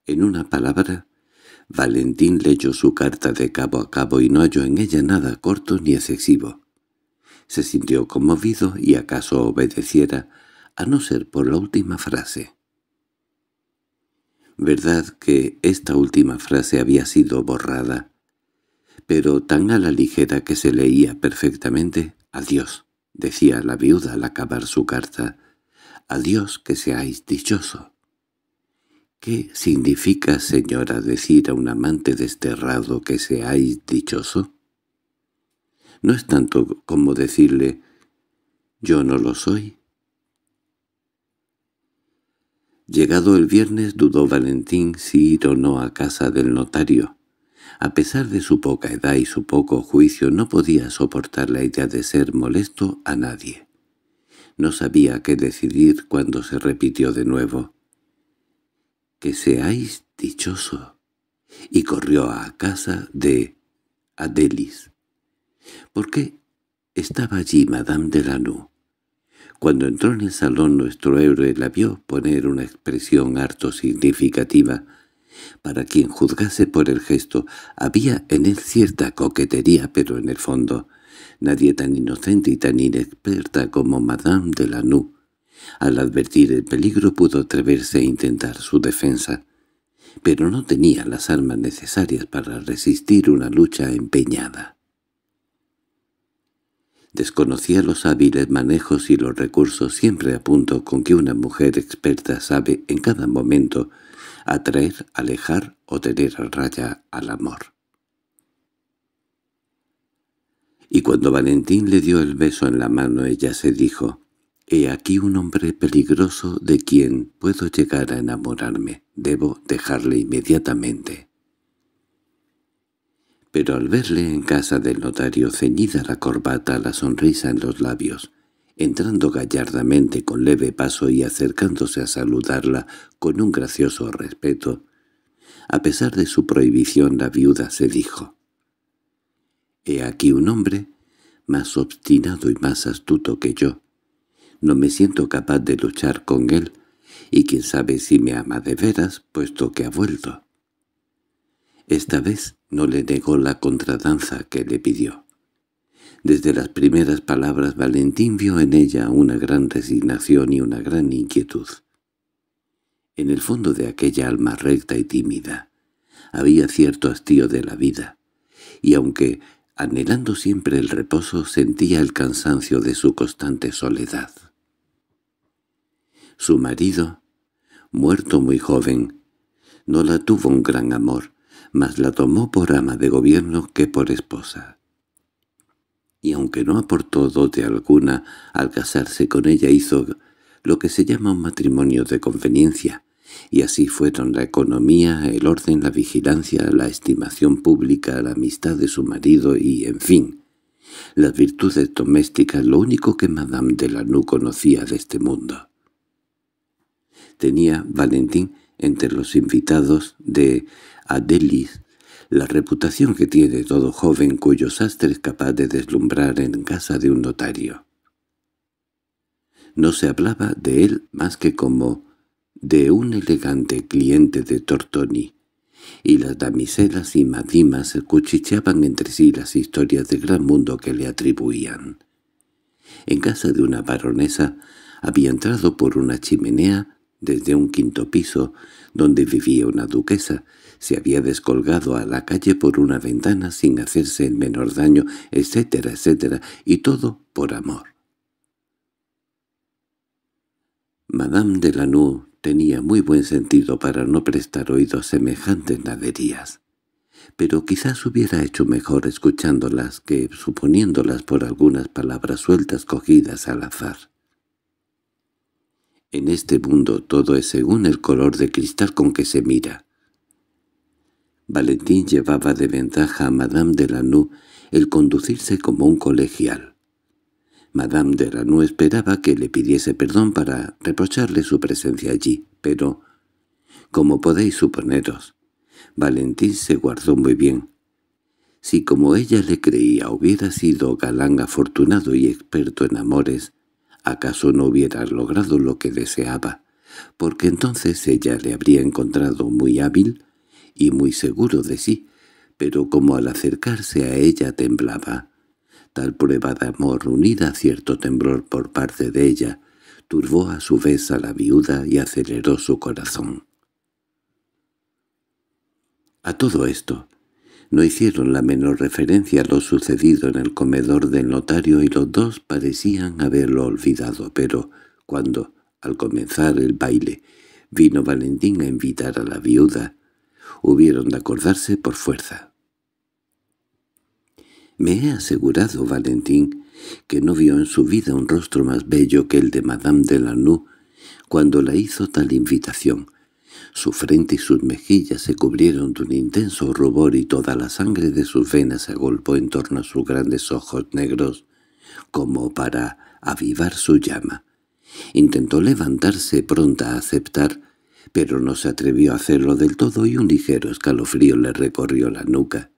S1: En una palabra, Valentín leyó su carta de cabo a cabo y no halló en ella nada corto ni excesivo. Se sintió conmovido y acaso obedeciera, a no ser por la última frase. Verdad que esta última frase había sido borrada, pero tan a la ligera que se leía perfectamente Adiós, decía la viuda al acabar su carta. Adiós, que seáis dichoso. ¿Qué significa, señora, decir a un amante desterrado que seáis dichoso? No es tanto como decirle, yo no lo soy. Llegado el viernes dudó Valentín si ir o no a casa del notario. A pesar de su poca edad y su poco juicio no podía soportar la idea de ser molesto a nadie. No sabía qué decidir cuando se repitió de nuevo. «Que seáis dichoso», y corrió a casa de Adelis. ¿Por qué estaba allí Madame de Cuando entró en el salón nuestro héroe la vio poner una expresión harto significativa. Para quien juzgase por el gesto, había en él cierta coquetería, pero en el fondo nadie tan inocente y tan inexperta como Madame de Nou. Al advertir el peligro pudo atreverse a intentar su defensa, pero no tenía las armas necesarias para resistir una lucha empeñada. Desconocía los hábiles manejos y los recursos siempre a punto con que una mujer experta sabe en cada momento atraer, alejar o tener a raya al amor. Y cuando Valentín le dio el beso en la mano ella se dijo, «He aquí un hombre peligroso de quien puedo llegar a enamorarme. Debo dejarle inmediatamente». Pero al verle en casa del notario ceñida la corbata, la sonrisa en los labios, entrando gallardamente con leve paso y acercándose a saludarla con un gracioso respeto. A pesar de su prohibición la viuda se dijo. «He aquí un hombre más obstinado y más astuto que yo. No me siento capaz de luchar con él, y quién sabe si me ama de veras, puesto que ha vuelto». Esta vez no le negó la contradanza que le pidió. Desde las primeras palabras Valentín vio en ella una gran resignación y una gran inquietud. En el fondo de aquella alma recta y tímida había cierto hastío de la vida, y aunque anhelando siempre el reposo sentía el cansancio de su constante soledad. Su marido, muerto muy joven, no la tuvo un gran amor, mas la tomó por ama de gobierno que por esposa y aunque no aportó dote alguna, al casarse con ella hizo lo que se llama un matrimonio de conveniencia, y así fueron la economía, el orden, la vigilancia, la estimación pública, la amistad de su marido y, en fin, las virtudes domésticas, lo único que Madame de conocía de este mundo. Tenía Valentín entre los invitados de Adelis la reputación que tiene todo joven cuyo sastre es capaz de deslumbrar en casa de un notario. No se hablaba de él más que como de un elegante cliente de Tortoni, y las damiselas y madimas cuchicheaban entre sí las historias del gran mundo que le atribuían. En casa de una baronesa había entrado por una chimenea desde un quinto piso, donde vivía una duquesa, se había descolgado a la calle por una ventana sin hacerse el menor daño, etcétera, etcétera, y todo por amor. Madame de tenía muy buen sentido para no prestar oído a semejantes naderías, pero quizás hubiera hecho mejor escuchándolas que suponiéndolas por algunas palabras sueltas cogidas al azar. En este mundo todo es según el color de cristal con que se mira. Valentín llevaba de ventaja a Madame de Lanú el conducirse como un colegial. Madame de Lanú esperaba que le pidiese perdón para reprocharle su presencia allí, pero, como podéis suponeros, Valentín se guardó muy bien. Si como ella le creía hubiera sido galán afortunado y experto en amores, acaso no hubiera logrado lo que deseaba, porque entonces ella le habría encontrado muy hábil y muy seguro de sí, pero como al acercarse a ella temblaba. Tal prueba de amor unida a cierto temblor por parte de ella turbó a su vez a la viuda y aceleró su corazón. A todo esto, no hicieron la menor referencia a lo sucedido en el comedor del notario y los dos parecían haberlo olvidado, pero cuando, al comenzar el baile, vino Valentín a invitar a la viuda, hubieron de acordarse por fuerza. Me he asegurado, Valentín, que no vio en su vida un rostro más bello que el de Madame de Lanoux cuando la hizo tal invitación. Su frente y sus mejillas se cubrieron de un intenso rubor y toda la sangre de sus venas se agolpó en torno a sus grandes ojos negros, como para avivar su llama. Intentó levantarse pronta a aceptar pero no se atrevió a hacerlo del todo y un ligero escalofrío le recorrió la nuca,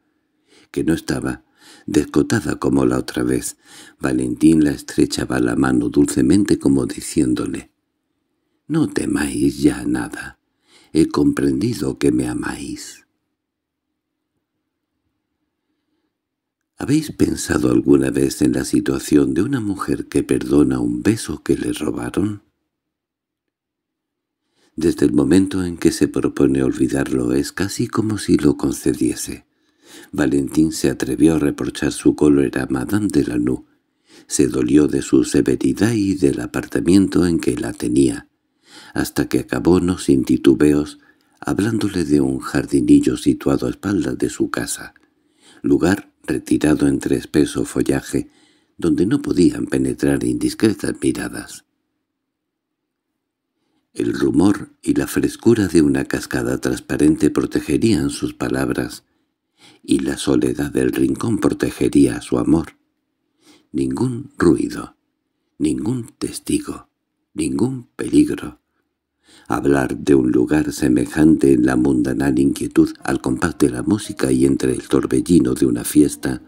S1: que no estaba descotada como la otra vez. Valentín la estrechaba la mano dulcemente como diciéndole, «No temáis ya nada. He comprendido que me amáis». ¿Habéis pensado alguna vez en la situación de una mujer que perdona un beso que le robaron? Desde el momento en que se propone olvidarlo es casi como si lo concediese. Valentín se atrevió a reprochar su cólera a Madame de nu Se dolió de su severidad y del apartamiento en que la tenía, hasta que acabó no sin titubeos, hablándole de un jardinillo situado a espaldas de su casa, lugar retirado entre espeso follaje, donde no podían penetrar indiscretas miradas. El rumor y la frescura de una cascada transparente protegerían sus palabras, y la soledad del rincón protegería su amor. Ningún ruido, ningún testigo, ningún peligro. Hablar de un lugar semejante en la mundanal inquietud al compás de la música y entre el torbellino de una fiesta,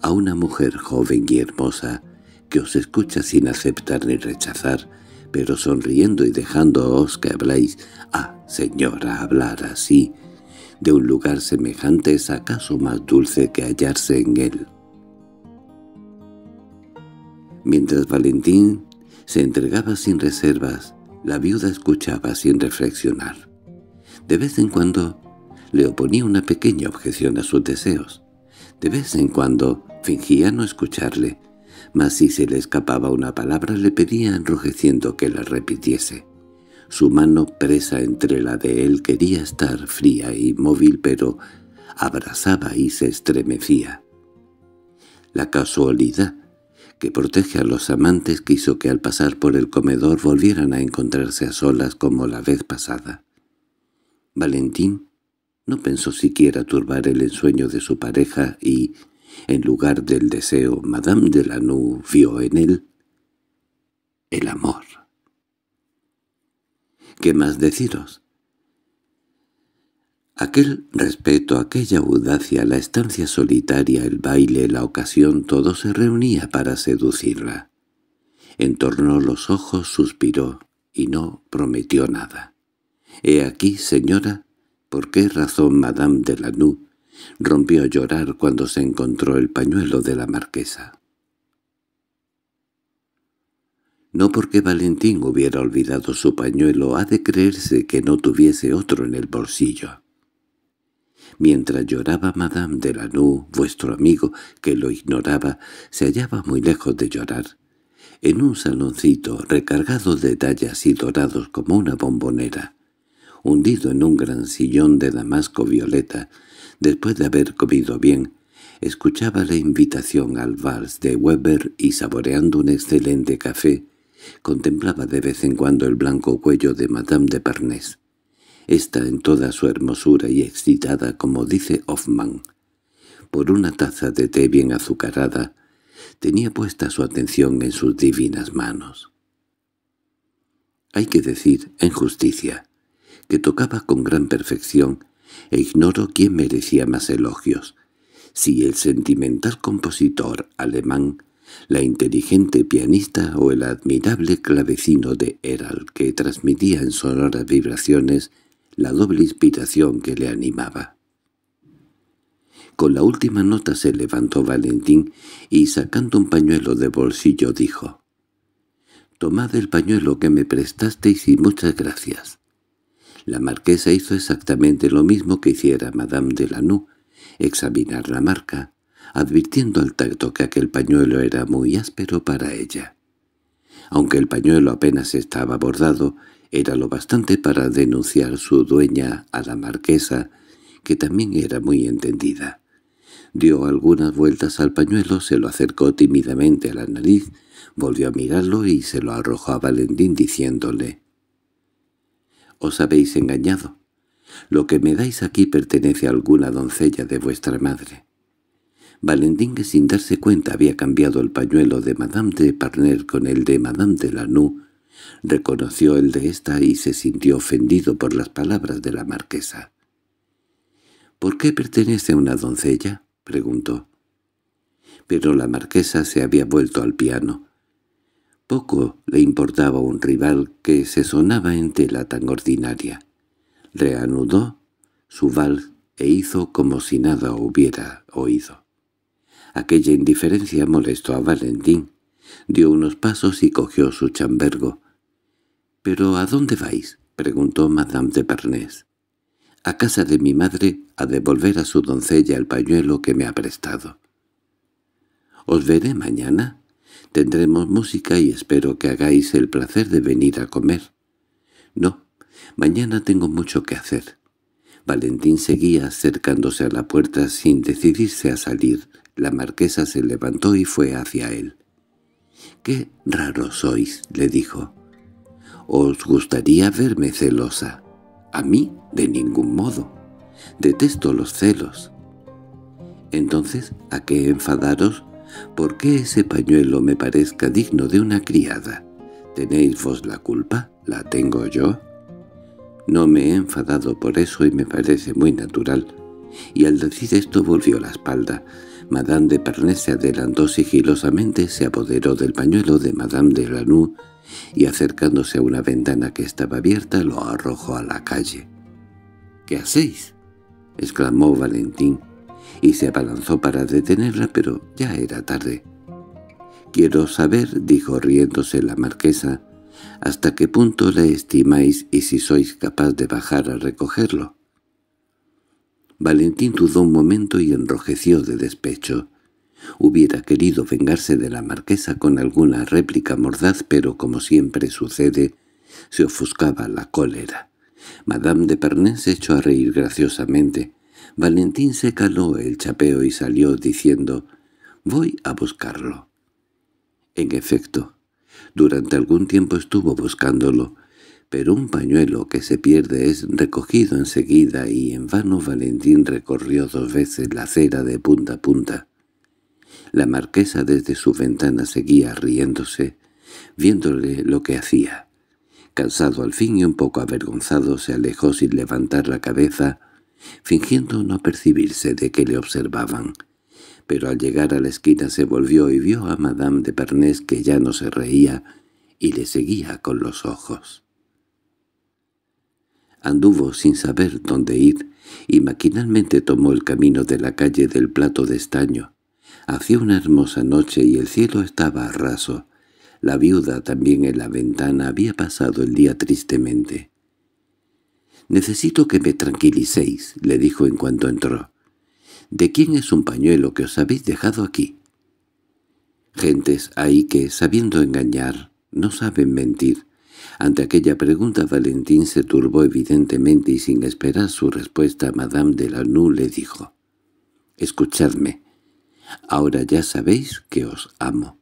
S1: a una mujer joven y hermosa que os escucha sin aceptar ni rechazar, pero sonriendo y dejándoos que habláis, ah, señora, hablar así, de un lugar semejante es acaso más dulce que hallarse en él. Mientras Valentín se entregaba sin reservas, la viuda escuchaba sin reflexionar. De vez en cuando le oponía una pequeña objeción a sus deseos. De vez en cuando fingía no escucharle, mas si se le escapaba una palabra le pedía enrojeciendo que la repitiese. Su mano presa entre la de él quería estar fría y móvil, pero abrazaba y se estremecía. La casualidad que protege a los amantes quiso que al pasar por el comedor volvieran a encontrarse a solas como la vez pasada. Valentín no pensó siquiera turbar el ensueño de su pareja y, en lugar del deseo, Madame de Lanú vio en él el amor. ¿Qué más deciros? Aquel respeto, aquella audacia, la estancia solitaria, el baile, la ocasión, todo se reunía para seducirla. Entornó los ojos, suspiró, y no prometió nada. He aquí, señora, por qué razón Madame de Lanú Rompió a llorar cuando se encontró el pañuelo de la marquesa. No porque Valentín hubiera olvidado su pañuelo, ha de creerse que no tuviese otro en el bolsillo. Mientras lloraba Madame de Lanú, vuestro amigo, que lo ignoraba, se hallaba muy lejos de llorar, en un saloncito recargado de tallas y dorados como una bombonera, hundido en un gran sillón de damasco violeta, Después de haber comido bien, escuchaba la invitación al vals de Weber y saboreando un excelente café, contemplaba de vez en cuando el blanco cuello de Madame de Parnés. Esta en toda su hermosura y excitada, como dice Hoffman. Por una taza de té bien azucarada, tenía puesta su atención en sus divinas manos. Hay que decir, en justicia, que tocaba con gran perfección e ignoro quién merecía más elogios, si el sentimental compositor alemán, la inteligente pianista o el admirable clavecino de Eral que transmitía en sonoras vibraciones la doble inspiración que le animaba. Con la última nota se levantó Valentín y sacando un pañuelo de bolsillo dijo «Tomad el pañuelo que me prestasteis y muchas gracias. La marquesa hizo exactamente lo mismo que hiciera Madame de examinar la marca, advirtiendo al tacto que aquel pañuelo era muy áspero para ella. Aunque el pañuelo apenas estaba bordado, era lo bastante para denunciar su dueña a la marquesa, que también era muy entendida. Dio algunas vueltas al pañuelo, se lo acercó tímidamente a la nariz, volvió a mirarlo y se lo arrojó a Valentín diciéndole os habéis engañado. Lo que me dais aquí pertenece a alguna doncella de vuestra madre. Valentín, que sin darse cuenta, había cambiado el pañuelo de Madame de Parner con el de Madame de Lanoux, reconoció el de ésta y se sintió ofendido por las palabras de la marquesa. —¿Por qué pertenece a una doncella? —preguntó. Pero la marquesa se había vuelto al piano. Poco le importaba un rival que se sonaba en tela tan ordinaria. Reanudó su vals e hizo como si nada hubiera oído. Aquella indiferencia molestó a Valentín. Dio unos pasos y cogió su chambergo. —¿Pero a dónde vais? —preguntó Madame de Parnés. —A casa de mi madre a devolver a su doncella el pañuelo que me ha prestado. —¿Os veré mañana? Tendremos música y espero que hagáis el placer de venir a comer. No, mañana tengo mucho que hacer. Valentín seguía acercándose a la puerta sin decidirse a salir. La marquesa se levantó y fue hacia él. «¡Qué raro sois!» le dijo. «¿Os gustaría verme celosa?» «A mí, de ningún modo. Detesto los celos». «Entonces, ¿a qué enfadaros ¿Por qué ese pañuelo me parezca digno de una criada? ¿Tenéis vos la culpa? ¿La tengo yo? No me he enfadado por eso y me parece muy natural. Y al decir esto volvió la espalda. Madame de Parnés se adelantó sigilosamente, se apoderó del pañuelo de Madame de Lanoux y acercándose a una ventana que estaba abierta lo arrojó a la calle. —¿Qué hacéis? —exclamó Valentín y se abalanzó para detenerla, pero ya era tarde. «Quiero saber», dijo riéndose la marquesa, «hasta qué punto la estimáis y si sois capaz de bajar a recogerlo». Valentín dudó un momento y enrojeció de despecho. Hubiera querido vengarse de la marquesa con alguna réplica mordaz, pero como siempre sucede, se ofuscaba la cólera. Madame de Pernet se echó a reír graciosamente. Valentín se caló el chapeo y salió diciendo «Voy a buscarlo». En efecto, durante algún tiempo estuvo buscándolo, pero un pañuelo que se pierde es recogido enseguida y en vano Valentín recorrió dos veces la acera de punta a punta. La marquesa desde su ventana seguía riéndose, viéndole lo que hacía. Cansado al fin y un poco avergonzado se alejó sin levantar la cabeza fingiendo no percibirse de que le observaban. Pero al llegar a la esquina se volvió y vio a Madame de Parnés que ya no se reía y le seguía con los ojos. Anduvo sin saber dónde ir y maquinalmente tomó el camino de la calle del plato de estaño. Hacía una hermosa noche y el cielo estaba a raso. La viuda también en la ventana había pasado el día tristemente. «Necesito que me tranquilicéis», le dijo en cuanto entró. «¿De quién es un pañuelo que os habéis dejado aquí?» Gentes hay que, sabiendo engañar, no saben mentir. Ante aquella pregunta Valentín se turbó evidentemente y sin esperar su respuesta Madame de Lanoux le dijo. «Escuchadme. Ahora ya sabéis que os amo.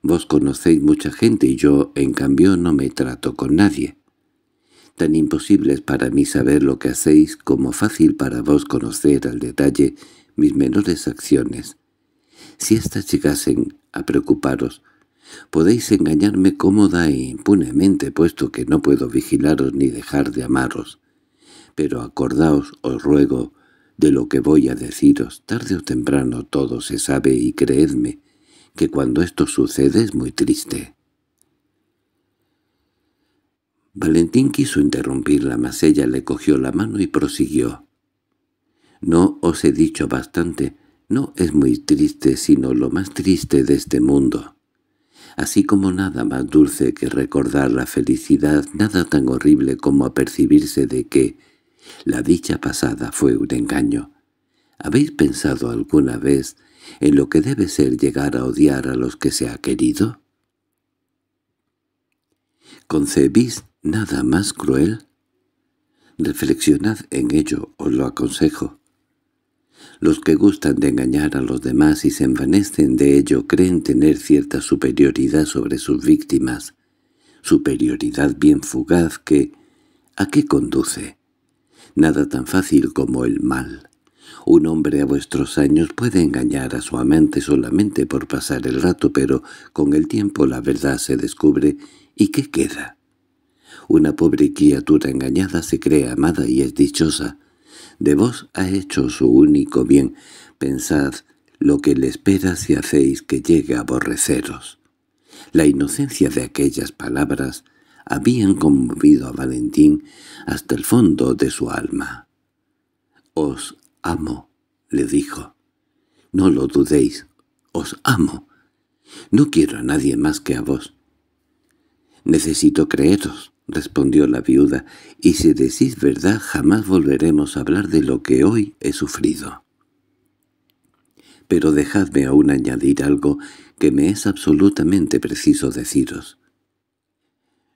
S1: Vos conocéis mucha gente y yo, en cambio, no me trato con nadie tan es para mí saber lo que hacéis como fácil para vos conocer al detalle mis menores acciones. Si éstas llegasen a preocuparos, podéis engañarme cómoda e impunemente, puesto que no puedo vigilaros ni dejar de amaros. Pero acordaos, os ruego, de lo que voy a deciros, tarde o temprano todo se sabe y creedme, que cuando esto sucede es muy triste. Valentín quiso interrumpirla, mas ella le cogió la mano y prosiguió. «No os he dicho bastante. No es muy triste, sino lo más triste de este mundo. Así como nada más dulce que recordar la felicidad, nada tan horrible como apercibirse de que la dicha pasada fue un engaño. ¿Habéis pensado alguna vez en lo que debe ser llegar a odiar a los que se ha querido?» ¿Concebiste Nada más cruel. Reflexionad en ello, os lo aconsejo. Los que gustan de engañar a los demás y se envanecen de ello creen tener cierta superioridad sobre sus víctimas, superioridad bien fugaz que... ¿A qué conduce? Nada tan fácil como el mal. Un hombre a vuestros años puede engañar a su amante solamente por pasar el rato, pero con el tiempo la verdad se descubre y ¿qué queda? Una pobre criatura engañada se cree amada y es dichosa. De vos ha hecho su único bien. Pensad lo que le espera si hacéis que llegue a aborreceros. La inocencia de aquellas palabras habían conmovido a Valentín hasta el fondo de su alma. «Os amo», le dijo. «No lo dudéis, os amo. No quiero a nadie más que a vos. Necesito creeros respondió la viuda, y si decís verdad jamás volveremos a hablar de lo que hoy he sufrido. Pero dejadme aún añadir algo que me es absolutamente preciso deciros.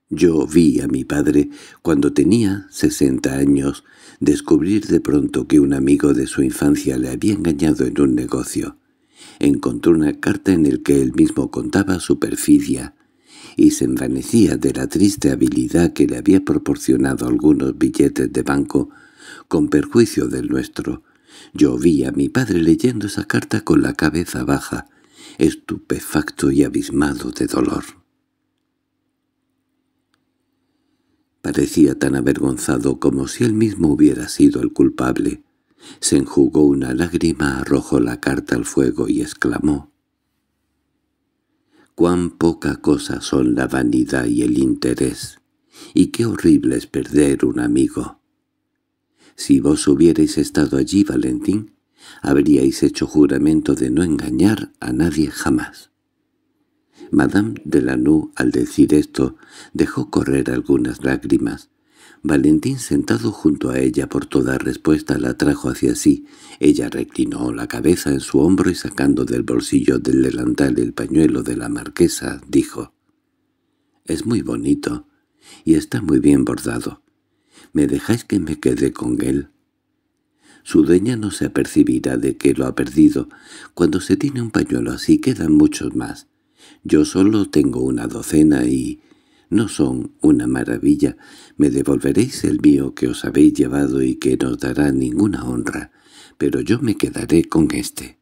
S1: Yo vi a mi padre, cuando tenía sesenta años, descubrir de pronto que un amigo de su infancia le había engañado en un negocio. Encontró una carta en la que él mismo contaba su perfidia y se envanecía de la triste habilidad que le había proporcionado algunos billetes de banco, con perjuicio del nuestro. Yo vi a mi padre leyendo esa carta con la cabeza baja, estupefacto y abismado de dolor. Parecía tan avergonzado como si él mismo hubiera sido el culpable. Se enjugó una lágrima, arrojó la carta al fuego y exclamó cuán poca cosa son la vanidad y el interés, y qué horrible es perder un amigo. Si vos hubierais estado allí, Valentín, habríais hecho juramento de no engañar a nadie jamás. Madame de al decir esto, dejó correr algunas lágrimas, Valentín sentado junto a ella por toda respuesta la trajo hacia sí. Ella reclinó la cabeza en su hombro y sacando del bolsillo del delantal el pañuelo de la marquesa, dijo «Es muy bonito y está muy bien bordado. ¿Me dejáis que me quede con él?» Su dueña no se apercibirá de que lo ha perdido. Cuando se tiene un pañuelo así quedan muchos más. Yo solo tengo una docena y no son una maravilla, me devolveréis el mío que os habéis llevado y que no dará ninguna honra, pero yo me quedaré con este.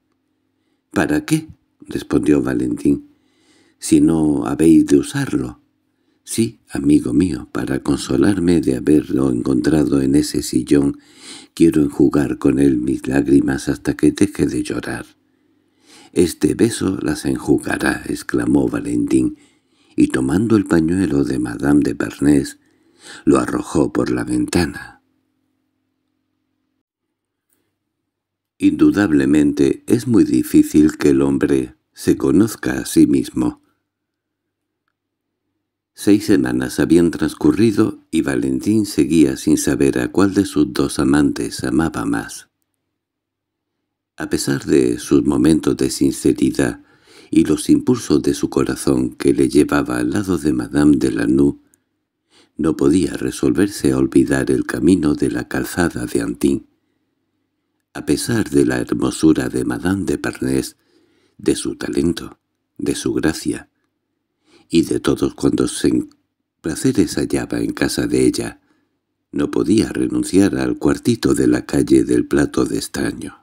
S1: —¿Para qué? —respondió Valentín. —Si no habéis de usarlo. —Sí, amigo mío, para consolarme de haberlo encontrado en ese sillón, quiero enjugar con él mis lágrimas hasta que deje de llorar. —Este beso las enjugará —exclamó Valentín— y tomando el pañuelo de Madame de Bernés, lo arrojó por la ventana. Indudablemente es muy difícil que el hombre se conozca a sí mismo. Seis semanas habían transcurrido y Valentín seguía sin saber a cuál de sus dos amantes amaba más. A pesar de sus momentos de sinceridad, y los impulsos de su corazón que le llevaba al lado de Madame de nou no podía resolverse a olvidar el camino de la calzada de Antin. A pesar de la hermosura de Madame de Parnés, de su talento, de su gracia, y de todos cuantos placeres hallaba en casa de ella, no podía renunciar al cuartito de la calle del plato de extraño.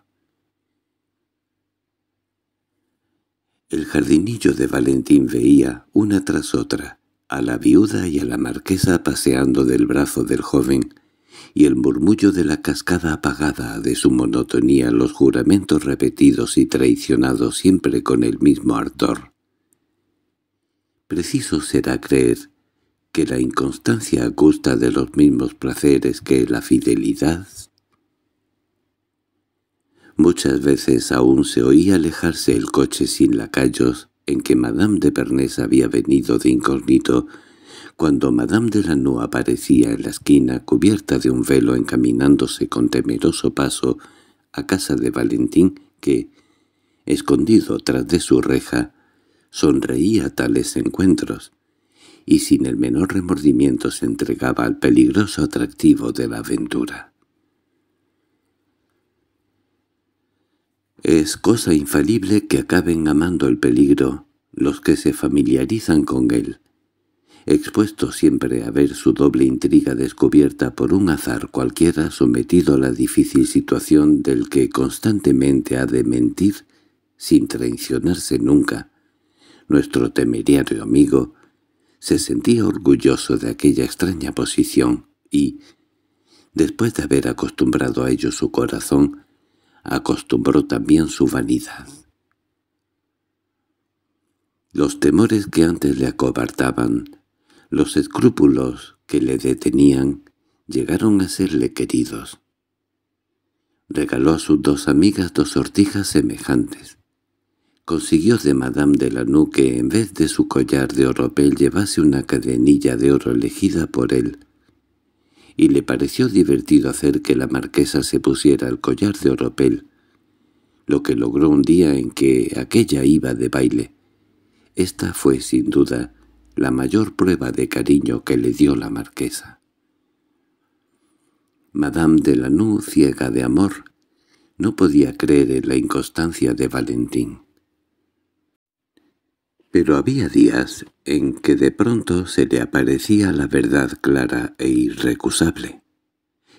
S1: El jardinillo de Valentín veía, una tras otra, a la viuda y a la marquesa paseando del brazo del joven, y el murmullo de la cascada apagada de su monotonía los juramentos repetidos y traicionados siempre con el mismo ardor. Preciso será creer que la inconstancia gusta de los mismos placeres que la fidelidad Muchas veces aún se oía alejarse el coche sin lacayos en que Madame de Pernes había venido de incógnito, cuando Madame de Lanú aparecía en la esquina cubierta de un velo encaminándose con temeroso paso a casa de Valentín que, escondido tras de su reja, sonreía a tales encuentros, y sin el menor remordimiento se entregaba al peligroso atractivo de la aventura. Es cosa infalible que acaben amando el peligro los que se familiarizan con él, Expuesto siempre a ver su doble intriga descubierta por un azar cualquiera sometido a la difícil situación del que constantemente ha de mentir sin traicionarse nunca. Nuestro temerario amigo se sentía orgulloso de aquella extraña posición y, después de haber acostumbrado a ello su corazón, acostumbró también su vanidad. Los temores que antes le acobardaban, los escrúpulos que le detenían, llegaron a serle queridos. Regaló a sus dos amigas dos sortijas semejantes. Consiguió de Madame de la que en vez de su collar de oropel llevase una cadenilla de oro elegida por él, y le pareció divertido hacer que la marquesa se pusiera el collar de oropel, lo que logró un día en que aquella iba de baile. Esta fue, sin duda, la mayor prueba de cariño que le dio la marquesa. Madame de Lanoux, ciega de amor, no podía creer en la inconstancia de Valentín. Pero había días en que de pronto se le aparecía la verdad clara e irrecusable.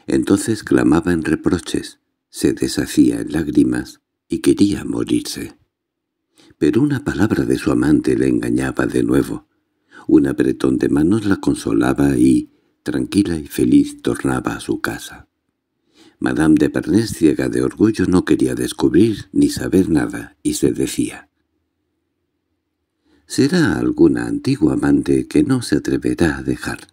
S1: Entonces clamaba en reproches, se deshacía en lágrimas y quería morirse. Pero una palabra de su amante le engañaba de nuevo. Un apretón de manos la consolaba y, tranquila y feliz, tornaba a su casa. Madame de Parnés, ciega de orgullo, no quería descubrir ni saber nada, y se decía Será alguna antigua amante que no se atreverá a dejar.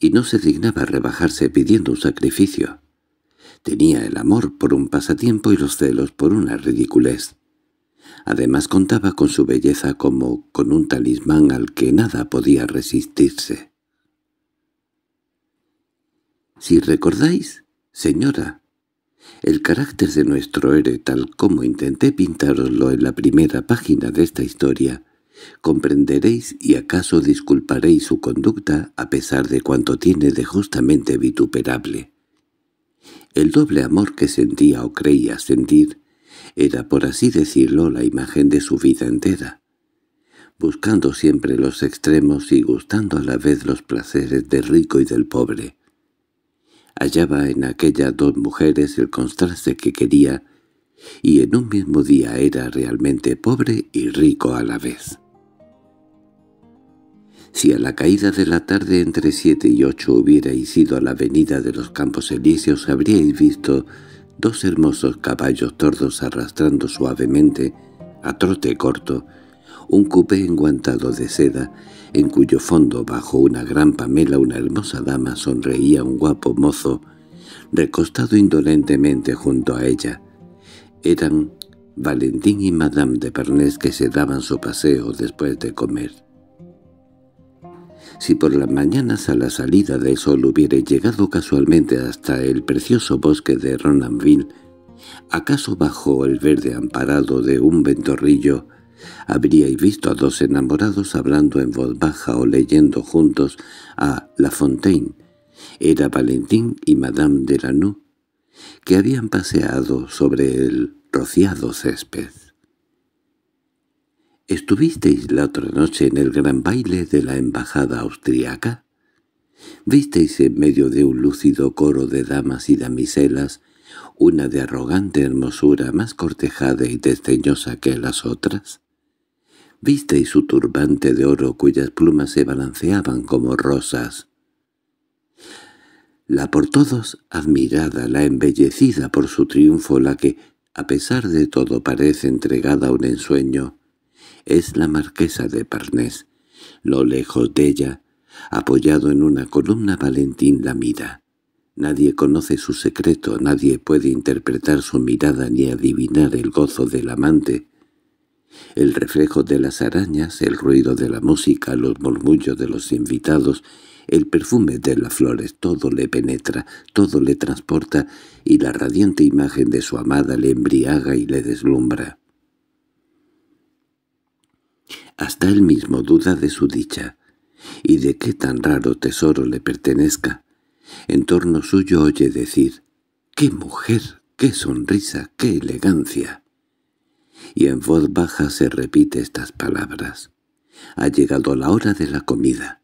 S1: Y no se dignaba rebajarse pidiendo un sacrificio. Tenía el amor por un pasatiempo y los celos por una ridiculez. Además contaba con su belleza como con un talismán al que nada podía resistirse. Si recordáis, señora, el carácter de nuestro héroe, tal como intenté pintároslo en la primera página de esta historia, comprenderéis y acaso disculparéis su conducta a pesar de cuanto tiene de justamente vituperable. El doble amor que sentía o creía sentir era, por así decirlo, la imagen de su vida entera, buscando siempre los extremos y gustando a la vez los placeres del rico y del pobre hallaba en aquellas dos mujeres el contraste que quería, y en un mismo día era realmente pobre y rico a la vez. Si a la caída de la tarde entre siete y ocho hubierais ido a la avenida de los Campos Elíseos habríais visto dos hermosos caballos tordos arrastrando suavemente, a trote corto, un cupé enguantado de seda en cuyo fondo bajo una gran pamela una hermosa dama sonreía un guapo mozo, recostado indolentemente junto a ella. Eran Valentín y Madame de Pernés que se daban su paseo después de comer. Si por las mañanas a la salida del sol hubiera llegado casualmente hasta el precioso bosque de Ronanville, acaso bajo el verde amparado de un ventorrillo, habríais visto a dos enamorados hablando en voz baja o leyendo juntos a La Fontaine. Era Valentín y Madame de que habían paseado sobre el rociado césped. ¿Estuvisteis la otra noche en el gran baile de la embajada austriaca? ¿Visteis en medio de un lúcido coro de damas y damiselas una de arrogante hermosura más cortejada y desdeñosa que las otras? viste y su turbante de oro cuyas plumas se balanceaban como rosas. La por todos admirada, la embellecida por su triunfo, la que, a pesar de todo, parece entregada a un ensueño, es la marquesa de Parnés. Lo lejos de ella, apoyado en una columna, Valentín la mira. Nadie conoce su secreto, nadie puede interpretar su mirada ni adivinar el gozo del amante, el reflejo de las arañas, el ruido de la música, los murmullos de los invitados, el perfume de las flores, todo le penetra, todo le transporta, y la radiante imagen de su amada le embriaga y le deslumbra. Hasta él mismo duda de su dicha, y de qué tan raro tesoro le pertenezca. En torno suyo oye decir, ¡qué mujer, qué sonrisa, qué elegancia! y en voz baja se repite estas palabras. Ha llegado la hora de la comida.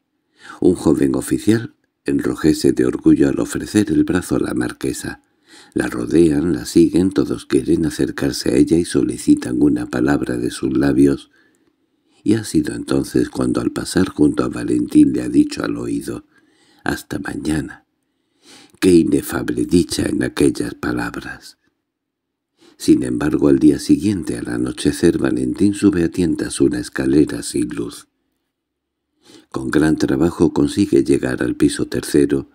S1: Un joven oficial enrojece de orgullo al ofrecer el brazo a la marquesa. La rodean, la siguen, todos quieren acercarse a ella y solicitan una palabra de sus labios. Y ha sido entonces cuando al pasar junto a Valentín le ha dicho al oído «Hasta mañana». ¡Qué inefable dicha en aquellas palabras! Sin embargo, al día siguiente, al anochecer, Valentín sube a tientas una escalera sin luz. Con gran trabajo consigue llegar al piso tercero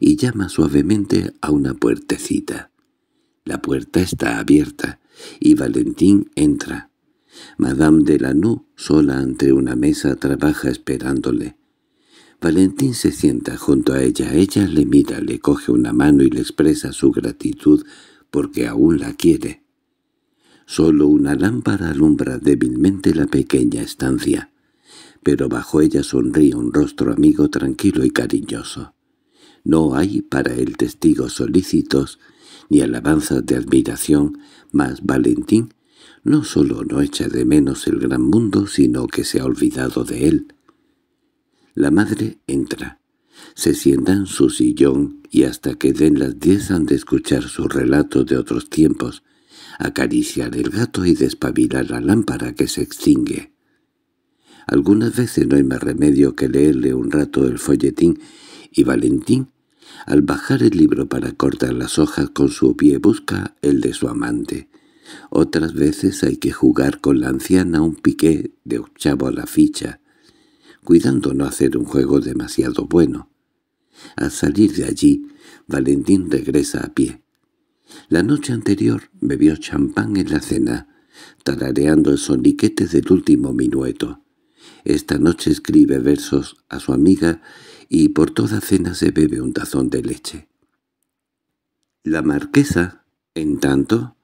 S1: y llama suavemente a una puertecita. La puerta está abierta y Valentín entra. Madame de sola ante una mesa, trabaja esperándole. Valentín se sienta junto a ella. Ella le mira, le coge una mano y le expresa su gratitud porque aún la quiere. Solo una lámpara alumbra débilmente la pequeña estancia, pero bajo ella sonríe un rostro amigo tranquilo y cariñoso. No hay para él testigos solícitos ni alabanzas de admiración, mas Valentín no solo no echa de menos el gran mundo, sino que se ha olvidado de él. La madre entra, se sienta en su sillón y hasta que den las diez han de escuchar su relato de otros tiempos, acariciar el gato y despabilar la lámpara que se extingue. Algunas veces no hay más remedio que leerle un rato el folletín, y Valentín, al bajar el libro para cortar las hojas con su pie, busca el de su amante. Otras veces hay que jugar con la anciana un piqué de ochavo a la ficha, cuidando no hacer un juego demasiado bueno. Al salir de allí, Valentín regresa a pie. La noche anterior bebió champán en la cena, tarareando el soniquete del último minueto. Esta noche escribe versos a su amiga y por toda cena se bebe un tazón de leche. La marquesa, en tanto,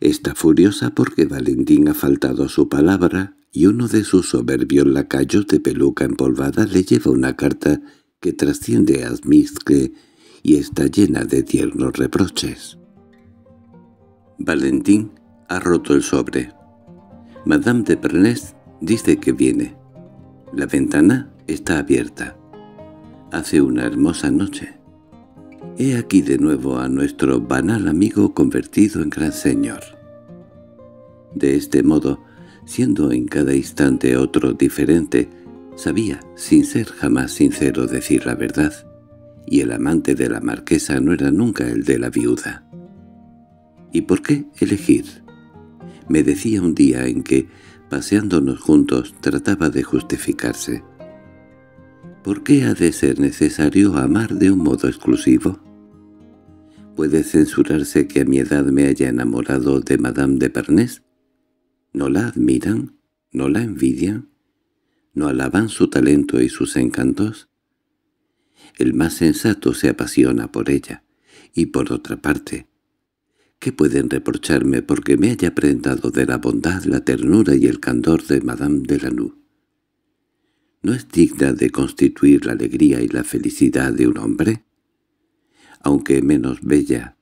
S1: está furiosa porque Valentín ha faltado a su palabra y uno de sus soberbios lacayos de peluca empolvada le lleva una carta que trasciende a Zmizcle y está llena de tiernos reproches. Valentín ha roto el sobre. Madame de Pernes dice que viene. La ventana está abierta. Hace una hermosa noche. He aquí de nuevo a nuestro banal amigo convertido en gran señor. De este modo, siendo en cada instante otro diferente, sabía, sin ser jamás sincero, decir la verdad, y el amante de la marquesa no era nunca el de la viuda. ¿Y por qué elegir? Me decía un día en que, paseándonos juntos, trataba de justificarse. ¿Por qué ha de ser necesario amar de un modo exclusivo? ¿Puede censurarse que a mi edad me haya enamorado de Madame de Parnés? ¿No la admiran? ¿No la envidian? ¿No alaban su talento y sus encantos? El más sensato se apasiona por ella, y por otra parte, ¿Qué pueden reprocharme porque me haya prendado de la bondad, la ternura y el candor de Madame de ¿No es digna de constituir la alegría y la felicidad de un hombre? Aunque menos bella,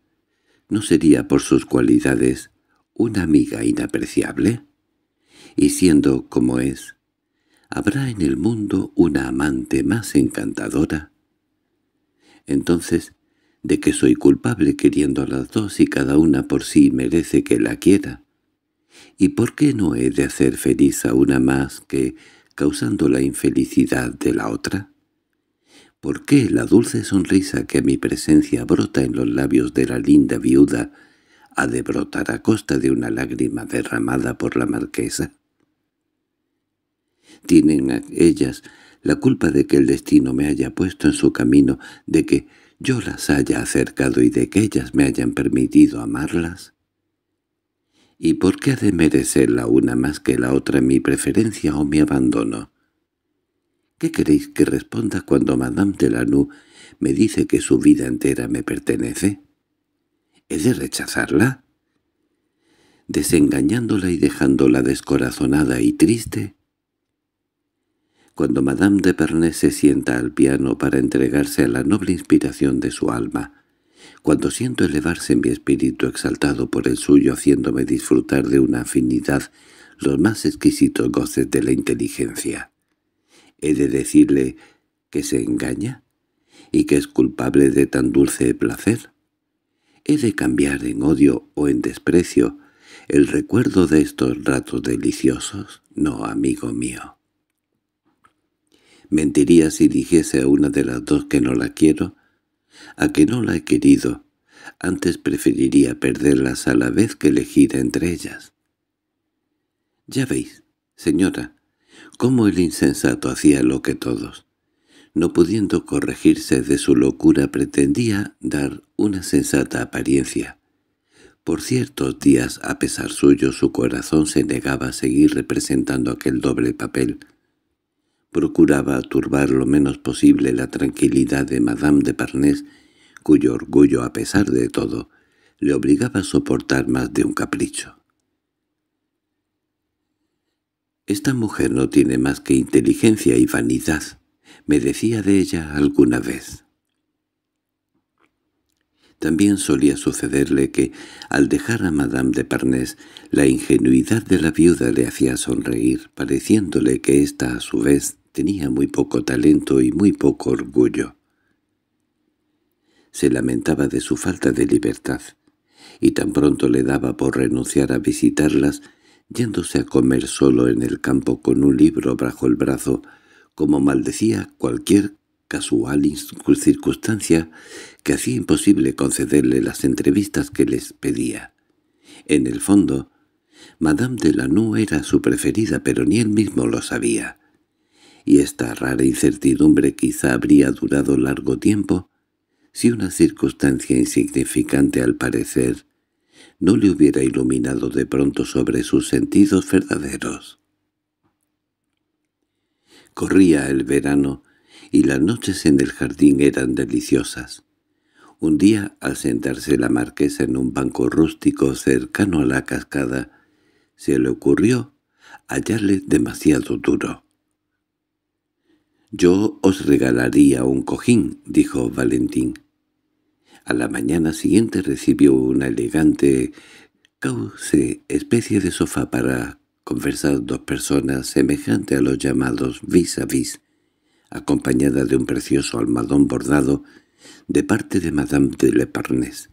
S1: ¿no sería por sus cualidades una amiga inapreciable? Y siendo como es, ¿habrá en el mundo una amante más encantadora? Entonces, de que soy culpable queriendo a las dos y cada una por sí merece que la quiera. ¿Y por qué no he de hacer feliz a una más que causando la infelicidad de la otra? ¿Por qué la dulce sonrisa que a mi presencia brota en los labios de la linda viuda ha de brotar a costa de una lágrima derramada por la marquesa? Tienen ellas la culpa de que el destino me haya puesto en su camino, de que yo las haya acercado y de que ellas me hayan permitido amarlas? ¿Y por qué ha de merecer la una más que la otra mi preferencia o mi abandono? ¿Qué queréis que responda cuando Madame de me dice que su vida entera me pertenece? ¿He de rechazarla? Desengañándola y dejándola descorazonada y triste, cuando Madame de Pernet se sienta al piano para entregarse a la noble inspiración de su alma, cuando siento elevarse mi espíritu exaltado por el suyo haciéndome disfrutar de una afinidad los más exquisitos goces de la inteligencia. ¿He de decirle que se engaña? ¿Y que es culpable de tan dulce placer? ¿He de cambiar en odio o en desprecio el recuerdo de estos ratos deliciosos? No, amigo mío. Mentiría si dijese a una de las dos que no la quiero, a que no la he querido. Antes preferiría perderlas a la vez que elegir entre ellas. Ya veis, señora, cómo el insensato hacía lo que todos. No pudiendo corregirse de su locura pretendía dar una sensata apariencia. Por ciertos días, a pesar suyo, su corazón se negaba a seguir representando aquel doble papel. Procuraba turbar lo menos posible la tranquilidad de Madame de Parnés, cuyo orgullo, a pesar de todo, le obligaba a soportar más de un capricho. «Esta mujer no tiene más que inteligencia y vanidad», me decía de ella alguna vez. También solía sucederle que, al dejar a Madame de Parnés, la ingenuidad de la viuda le hacía sonreír, pareciéndole que ésta a su vez tenía muy poco talento y muy poco orgullo. Se lamentaba de su falta de libertad, y tan pronto le daba por renunciar a visitarlas, yéndose a comer solo en el campo con un libro bajo el brazo, como maldecía cualquier casual circunstancia que hacía imposible concederle las entrevistas que les pedía. En el fondo, Madame de era su preferida, pero ni él mismo lo sabía. Y esta rara incertidumbre quizá habría durado largo tiempo, si una circunstancia insignificante al parecer no le hubiera iluminado de pronto sobre sus sentidos verdaderos. Corría el verano, y las noches en el jardín eran deliciosas. Un día, al sentarse la marquesa en un banco rústico cercano a la cascada, se le ocurrió hallarle demasiado duro. «Yo os regalaría un cojín», dijo Valentín. A la mañana siguiente recibió una elegante cauce, especie de sofá para conversar dos personas semejante a los llamados vis-a-vis, -vis, acompañada de un precioso almadón bordado de parte de Madame de Leparnés.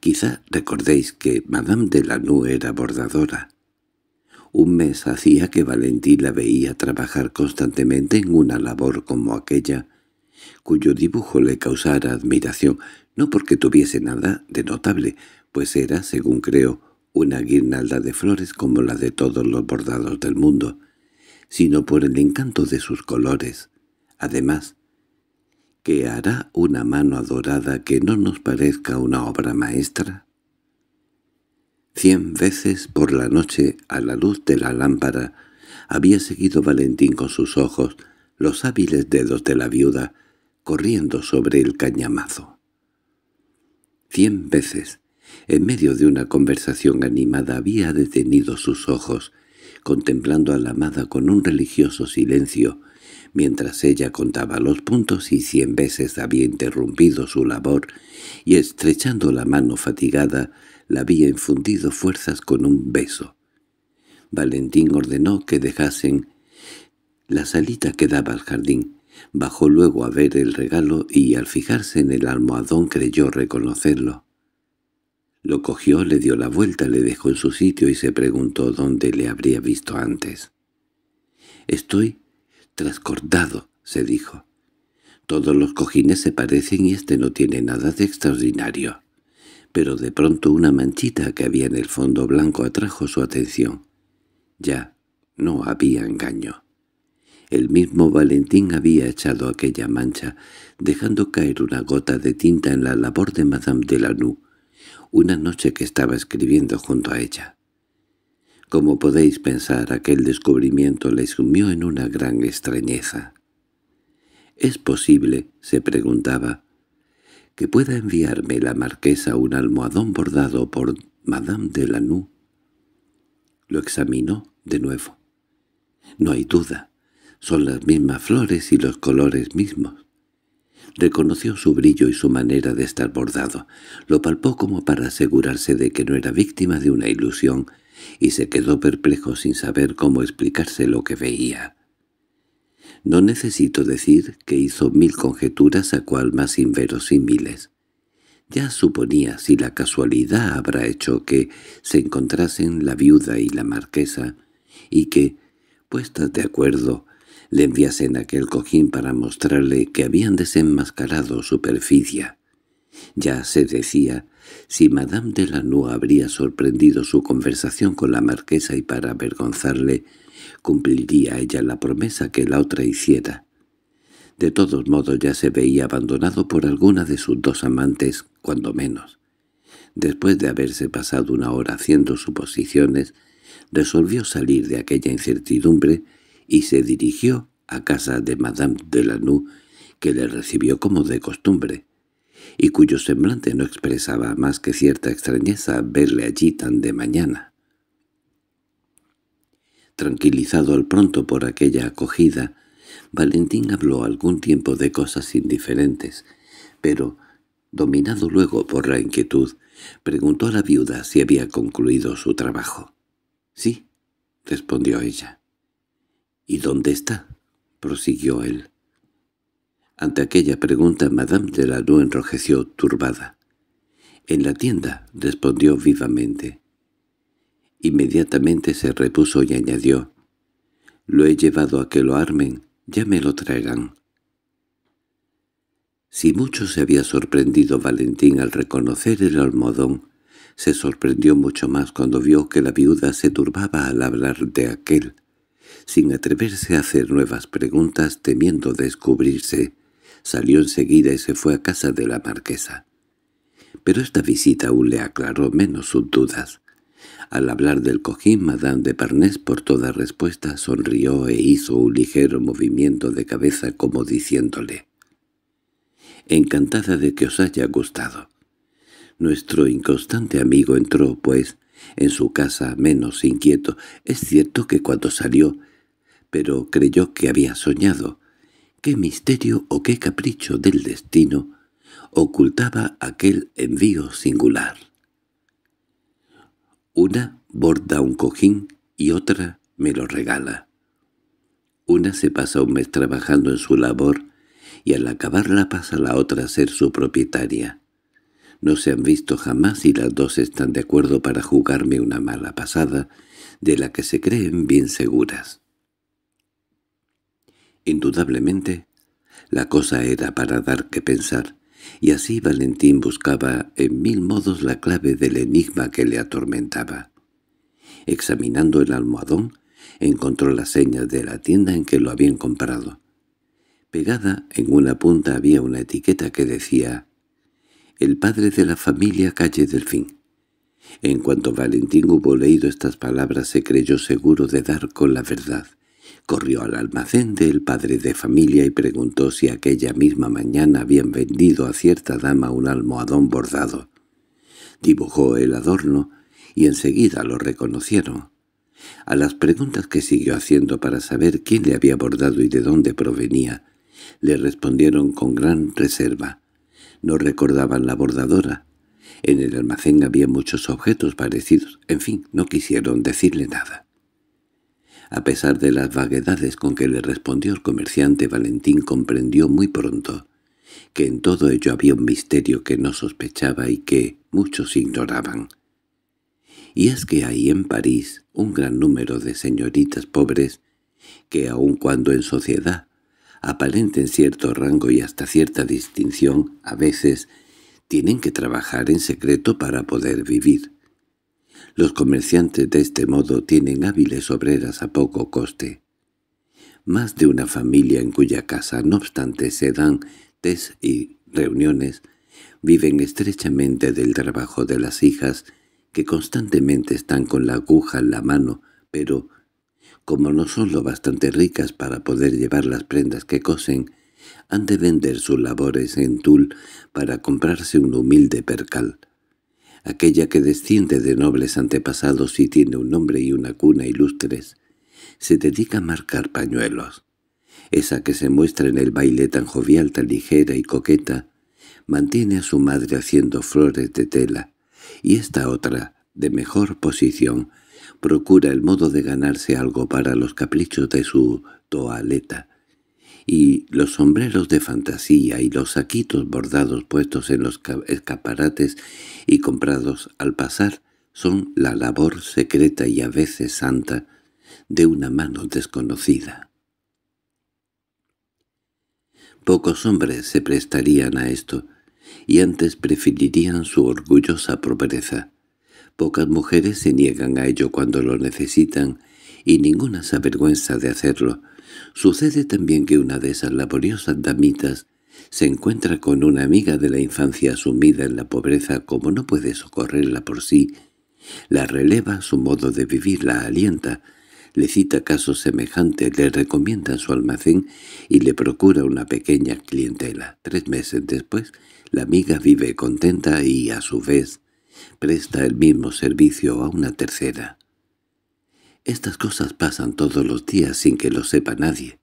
S1: Quizá recordéis que Madame de Lanue era bordadora. Un mes hacía que Valentín la veía trabajar constantemente en una labor como aquella, cuyo dibujo le causara admiración, no porque tuviese nada de notable, pues era, según creo, una guirnalda de flores como la de todos los bordados del mundo, sino por el encanto de sus colores. Además, que hará una mano adorada que no nos parezca una obra maestra? Cien veces por la noche, a la luz de la lámpara, había seguido Valentín con sus ojos los hábiles dedos de la viuda, corriendo sobre el cañamazo. Cien veces, en medio de una conversación animada, había detenido sus ojos, contemplando a la amada con un religioso silencio, mientras ella contaba los puntos y cien veces había interrumpido su labor, y estrechando la mano fatigada, la había infundido fuerzas con un beso. Valentín ordenó que dejasen la salita que daba al jardín. Bajó luego a ver el regalo y al fijarse en el almohadón creyó reconocerlo. Lo cogió, le dio la vuelta, le dejó en su sitio y se preguntó dónde le habría visto antes. «Estoy Trascordado, se dijo. Todos los cojines se parecen y este no tiene nada de extraordinario. Pero de pronto una manchita que había en el fondo blanco atrajo su atención. Ya no había engaño. El mismo Valentín había echado aquella mancha, dejando caer una gota de tinta en la labor de Madame Delanoux, una noche que estaba escribiendo junto a ella. Como podéis pensar, aquel descubrimiento le sumió en una gran extrañeza. —¿Es posible, se preguntaba, que pueda enviarme la marquesa un almohadón bordado por Madame de Lanoux?» Lo examinó de nuevo. No hay duda, son las mismas flores y los colores mismos. Reconoció su brillo y su manera de estar bordado. Lo palpó como para asegurarse de que no era víctima de una ilusión y se quedó perplejo sin saber cómo explicarse lo que veía. No necesito decir que hizo mil conjeturas a cual más inverosímiles. Ya suponía si la casualidad habrá hecho que se encontrasen la viuda y la marquesa, y que, puestas de acuerdo, le enviasen aquel cojín para mostrarle que habían desenmascarado su perfidia. Ya se decía si Madame de habría sorprendido su conversación con la marquesa y para avergonzarle, cumpliría ella la promesa que la otra hiciera. De todos modos ya se veía abandonado por alguna de sus dos amantes, cuando menos. Después de haberse pasado una hora haciendo suposiciones, resolvió salir de aquella incertidumbre y se dirigió a casa de Madame de Delanoux, que le recibió como de costumbre y cuyo semblante no expresaba más que cierta extrañeza verle allí tan de mañana. Tranquilizado al pronto por aquella acogida, Valentín habló algún tiempo de cosas indiferentes, pero, dominado luego por la inquietud, preguntó a la viuda si había concluido su trabajo. —Sí —respondió ella. —¿Y dónde está? —prosiguió él. Ante aquella pregunta Madame de la enrojeció turbada. —En la tienda —respondió vivamente. Inmediatamente se repuso y añadió. —Lo he llevado a que lo armen, ya me lo traerán. Si mucho se había sorprendido Valentín al reconocer el almohadón, se sorprendió mucho más cuando vio que la viuda se turbaba al hablar de aquel, sin atreverse a hacer nuevas preguntas temiendo descubrirse. Salió enseguida y se fue a casa de la marquesa. Pero esta visita aún le aclaró menos sus dudas. Al hablar del cojín, Madame de Parnés por toda respuesta sonrió e hizo un ligero movimiento de cabeza como diciéndole «Encantada de que os haya gustado». Nuestro inconstante amigo entró, pues, en su casa menos inquieto. Es cierto que cuando salió, pero creyó que había soñado qué misterio o qué capricho del destino ocultaba aquel envío singular. Una borda un cojín y otra me lo regala. Una se pasa un mes trabajando en su labor y al acabarla pasa la otra a ser su propietaria. No se han visto jamás y las dos están de acuerdo para jugarme una mala pasada de la que se creen bien seguras. Indudablemente, la cosa era para dar que pensar, y así Valentín buscaba en mil modos la clave del enigma que le atormentaba. Examinando el almohadón, encontró las señas de la tienda en que lo habían comprado. Pegada en una punta había una etiqueta que decía «El padre de la familia Calle Delfín». En cuanto Valentín hubo leído estas palabras se creyó seguro de dar con la verdad. Corrió al almacén del padre de familia y preguntó si aquella misma mañana habían vendido a cierta dama un almohadón bordado. Dibujó el adorno y enseguida lo reconocieron. A las preguntas que siguió haciendo para saber quién le había bordado y de dónde provenía, le respondieron con gran reserva. No recordaban la bordadora. En el almacén había muchos objetos parecidos. En fin, no quisieron decirle nada. A pesar de las vaguedades con que le respondió el comerciante, Valentín comprendió muy pronto que en todo ello había un misterio que no sospechaba y que muchos ignoraban. Y es que hay en París un gran número de señoritas pobres que aun cuando en sociedad aparenten cierto rango y hasta cierta distinción, a veces tienen que trabajar en secreto para poder vivir. Los comerciantes de este modo tienen hábiles obreras a poco coste. Más de una familia en cuya casa, no obstante, se dan test y reuniones, viven estrechamente del trabajo de las hijas, que constantemente están con la aguja en la mano, pero, como no son lo bastante ricas para poder llevar las prendas que cosen, han de vender sus labores en tul para comprarse un humilde percal aquella que desciende de nobles antepasados y tiene un nombre y una cuna ilustres, se dedica a marcar pañuelos. Esa que se muestra en el baile tan jovial, tan ligera y coqueta, mantiene a su madre haciendo flores de tela, y esta otra, de mejor posición, procura el modo de ganarse algo para los caprichos de su toaleta, y los sombreros de fantasía y los saquitos bordados puestos en los escaparates y comprados al pasar son la labor secreta y a veces santa de una mano desconocida. Pocos hombres se prestarían a esto, y antes preferirían su orgullosa pobreza. Pocas mujeres se niegan a ello cuando lo necesitan, y ninguna se avergüenza de hacerlo, Sucede también que una de esas laboriosas damitas se encuentra con una amiga de la infancia sumida en la pobreza como no puede socorrerla por sí, la releva su modo de vivir, la alienta, le cita casos semejantes, le recomienda su almacén y le procura una pequeña clientela. Tres meses después, la amiga vive contenta y, a su vez, presta el mismo servicio a una tercera. Estas cosas pasan todos los días sin que lo sepa nadie.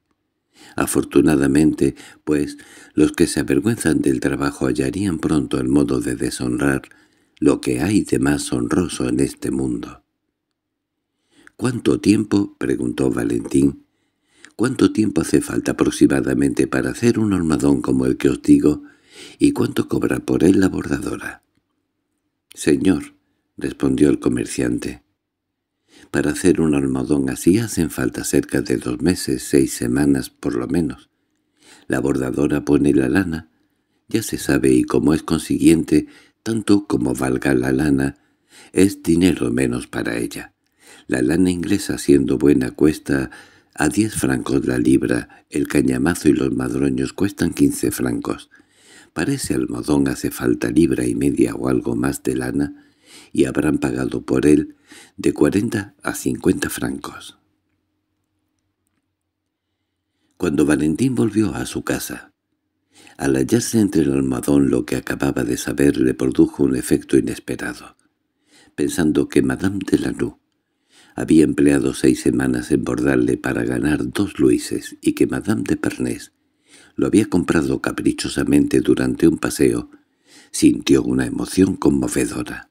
S1: Afortunadamente, pues, los que se avergüenzan del trabajo hallarían pronto el modo de deshonrar lo que hay de más honroso en este mundo. —¿Cuánto tiempo? —preguntó Valentín. —¿Cuánto tiempo hace falta aproximadamente para hacer un hormadón como el que os digo? ¿Y cuánto cobra por él la bordadora? —Señor —respondió el comerciante—, para hacer un almohadón así hacen falta cerca de dos meses, seis semanas por lo menos. La bordadora pone la lana. Ya se sabe y como es consiguiente, tanto como valga la lana, es dinero menos para ella. La lana inglesa siendo buena cuesta a diez francos la libra, el cañamazo y los madroños cuestan quince francos. Para ese almohadón hace falta libra y media o algo más de lana, y habrán pagado por él de 40 a 50 francos. Cuando Valentín volvió a su casa, al hallarse entre el almohadón lo que acababa de saber le produjo un efecto inesperado. Pensando que Madame de Lanoux había empleado seis semanas en bordarle para ganar dos luises y que Madame de Pernés lo había comprado caprichosamente durante un paseo, sintió una emoción conmovedora.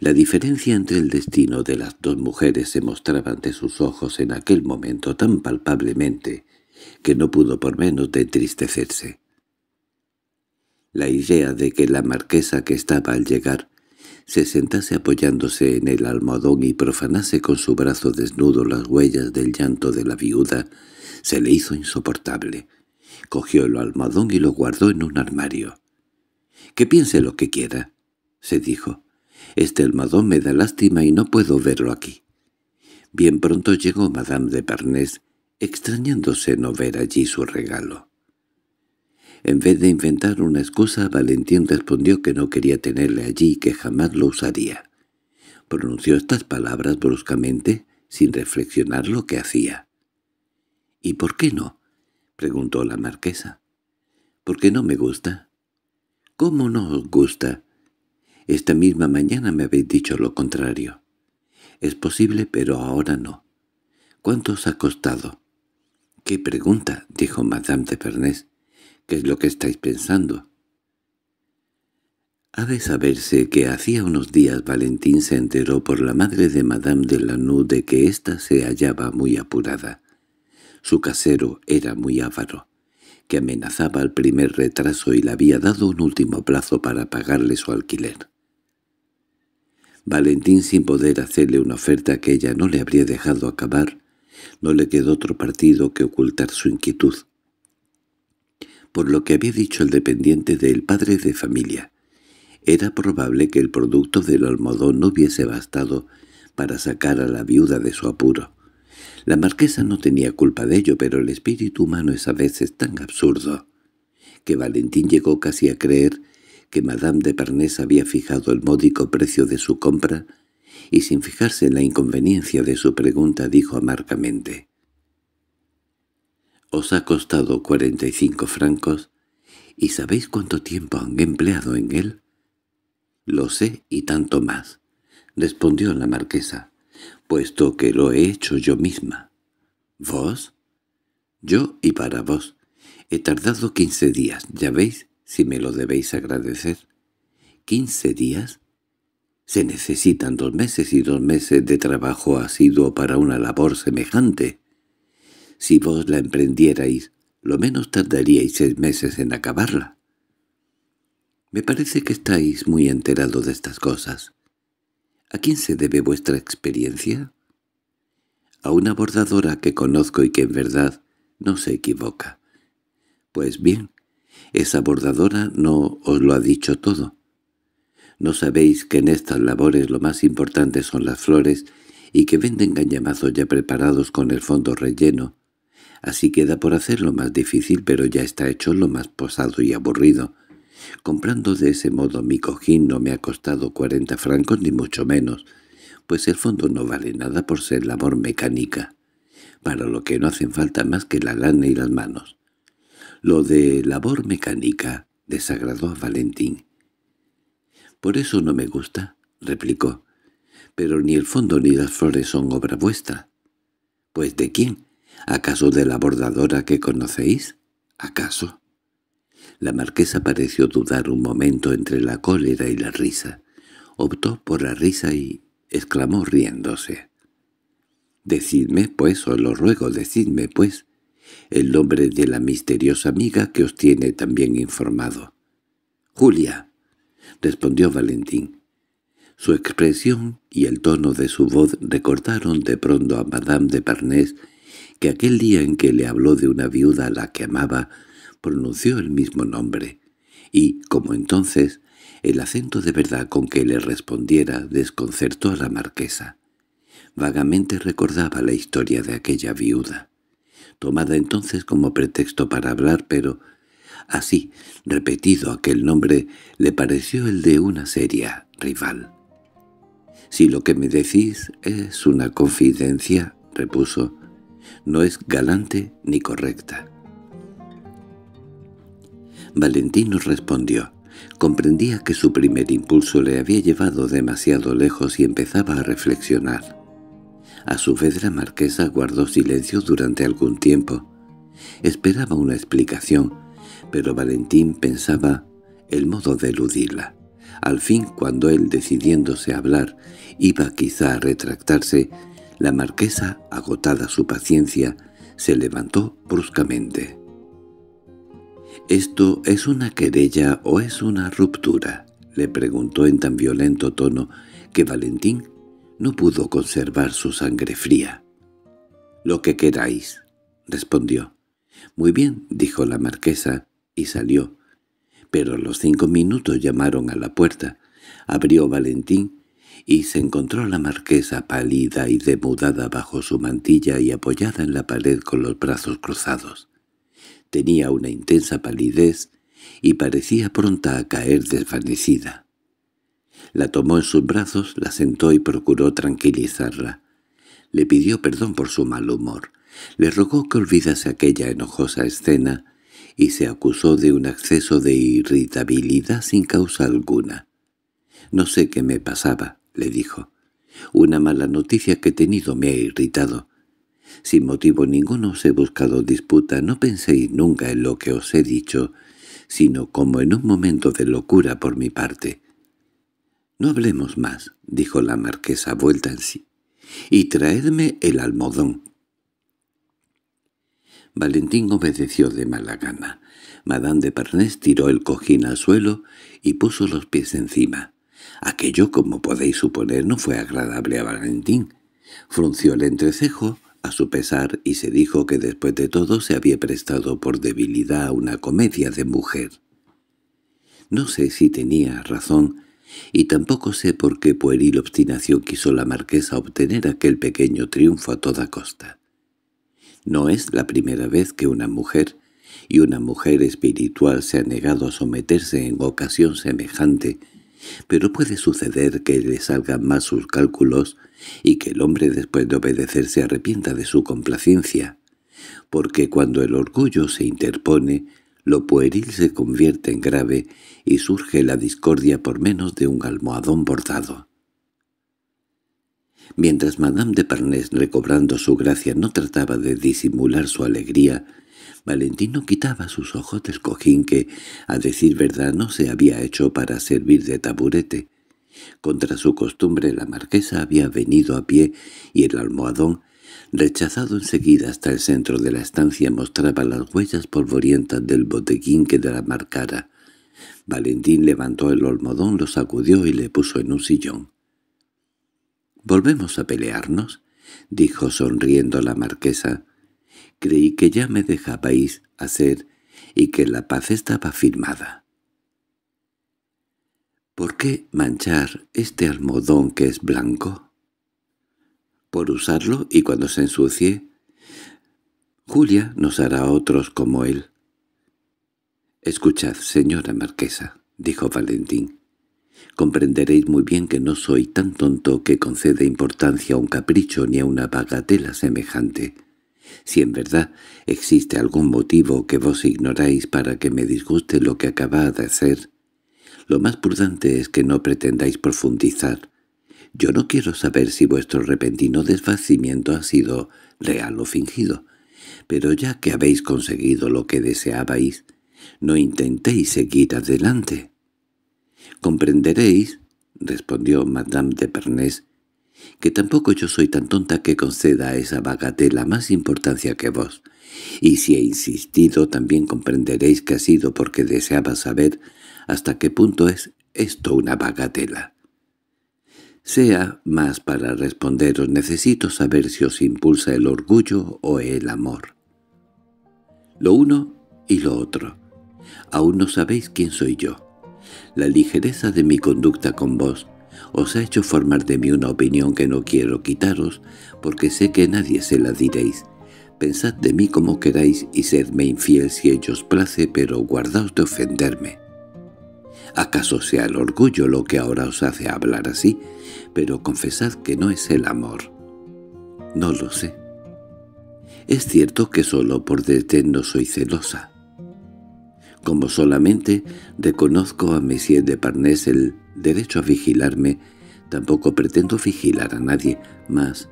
S1: La diferencia entre el destino de las dos mujeres se mostraba ante sus ojos en aquel momento tan palpablemente que no pudo por menos de entristecerse. La idea de que la marquesa que estaba al llegar se sentase apoyándose en el almohadón y profanase con su brazo desnudo las huellas del llanto de la viuda, se le hizo insoportable. Cogió el almohadón y lo guardó en un armario. —Que piense lo que quiera —se dijo—. Este almadón me da lástima y no puedo verlo aquí. Bien pronto llegó Madame de Parnés, extrañándose no ver allí su regalo. En vez de inventar una excusa, Valentín respondió que no quería tenerle allí y que jamás lo usaría. Pronunció estas palabras bruscamente, sin reflexionar lo que hacía. —¿Y por qué no? —preguntó la marquesa. —Porque no me gusta. —¿Cómo no os gusta? Esta misma mañana me habéis dicho lo contrario. Es posible, pero ahora no. ¿Cuánto os ha costado? —¿Qué pregunta? —dijo Madame de Pernés. —¿Qué es lo que estáis pensando? Ha de saberse que hacía unos días Valentín se enteró por la madre de Madame de Lanoux de que ésta se hallaba muy apurada. Su casero era muy avaro, que amenazaba al primer retraso y le había dado un último plazo para pagarle su alquiler. Valentín, sin poder hacerle una oferta que ella no le habría dejado acabar, no le quedó otro partido que ocultar su inquietud. Por lo que había dicho el dependiente del padre de familia, era probable que el producto del almodón no hubiese bastado para sacar a la viuda de su apuro. La marquesa no tenía culpa de ello, pero el espíritu humano es a veces tan absurdo que Valentín llegó casi a creer que Madame de Parnés había fijado el módico precio de su compra, y sin fijarse en la inconveniencia de su pregunta dijo amargamente, «Os ha costado cuarenta y cinco francos, ¿y sabéis cuánto tiempo han empleado en él?» «Lo sé, y tanto más», respondió la marquesa, «puesto que lo he hecho yo misma». «¿Vos?» «Yo y para vos. He tardado quince días, ya veis, si me lo debéis agradecer. ¿Quince días? Se necesitan dos meses y dos meses de trabajo asiduo para una labor semejante. Si vos la emprendierais, lo menos tardaríais seis meses en acabarla. Me parece que estáis muy enterado de estas cosas. ¿A quién se debe vuestra experiencia? A una bordadora que conozco y que en verdad no se equivoca. Pues bien, esa bordadora no os lo ha dicho todo. ¿No sabéis que en estas labores lo más importante son las flores y que venden gañamazos ya preparados con el fondo relleno? Así queda por hacer lo más difícil, pero ya está hecho lo más posado y aburrido. Comprando de ese modo mi cojín no me ha costado cuarenta francos ni mucho menos, pues el fondo no vale nada por ser labor mecánica, para lo que no hacen falta más que la lana y las manos. Lo de labor mecánica desagradó a Valentín. —Por eso no me gusta —replicó—, pero ni el fondo ni las flores son obra vuestra. —¿Pues de quién? ¿Acaso de la bordadora que conocéis? ¿Acaso? La marquesa pareció dudar un momento entre la cólera y la risa. Optó por la risa y exclamó riéndose. —Decidme, pues, os lo ruego, decidme, pues, el nombre de la misteriosa amiga que os tiene también informado. —Julia —respondió Valentín. Su expresión y el tono de su voz recordaron de pronto a Madame de Parnés que aquel día en que le habló de una viuda a la que amaba pronunció el mismo nombre, y, como entonces, el acento de verdad con que le respondiera desconcertó a la marquesa. Vagamente recordaba la historia de aquella viuda tomada entonces como pretexto para hablar, pero así, repetido aquel nombre, le pareció el de una seria rival. «Si lo que me decís es una confidencia», repuso, «no es galante ni correcta». Valentino respondió. Comprendía que su primer impulso le había llevado demasiado lejos y empezaba a reflexionar. A su vez la marquesa guardó silencio durante algún tiempo. Esperaba una explicación, pero Valentín pensaba el modo de eludirla. Al fin, cuando él, decidiéndose a hablar, iba quizá a retractarse, la marquesa, agotada su paciencia, se levantó bruscamente. —¿Esto es una querella o es una ruptura? —le preguntó en tan violento tono que Valentín no pudo conservar su sangre fría. —Lo que queráis —respondió. —Muy bien —dijo la marquesa, y salió. Pero a los cinco minutos llamaron a la puerta. Abrió Valentín y se encontró la marquesa pálida y demudada bajo su mantilla y apoyada en la pared con los brazos cruzados. Tenía una intensa palidez y parecía pronta a caer desvanecida. La tomó en sus brazos, la sentó y procuró tranquilizarla. Le pidió perdón por su mal humor. Le rogó que olvidase aquella enojosa escena y se acusó de un acceso de irritabilidad sin causa alguna. «No sé qué me pasaba», le dijo. «Una mala noticia que he tenido me ha irritado. Sin motivo ninguno os he buscado disputa, no penséis nunca en lo que os he dicho, sino como en un momento de locura por mi parte. —No hablemos más —dijo la marquesa vuelta en sí—, y traedme el almodón. Valentín obedeció de mala gana. Madame de Parnés tiró el cojín al suelo y puso los pies encima. Aquello, como podéis suponer, no fue agradable a Valentín. Frunció el entrecejo a su pesar y se dijo que después de todo se había prestado por debilidad a una comedia de mujer. No sé si tenía razón, y tampoco sé por qué pueril obstinación quiso la marquesa obtener aquel pequeño triunfo a toda costa. No es la primera vez que una mujer, y una mujer espiritual se ha negado a someterse en ocasión semejante, pero puede suceder que le salgan más sus cálculos y que el hombre después de obedecer se arrepienta de su complacencia, porque cuando el orgullo se interpone, lo pueril se convierte en grave y surge la discordia por menos de un almohadón bordado. Mientras Madame de Parnés, recobrando su gracia, no trataba de disimular su alegría, Valentino quitaba sus ojos del cojín que, a decir verdad, no se había hecho para servir de taburete. Contra su costumbre la marquesa había venido a pie y el almohadón Rechazado enseguida hasta el centro de la estancia mostraba las huellas polvorientas del botequín que de la marcara. Valentín levantó el almohadón, lo sacudió y le puso en un sillón. —¿Volvemos a pelearnos? —dijo sonriendo la marquesa. —Creí que ya me dejabais hacer y que la paz estaba firmada. —¿Por qué manchar este almohadón que es blanco? por usarlo y cuando se ensucie, Julia nos hará otros como él. —Escuchad, señora marquesa —dijo Valentín—, comprenderéis muy bien que no soy tan tonto que concede importancia a un capricho ni a una bagatela semejante. Si en verdad existe algún motivo que vos ignoráis para que me disguste lo que acaba de hacer, lo más prudente es que no pretendáis profundizar yo no quiero saber si vuestro repentino desvacimiento ha sido real o fingido, pero ya que habéis conseguido lo que deseabais, no intentéis seguir adelante. —Comprenderéis —respondió Madame de Pernés—, que tampoco yo soy tan tonta que conceda a esa bagatela más importancia que vos, y si he insistido también comprenderéis que ha sido porque deseaba saber hasta qué punto es esto una bagatela. Sea más para responderos, necesito saber si os impulsa el orgullo o el amor. Lo uno y lo otro. Aún no sabéis quién soy yo. La ligereza de mi conducta con vos os ha hecho formar de mí una opinión que no quiero quitaros, porque sé que nadie se la diréis. Pensad de mí como queráis y sedme infiel si ello os place, pero guardaos de ofenderme. ¿Acaso sea el orgullo lo que ahora os hace hablar así? pero confesad que no es el amor. No lo sé. Es cierto que solo por desdén no soy celosa. Como solamente reconozco a Monsieur de Parnés el derecho a vigilarme, tampoco pretendo vigilar a nadie, más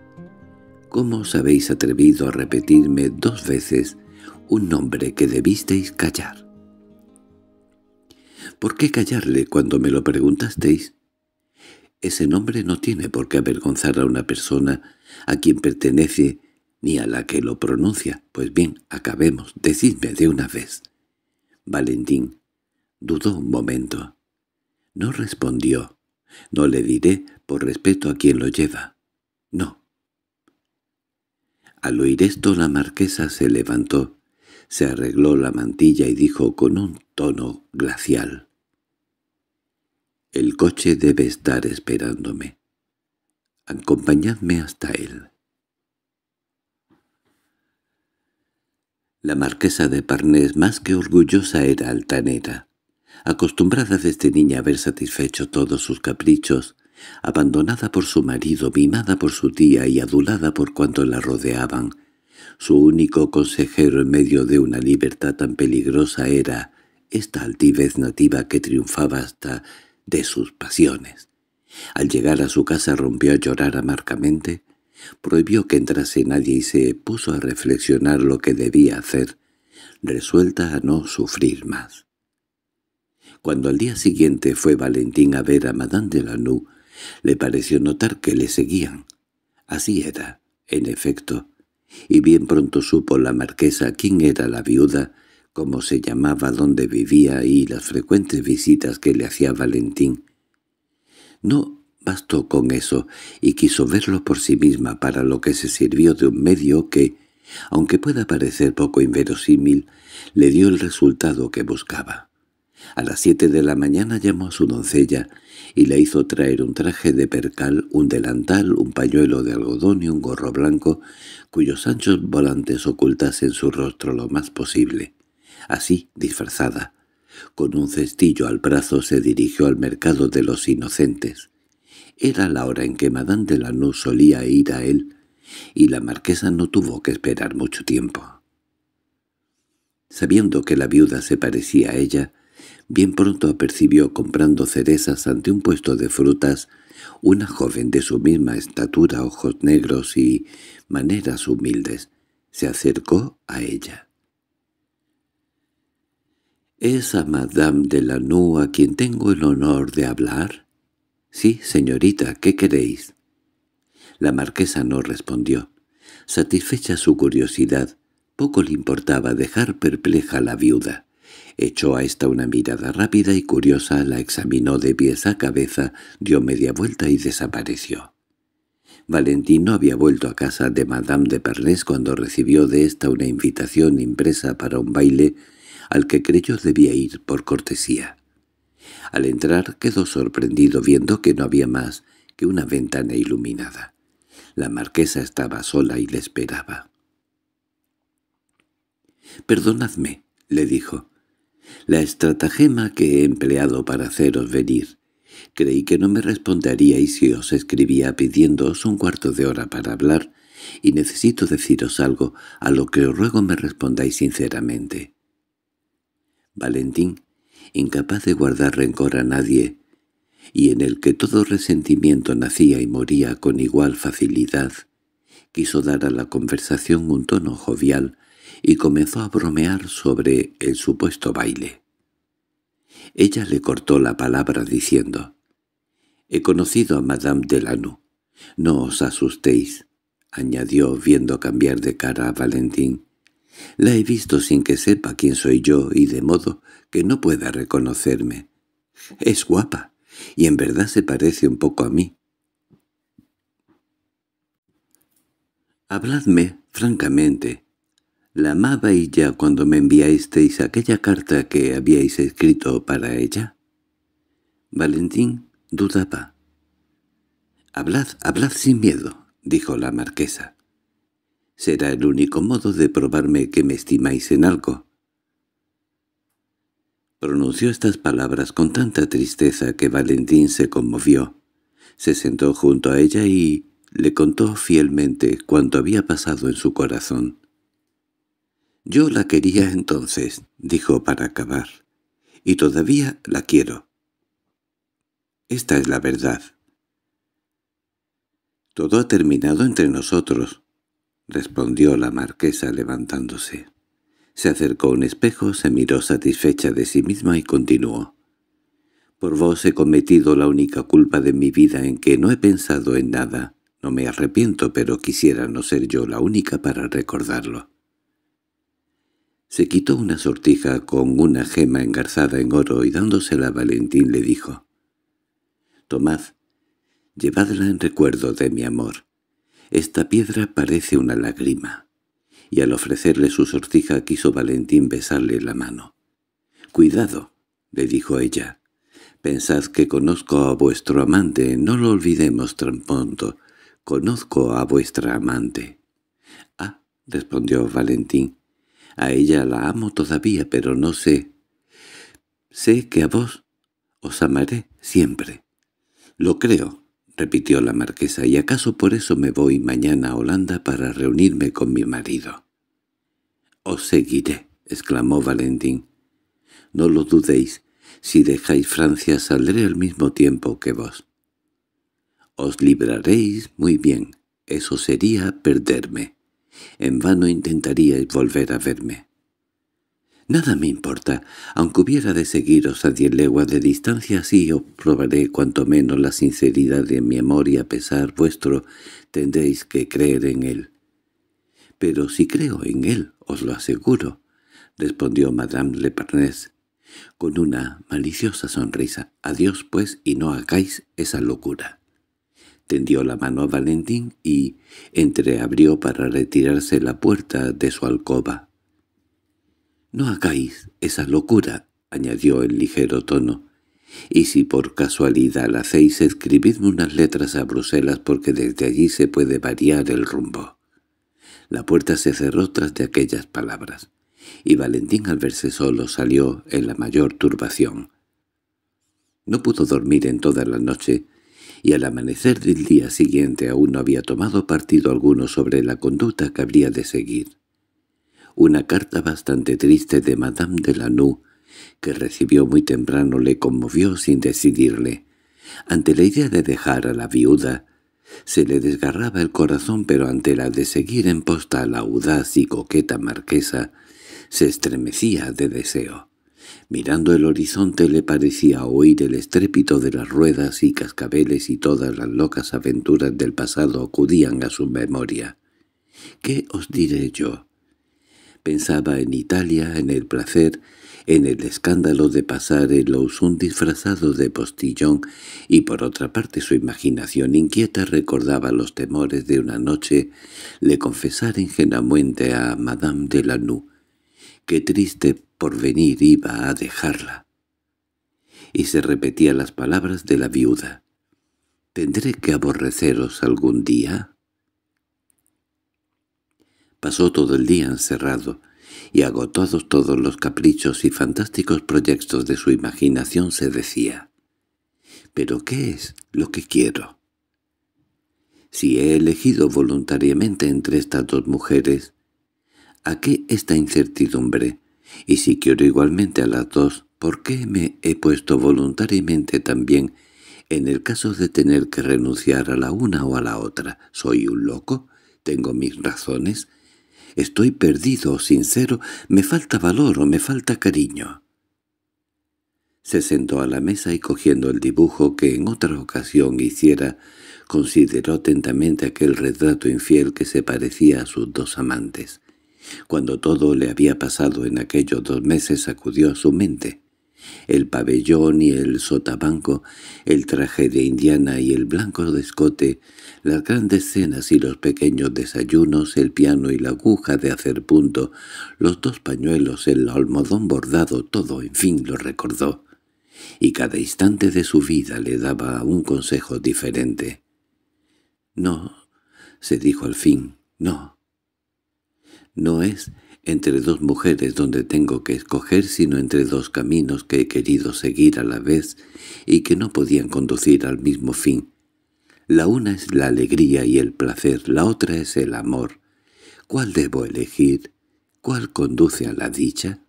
S1: ¿cómo os habéis atrevido a repetirme dos veces un nombre que debisteis callar? ¿Por qué callarle cuando me lo preguntasteis? Ese nombre no tiene por qué avergonzar a una persona a quien pertenece ni a la que lo pronuncia. Pues bien, acabemos, decidme de una vez. Valentín dudó un momento. No respondió. No le diré por respeto a quien lo lleva. No. Al oír esto la marquesa se levantó, se arregló la mantilla y dijo con un tono glacial. El coche debe estar esperándome. Acompañadme hasta él. La marquesa de Parnés más que orgullosa era altanera. Acostumbrada desde niña a ver satisfecho todos sus caprichos, abandonada por su marido, mimada por su tía y adulada por cuanto la rodeaban, su único consejero en medio de una libertad tan peligrosa era esta altivez nativa que triunfaba hasta de sus pasiones. Al llegar a su casa rompió a llorar amargamente, prohibió que entrase nadie y se puso a reflexionar lo que debía hacer, resuelta a no sufrir más. Cuando al día siguiente fue Valentín a ver a Madame de Lanú, le pareció notar que le seguían. Así era, en efecto, y bien pronto supo la marquesa quién era la viuda como se llamaba, dónde vivía y las frecuentes visitas que le hacía Valentín. No bastó con eso y quiso verlo por sí misma para lo que se sirvió de un medio que, aunque pueda parecer poco inverosímil, le dio el resultado que buscaba. A las siete de la mañana llamó a su doncella y le hizo traer un traje de percal, un delantal, un pañuelo de algodón y un gorro blanco, cuyos anchos volantes ocultasen su rostro lo más posible así disfrazada. Con un cestillo al brazo se dirigió al mercado de los inocentes. Era la hora en que Madame de Lanús solía ir a él, y la marquesa no tuvo que esperar mucho tiempo. Sabiendo que la viuda se parecía a ella, bien pronto apercibió comprando cerezas ante un puesto de frutas una joven de su misma estatura, ojos negros y maneras humildes. Se acercó a ella. —¿Es a Madame de la a quien tengo el honor de hablar? —Sí, señorita, ¿qué queréis? La marquesa no respondió. Satisfecha su curiosidad, poco le importaba dejar perpleja a la viuda. Echó a esta una mirada rápida y curiosa, la examinó de pies a cabeza, dio media vuelta y desapareció. Valentín no había vuelto a casa de Madame de Parnés cuando recibió de ésta una invitación impresa para un baile al que creyó debía ir por cortesía. Al entrar quedó sorprendido viendo que no había más que una ventana iluminada. La marquesa estaba sola y le esperaba. «Perdonadme», le dijo, «la estratagema que he empleado para haceros venir. Creí que no me responderíais si os escribía pidiéndoos un cuarto de hora para hablar, y necesito deciros algo a lo que os ruego me respondáis sinceramente. Valentín, incapaz de guardar rencor a nadie, y en el que todo resentimiento nacía y moría con igual facilidad, quiso dar a la conversación un tono jovial y comenzó a bromear sobre el supuesto baile. Ella le cortó la palabra diciendo, «He conocido a Madame Delano. No os asustéis», añadió viendo cambiar de cara a Valentín. La he visto sin que sepa quién soy yo y de modo que no pueda reconocerme. Es guapa, y en verdad se parece un poco a mí. Habladme francamente. ¿La amabais ya cuando me enviasteis aquella carta que habíais escrito para ella? Valentín dudaba. «Hablad, hablad sin miedo», dijo la marquesa. Será el único modo de probarme que me estimáis en algo. Pronunció estas palabras con tanta tristeza que Valentín se conmovió. Se sentó junto a ella y le contó fielmente cuanto había pasado en su corazón. «Yo la quería entonces», dijo para acabar, «y todavía la quiero». Esta es la verdad. Todo ha terminado entre nosotros, —respondió la marquesa levantándose. Se acercó a un espejo, se miró satisfecha de sí misma y continuó. —Por vos he cometido la única culpa de mi vida en que no he pensado en nada. No me arrepiento, pero quisiera no ser yo la única para recordarlo. Se quitó una sortija con una gema engarzada en oro y dándosela a Valentín le dijo. —Tomad, llevadla en recuerdo de mi amor. Esta piedra parece una lágrima. Y al ofrecerle su sortija quiso Valentín besarle la mano. «Cuidado», le dijo ella. «Pensad que conozco a vuestro amante, no lo olvidemos tan Conozco a vuestra amante». «Ah», respondió Valentín, «a ella la amo todavía, pero no sé. Sé que a vos os amaré siempre». «Lo creo», repitió la marquesa, y acaso por eso me voy mañana a Holanda para reunirme con mi marido. Os seguiré, exclamó Valentín. No lo dudéis, si dejáis Francia saldré al mismo tiempo que vos. Os libraréis muy bien, eso sería perderme. En vano intentaríais volver a verme. Nada me importa, aunque hubiera de seguiros a diez leguas de distancia, sí os probaré cuanto menos la sinceridad de mi amor y a pesar vuestro tendréis que creer en él. —Pero si creo en él, os lo aseguro —respondió Madame Leparnés con una maliciosa sonrisa. —Adiós, pues, y no hagáis esa locura. Tendió la mano a Valentín y entreabrió para retirarse la puerta de su alcoba. No hagáis esa locura —añadió en ligero tono—, y si por casualidad la hacéis, escribidme unas letras a Bruselas porque desde allí se puede variar el rumbo. La puerta se cerró tras de aquellas palabras, y Valentín al verse solo salió en la mayor turbación. No pudo dormir en toda la noche, y al amanecer del día siguiente aún no había tomado partido alguno sobre la conducta que habría de seguir. Una carta bastante triste de Madame de Lanoux, que recibió muy temprano, le conmovió sin decidirle. Ante la idea de dejar a la viuda, se le desgarraba el corazón, pero ante la de seguir en posta a la audaz y coqueta marquesa, se estremecía de deseo. Mirando el horizonte le parecía oír el estrépito de las ruedas y cascabeles y todas las locas aventuras del pasado acudían a su memoria. ¿Qué os diré yo? Pensaba en Italia, en el placer, en el escándalo de pasar el Ousun disfrazado de postillón, y por otra parte su imaginación inquieta recordaba los temores de una noche le confesar ingenuamente a Madame de que qué triste porvenir iba a dejarla. Y se repetía las palabras de la viuda. «¿Tendré que aborreceros algún día?» Pasó todo el día encerrado, y agotados todos los caprichos y fantásticos proyectos de su imaginación se decía, «¿Pero qué es lo que quiero?» Si he elegido voluntariamente entre estas dos mujeres, ¿a qué esta incertidumbre? Y si quiero igualmente a las dos, ¿por qué me he puesto voluntariamente también en el caso de tener que renunciar a la una o a la otra? ¿Soy un loco? ¿Tengo mis razones? estoy perdido sincero, me falta valor o me falta cariño. Se sentó a la mesa y cogiendo el dibujo que en otra ocasión hiciera, consideró atentamente aquel retrato infiel que se parecía a sus dos amantes. Cuando todo le había pasado en aquellos dos meses acudió a su mente el pabellón y el sotabanco, el traje de indiana y el blanco de escote, las grandes cenas y los pequeños desayunos, el piano y la aguja de hacer punto, los dos pañuelos, el almohadón bordado, todo, en fin, lo recordó. Y cada instante de su vida le daba un consejo diferente. «No», se dijo al fin, «no». «No es entre dos mujeres donde tengo que escoger, sino entre dos caminos que he querido seguir a la vez y que no podían conducir al mismo fin. La una es la alegría y el placer, la otra es el amor. ¿Cuál debo elegir? ¿Cuál conduce a la dicha?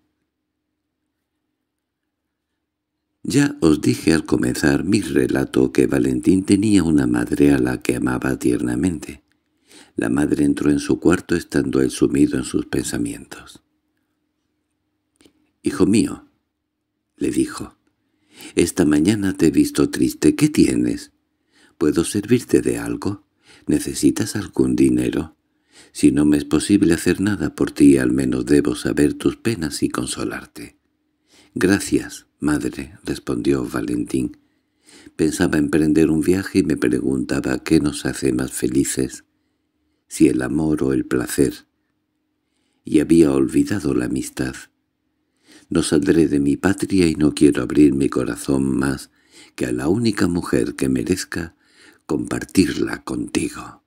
S1: Ya os dije al comenzar mi relato que Valentín tenía una madre a la que amaba tiernamente. La madre entró en su cuarto estando él sumido en sus pensamientos. «Hijo mío», le dijo, «esta mañana te he visto triste. ¿Qué tienes? ¿Puedo servirte de algo? ¿Necesitas algún dinero? Si no me es posible hacer nada por ti, al menos debo saber tus penas y consolarte». «Gracias, madre», respondió Valentín. Pensaba emprender un viaje y me preguntaba qué nos hace más felices si el amor o el placer, y había olvidado la amistad. No saldré de mi patria y no quiero abrir mi corazón más que a la única mujer que merezca compartirla
S2: contigo.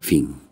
S2: Fin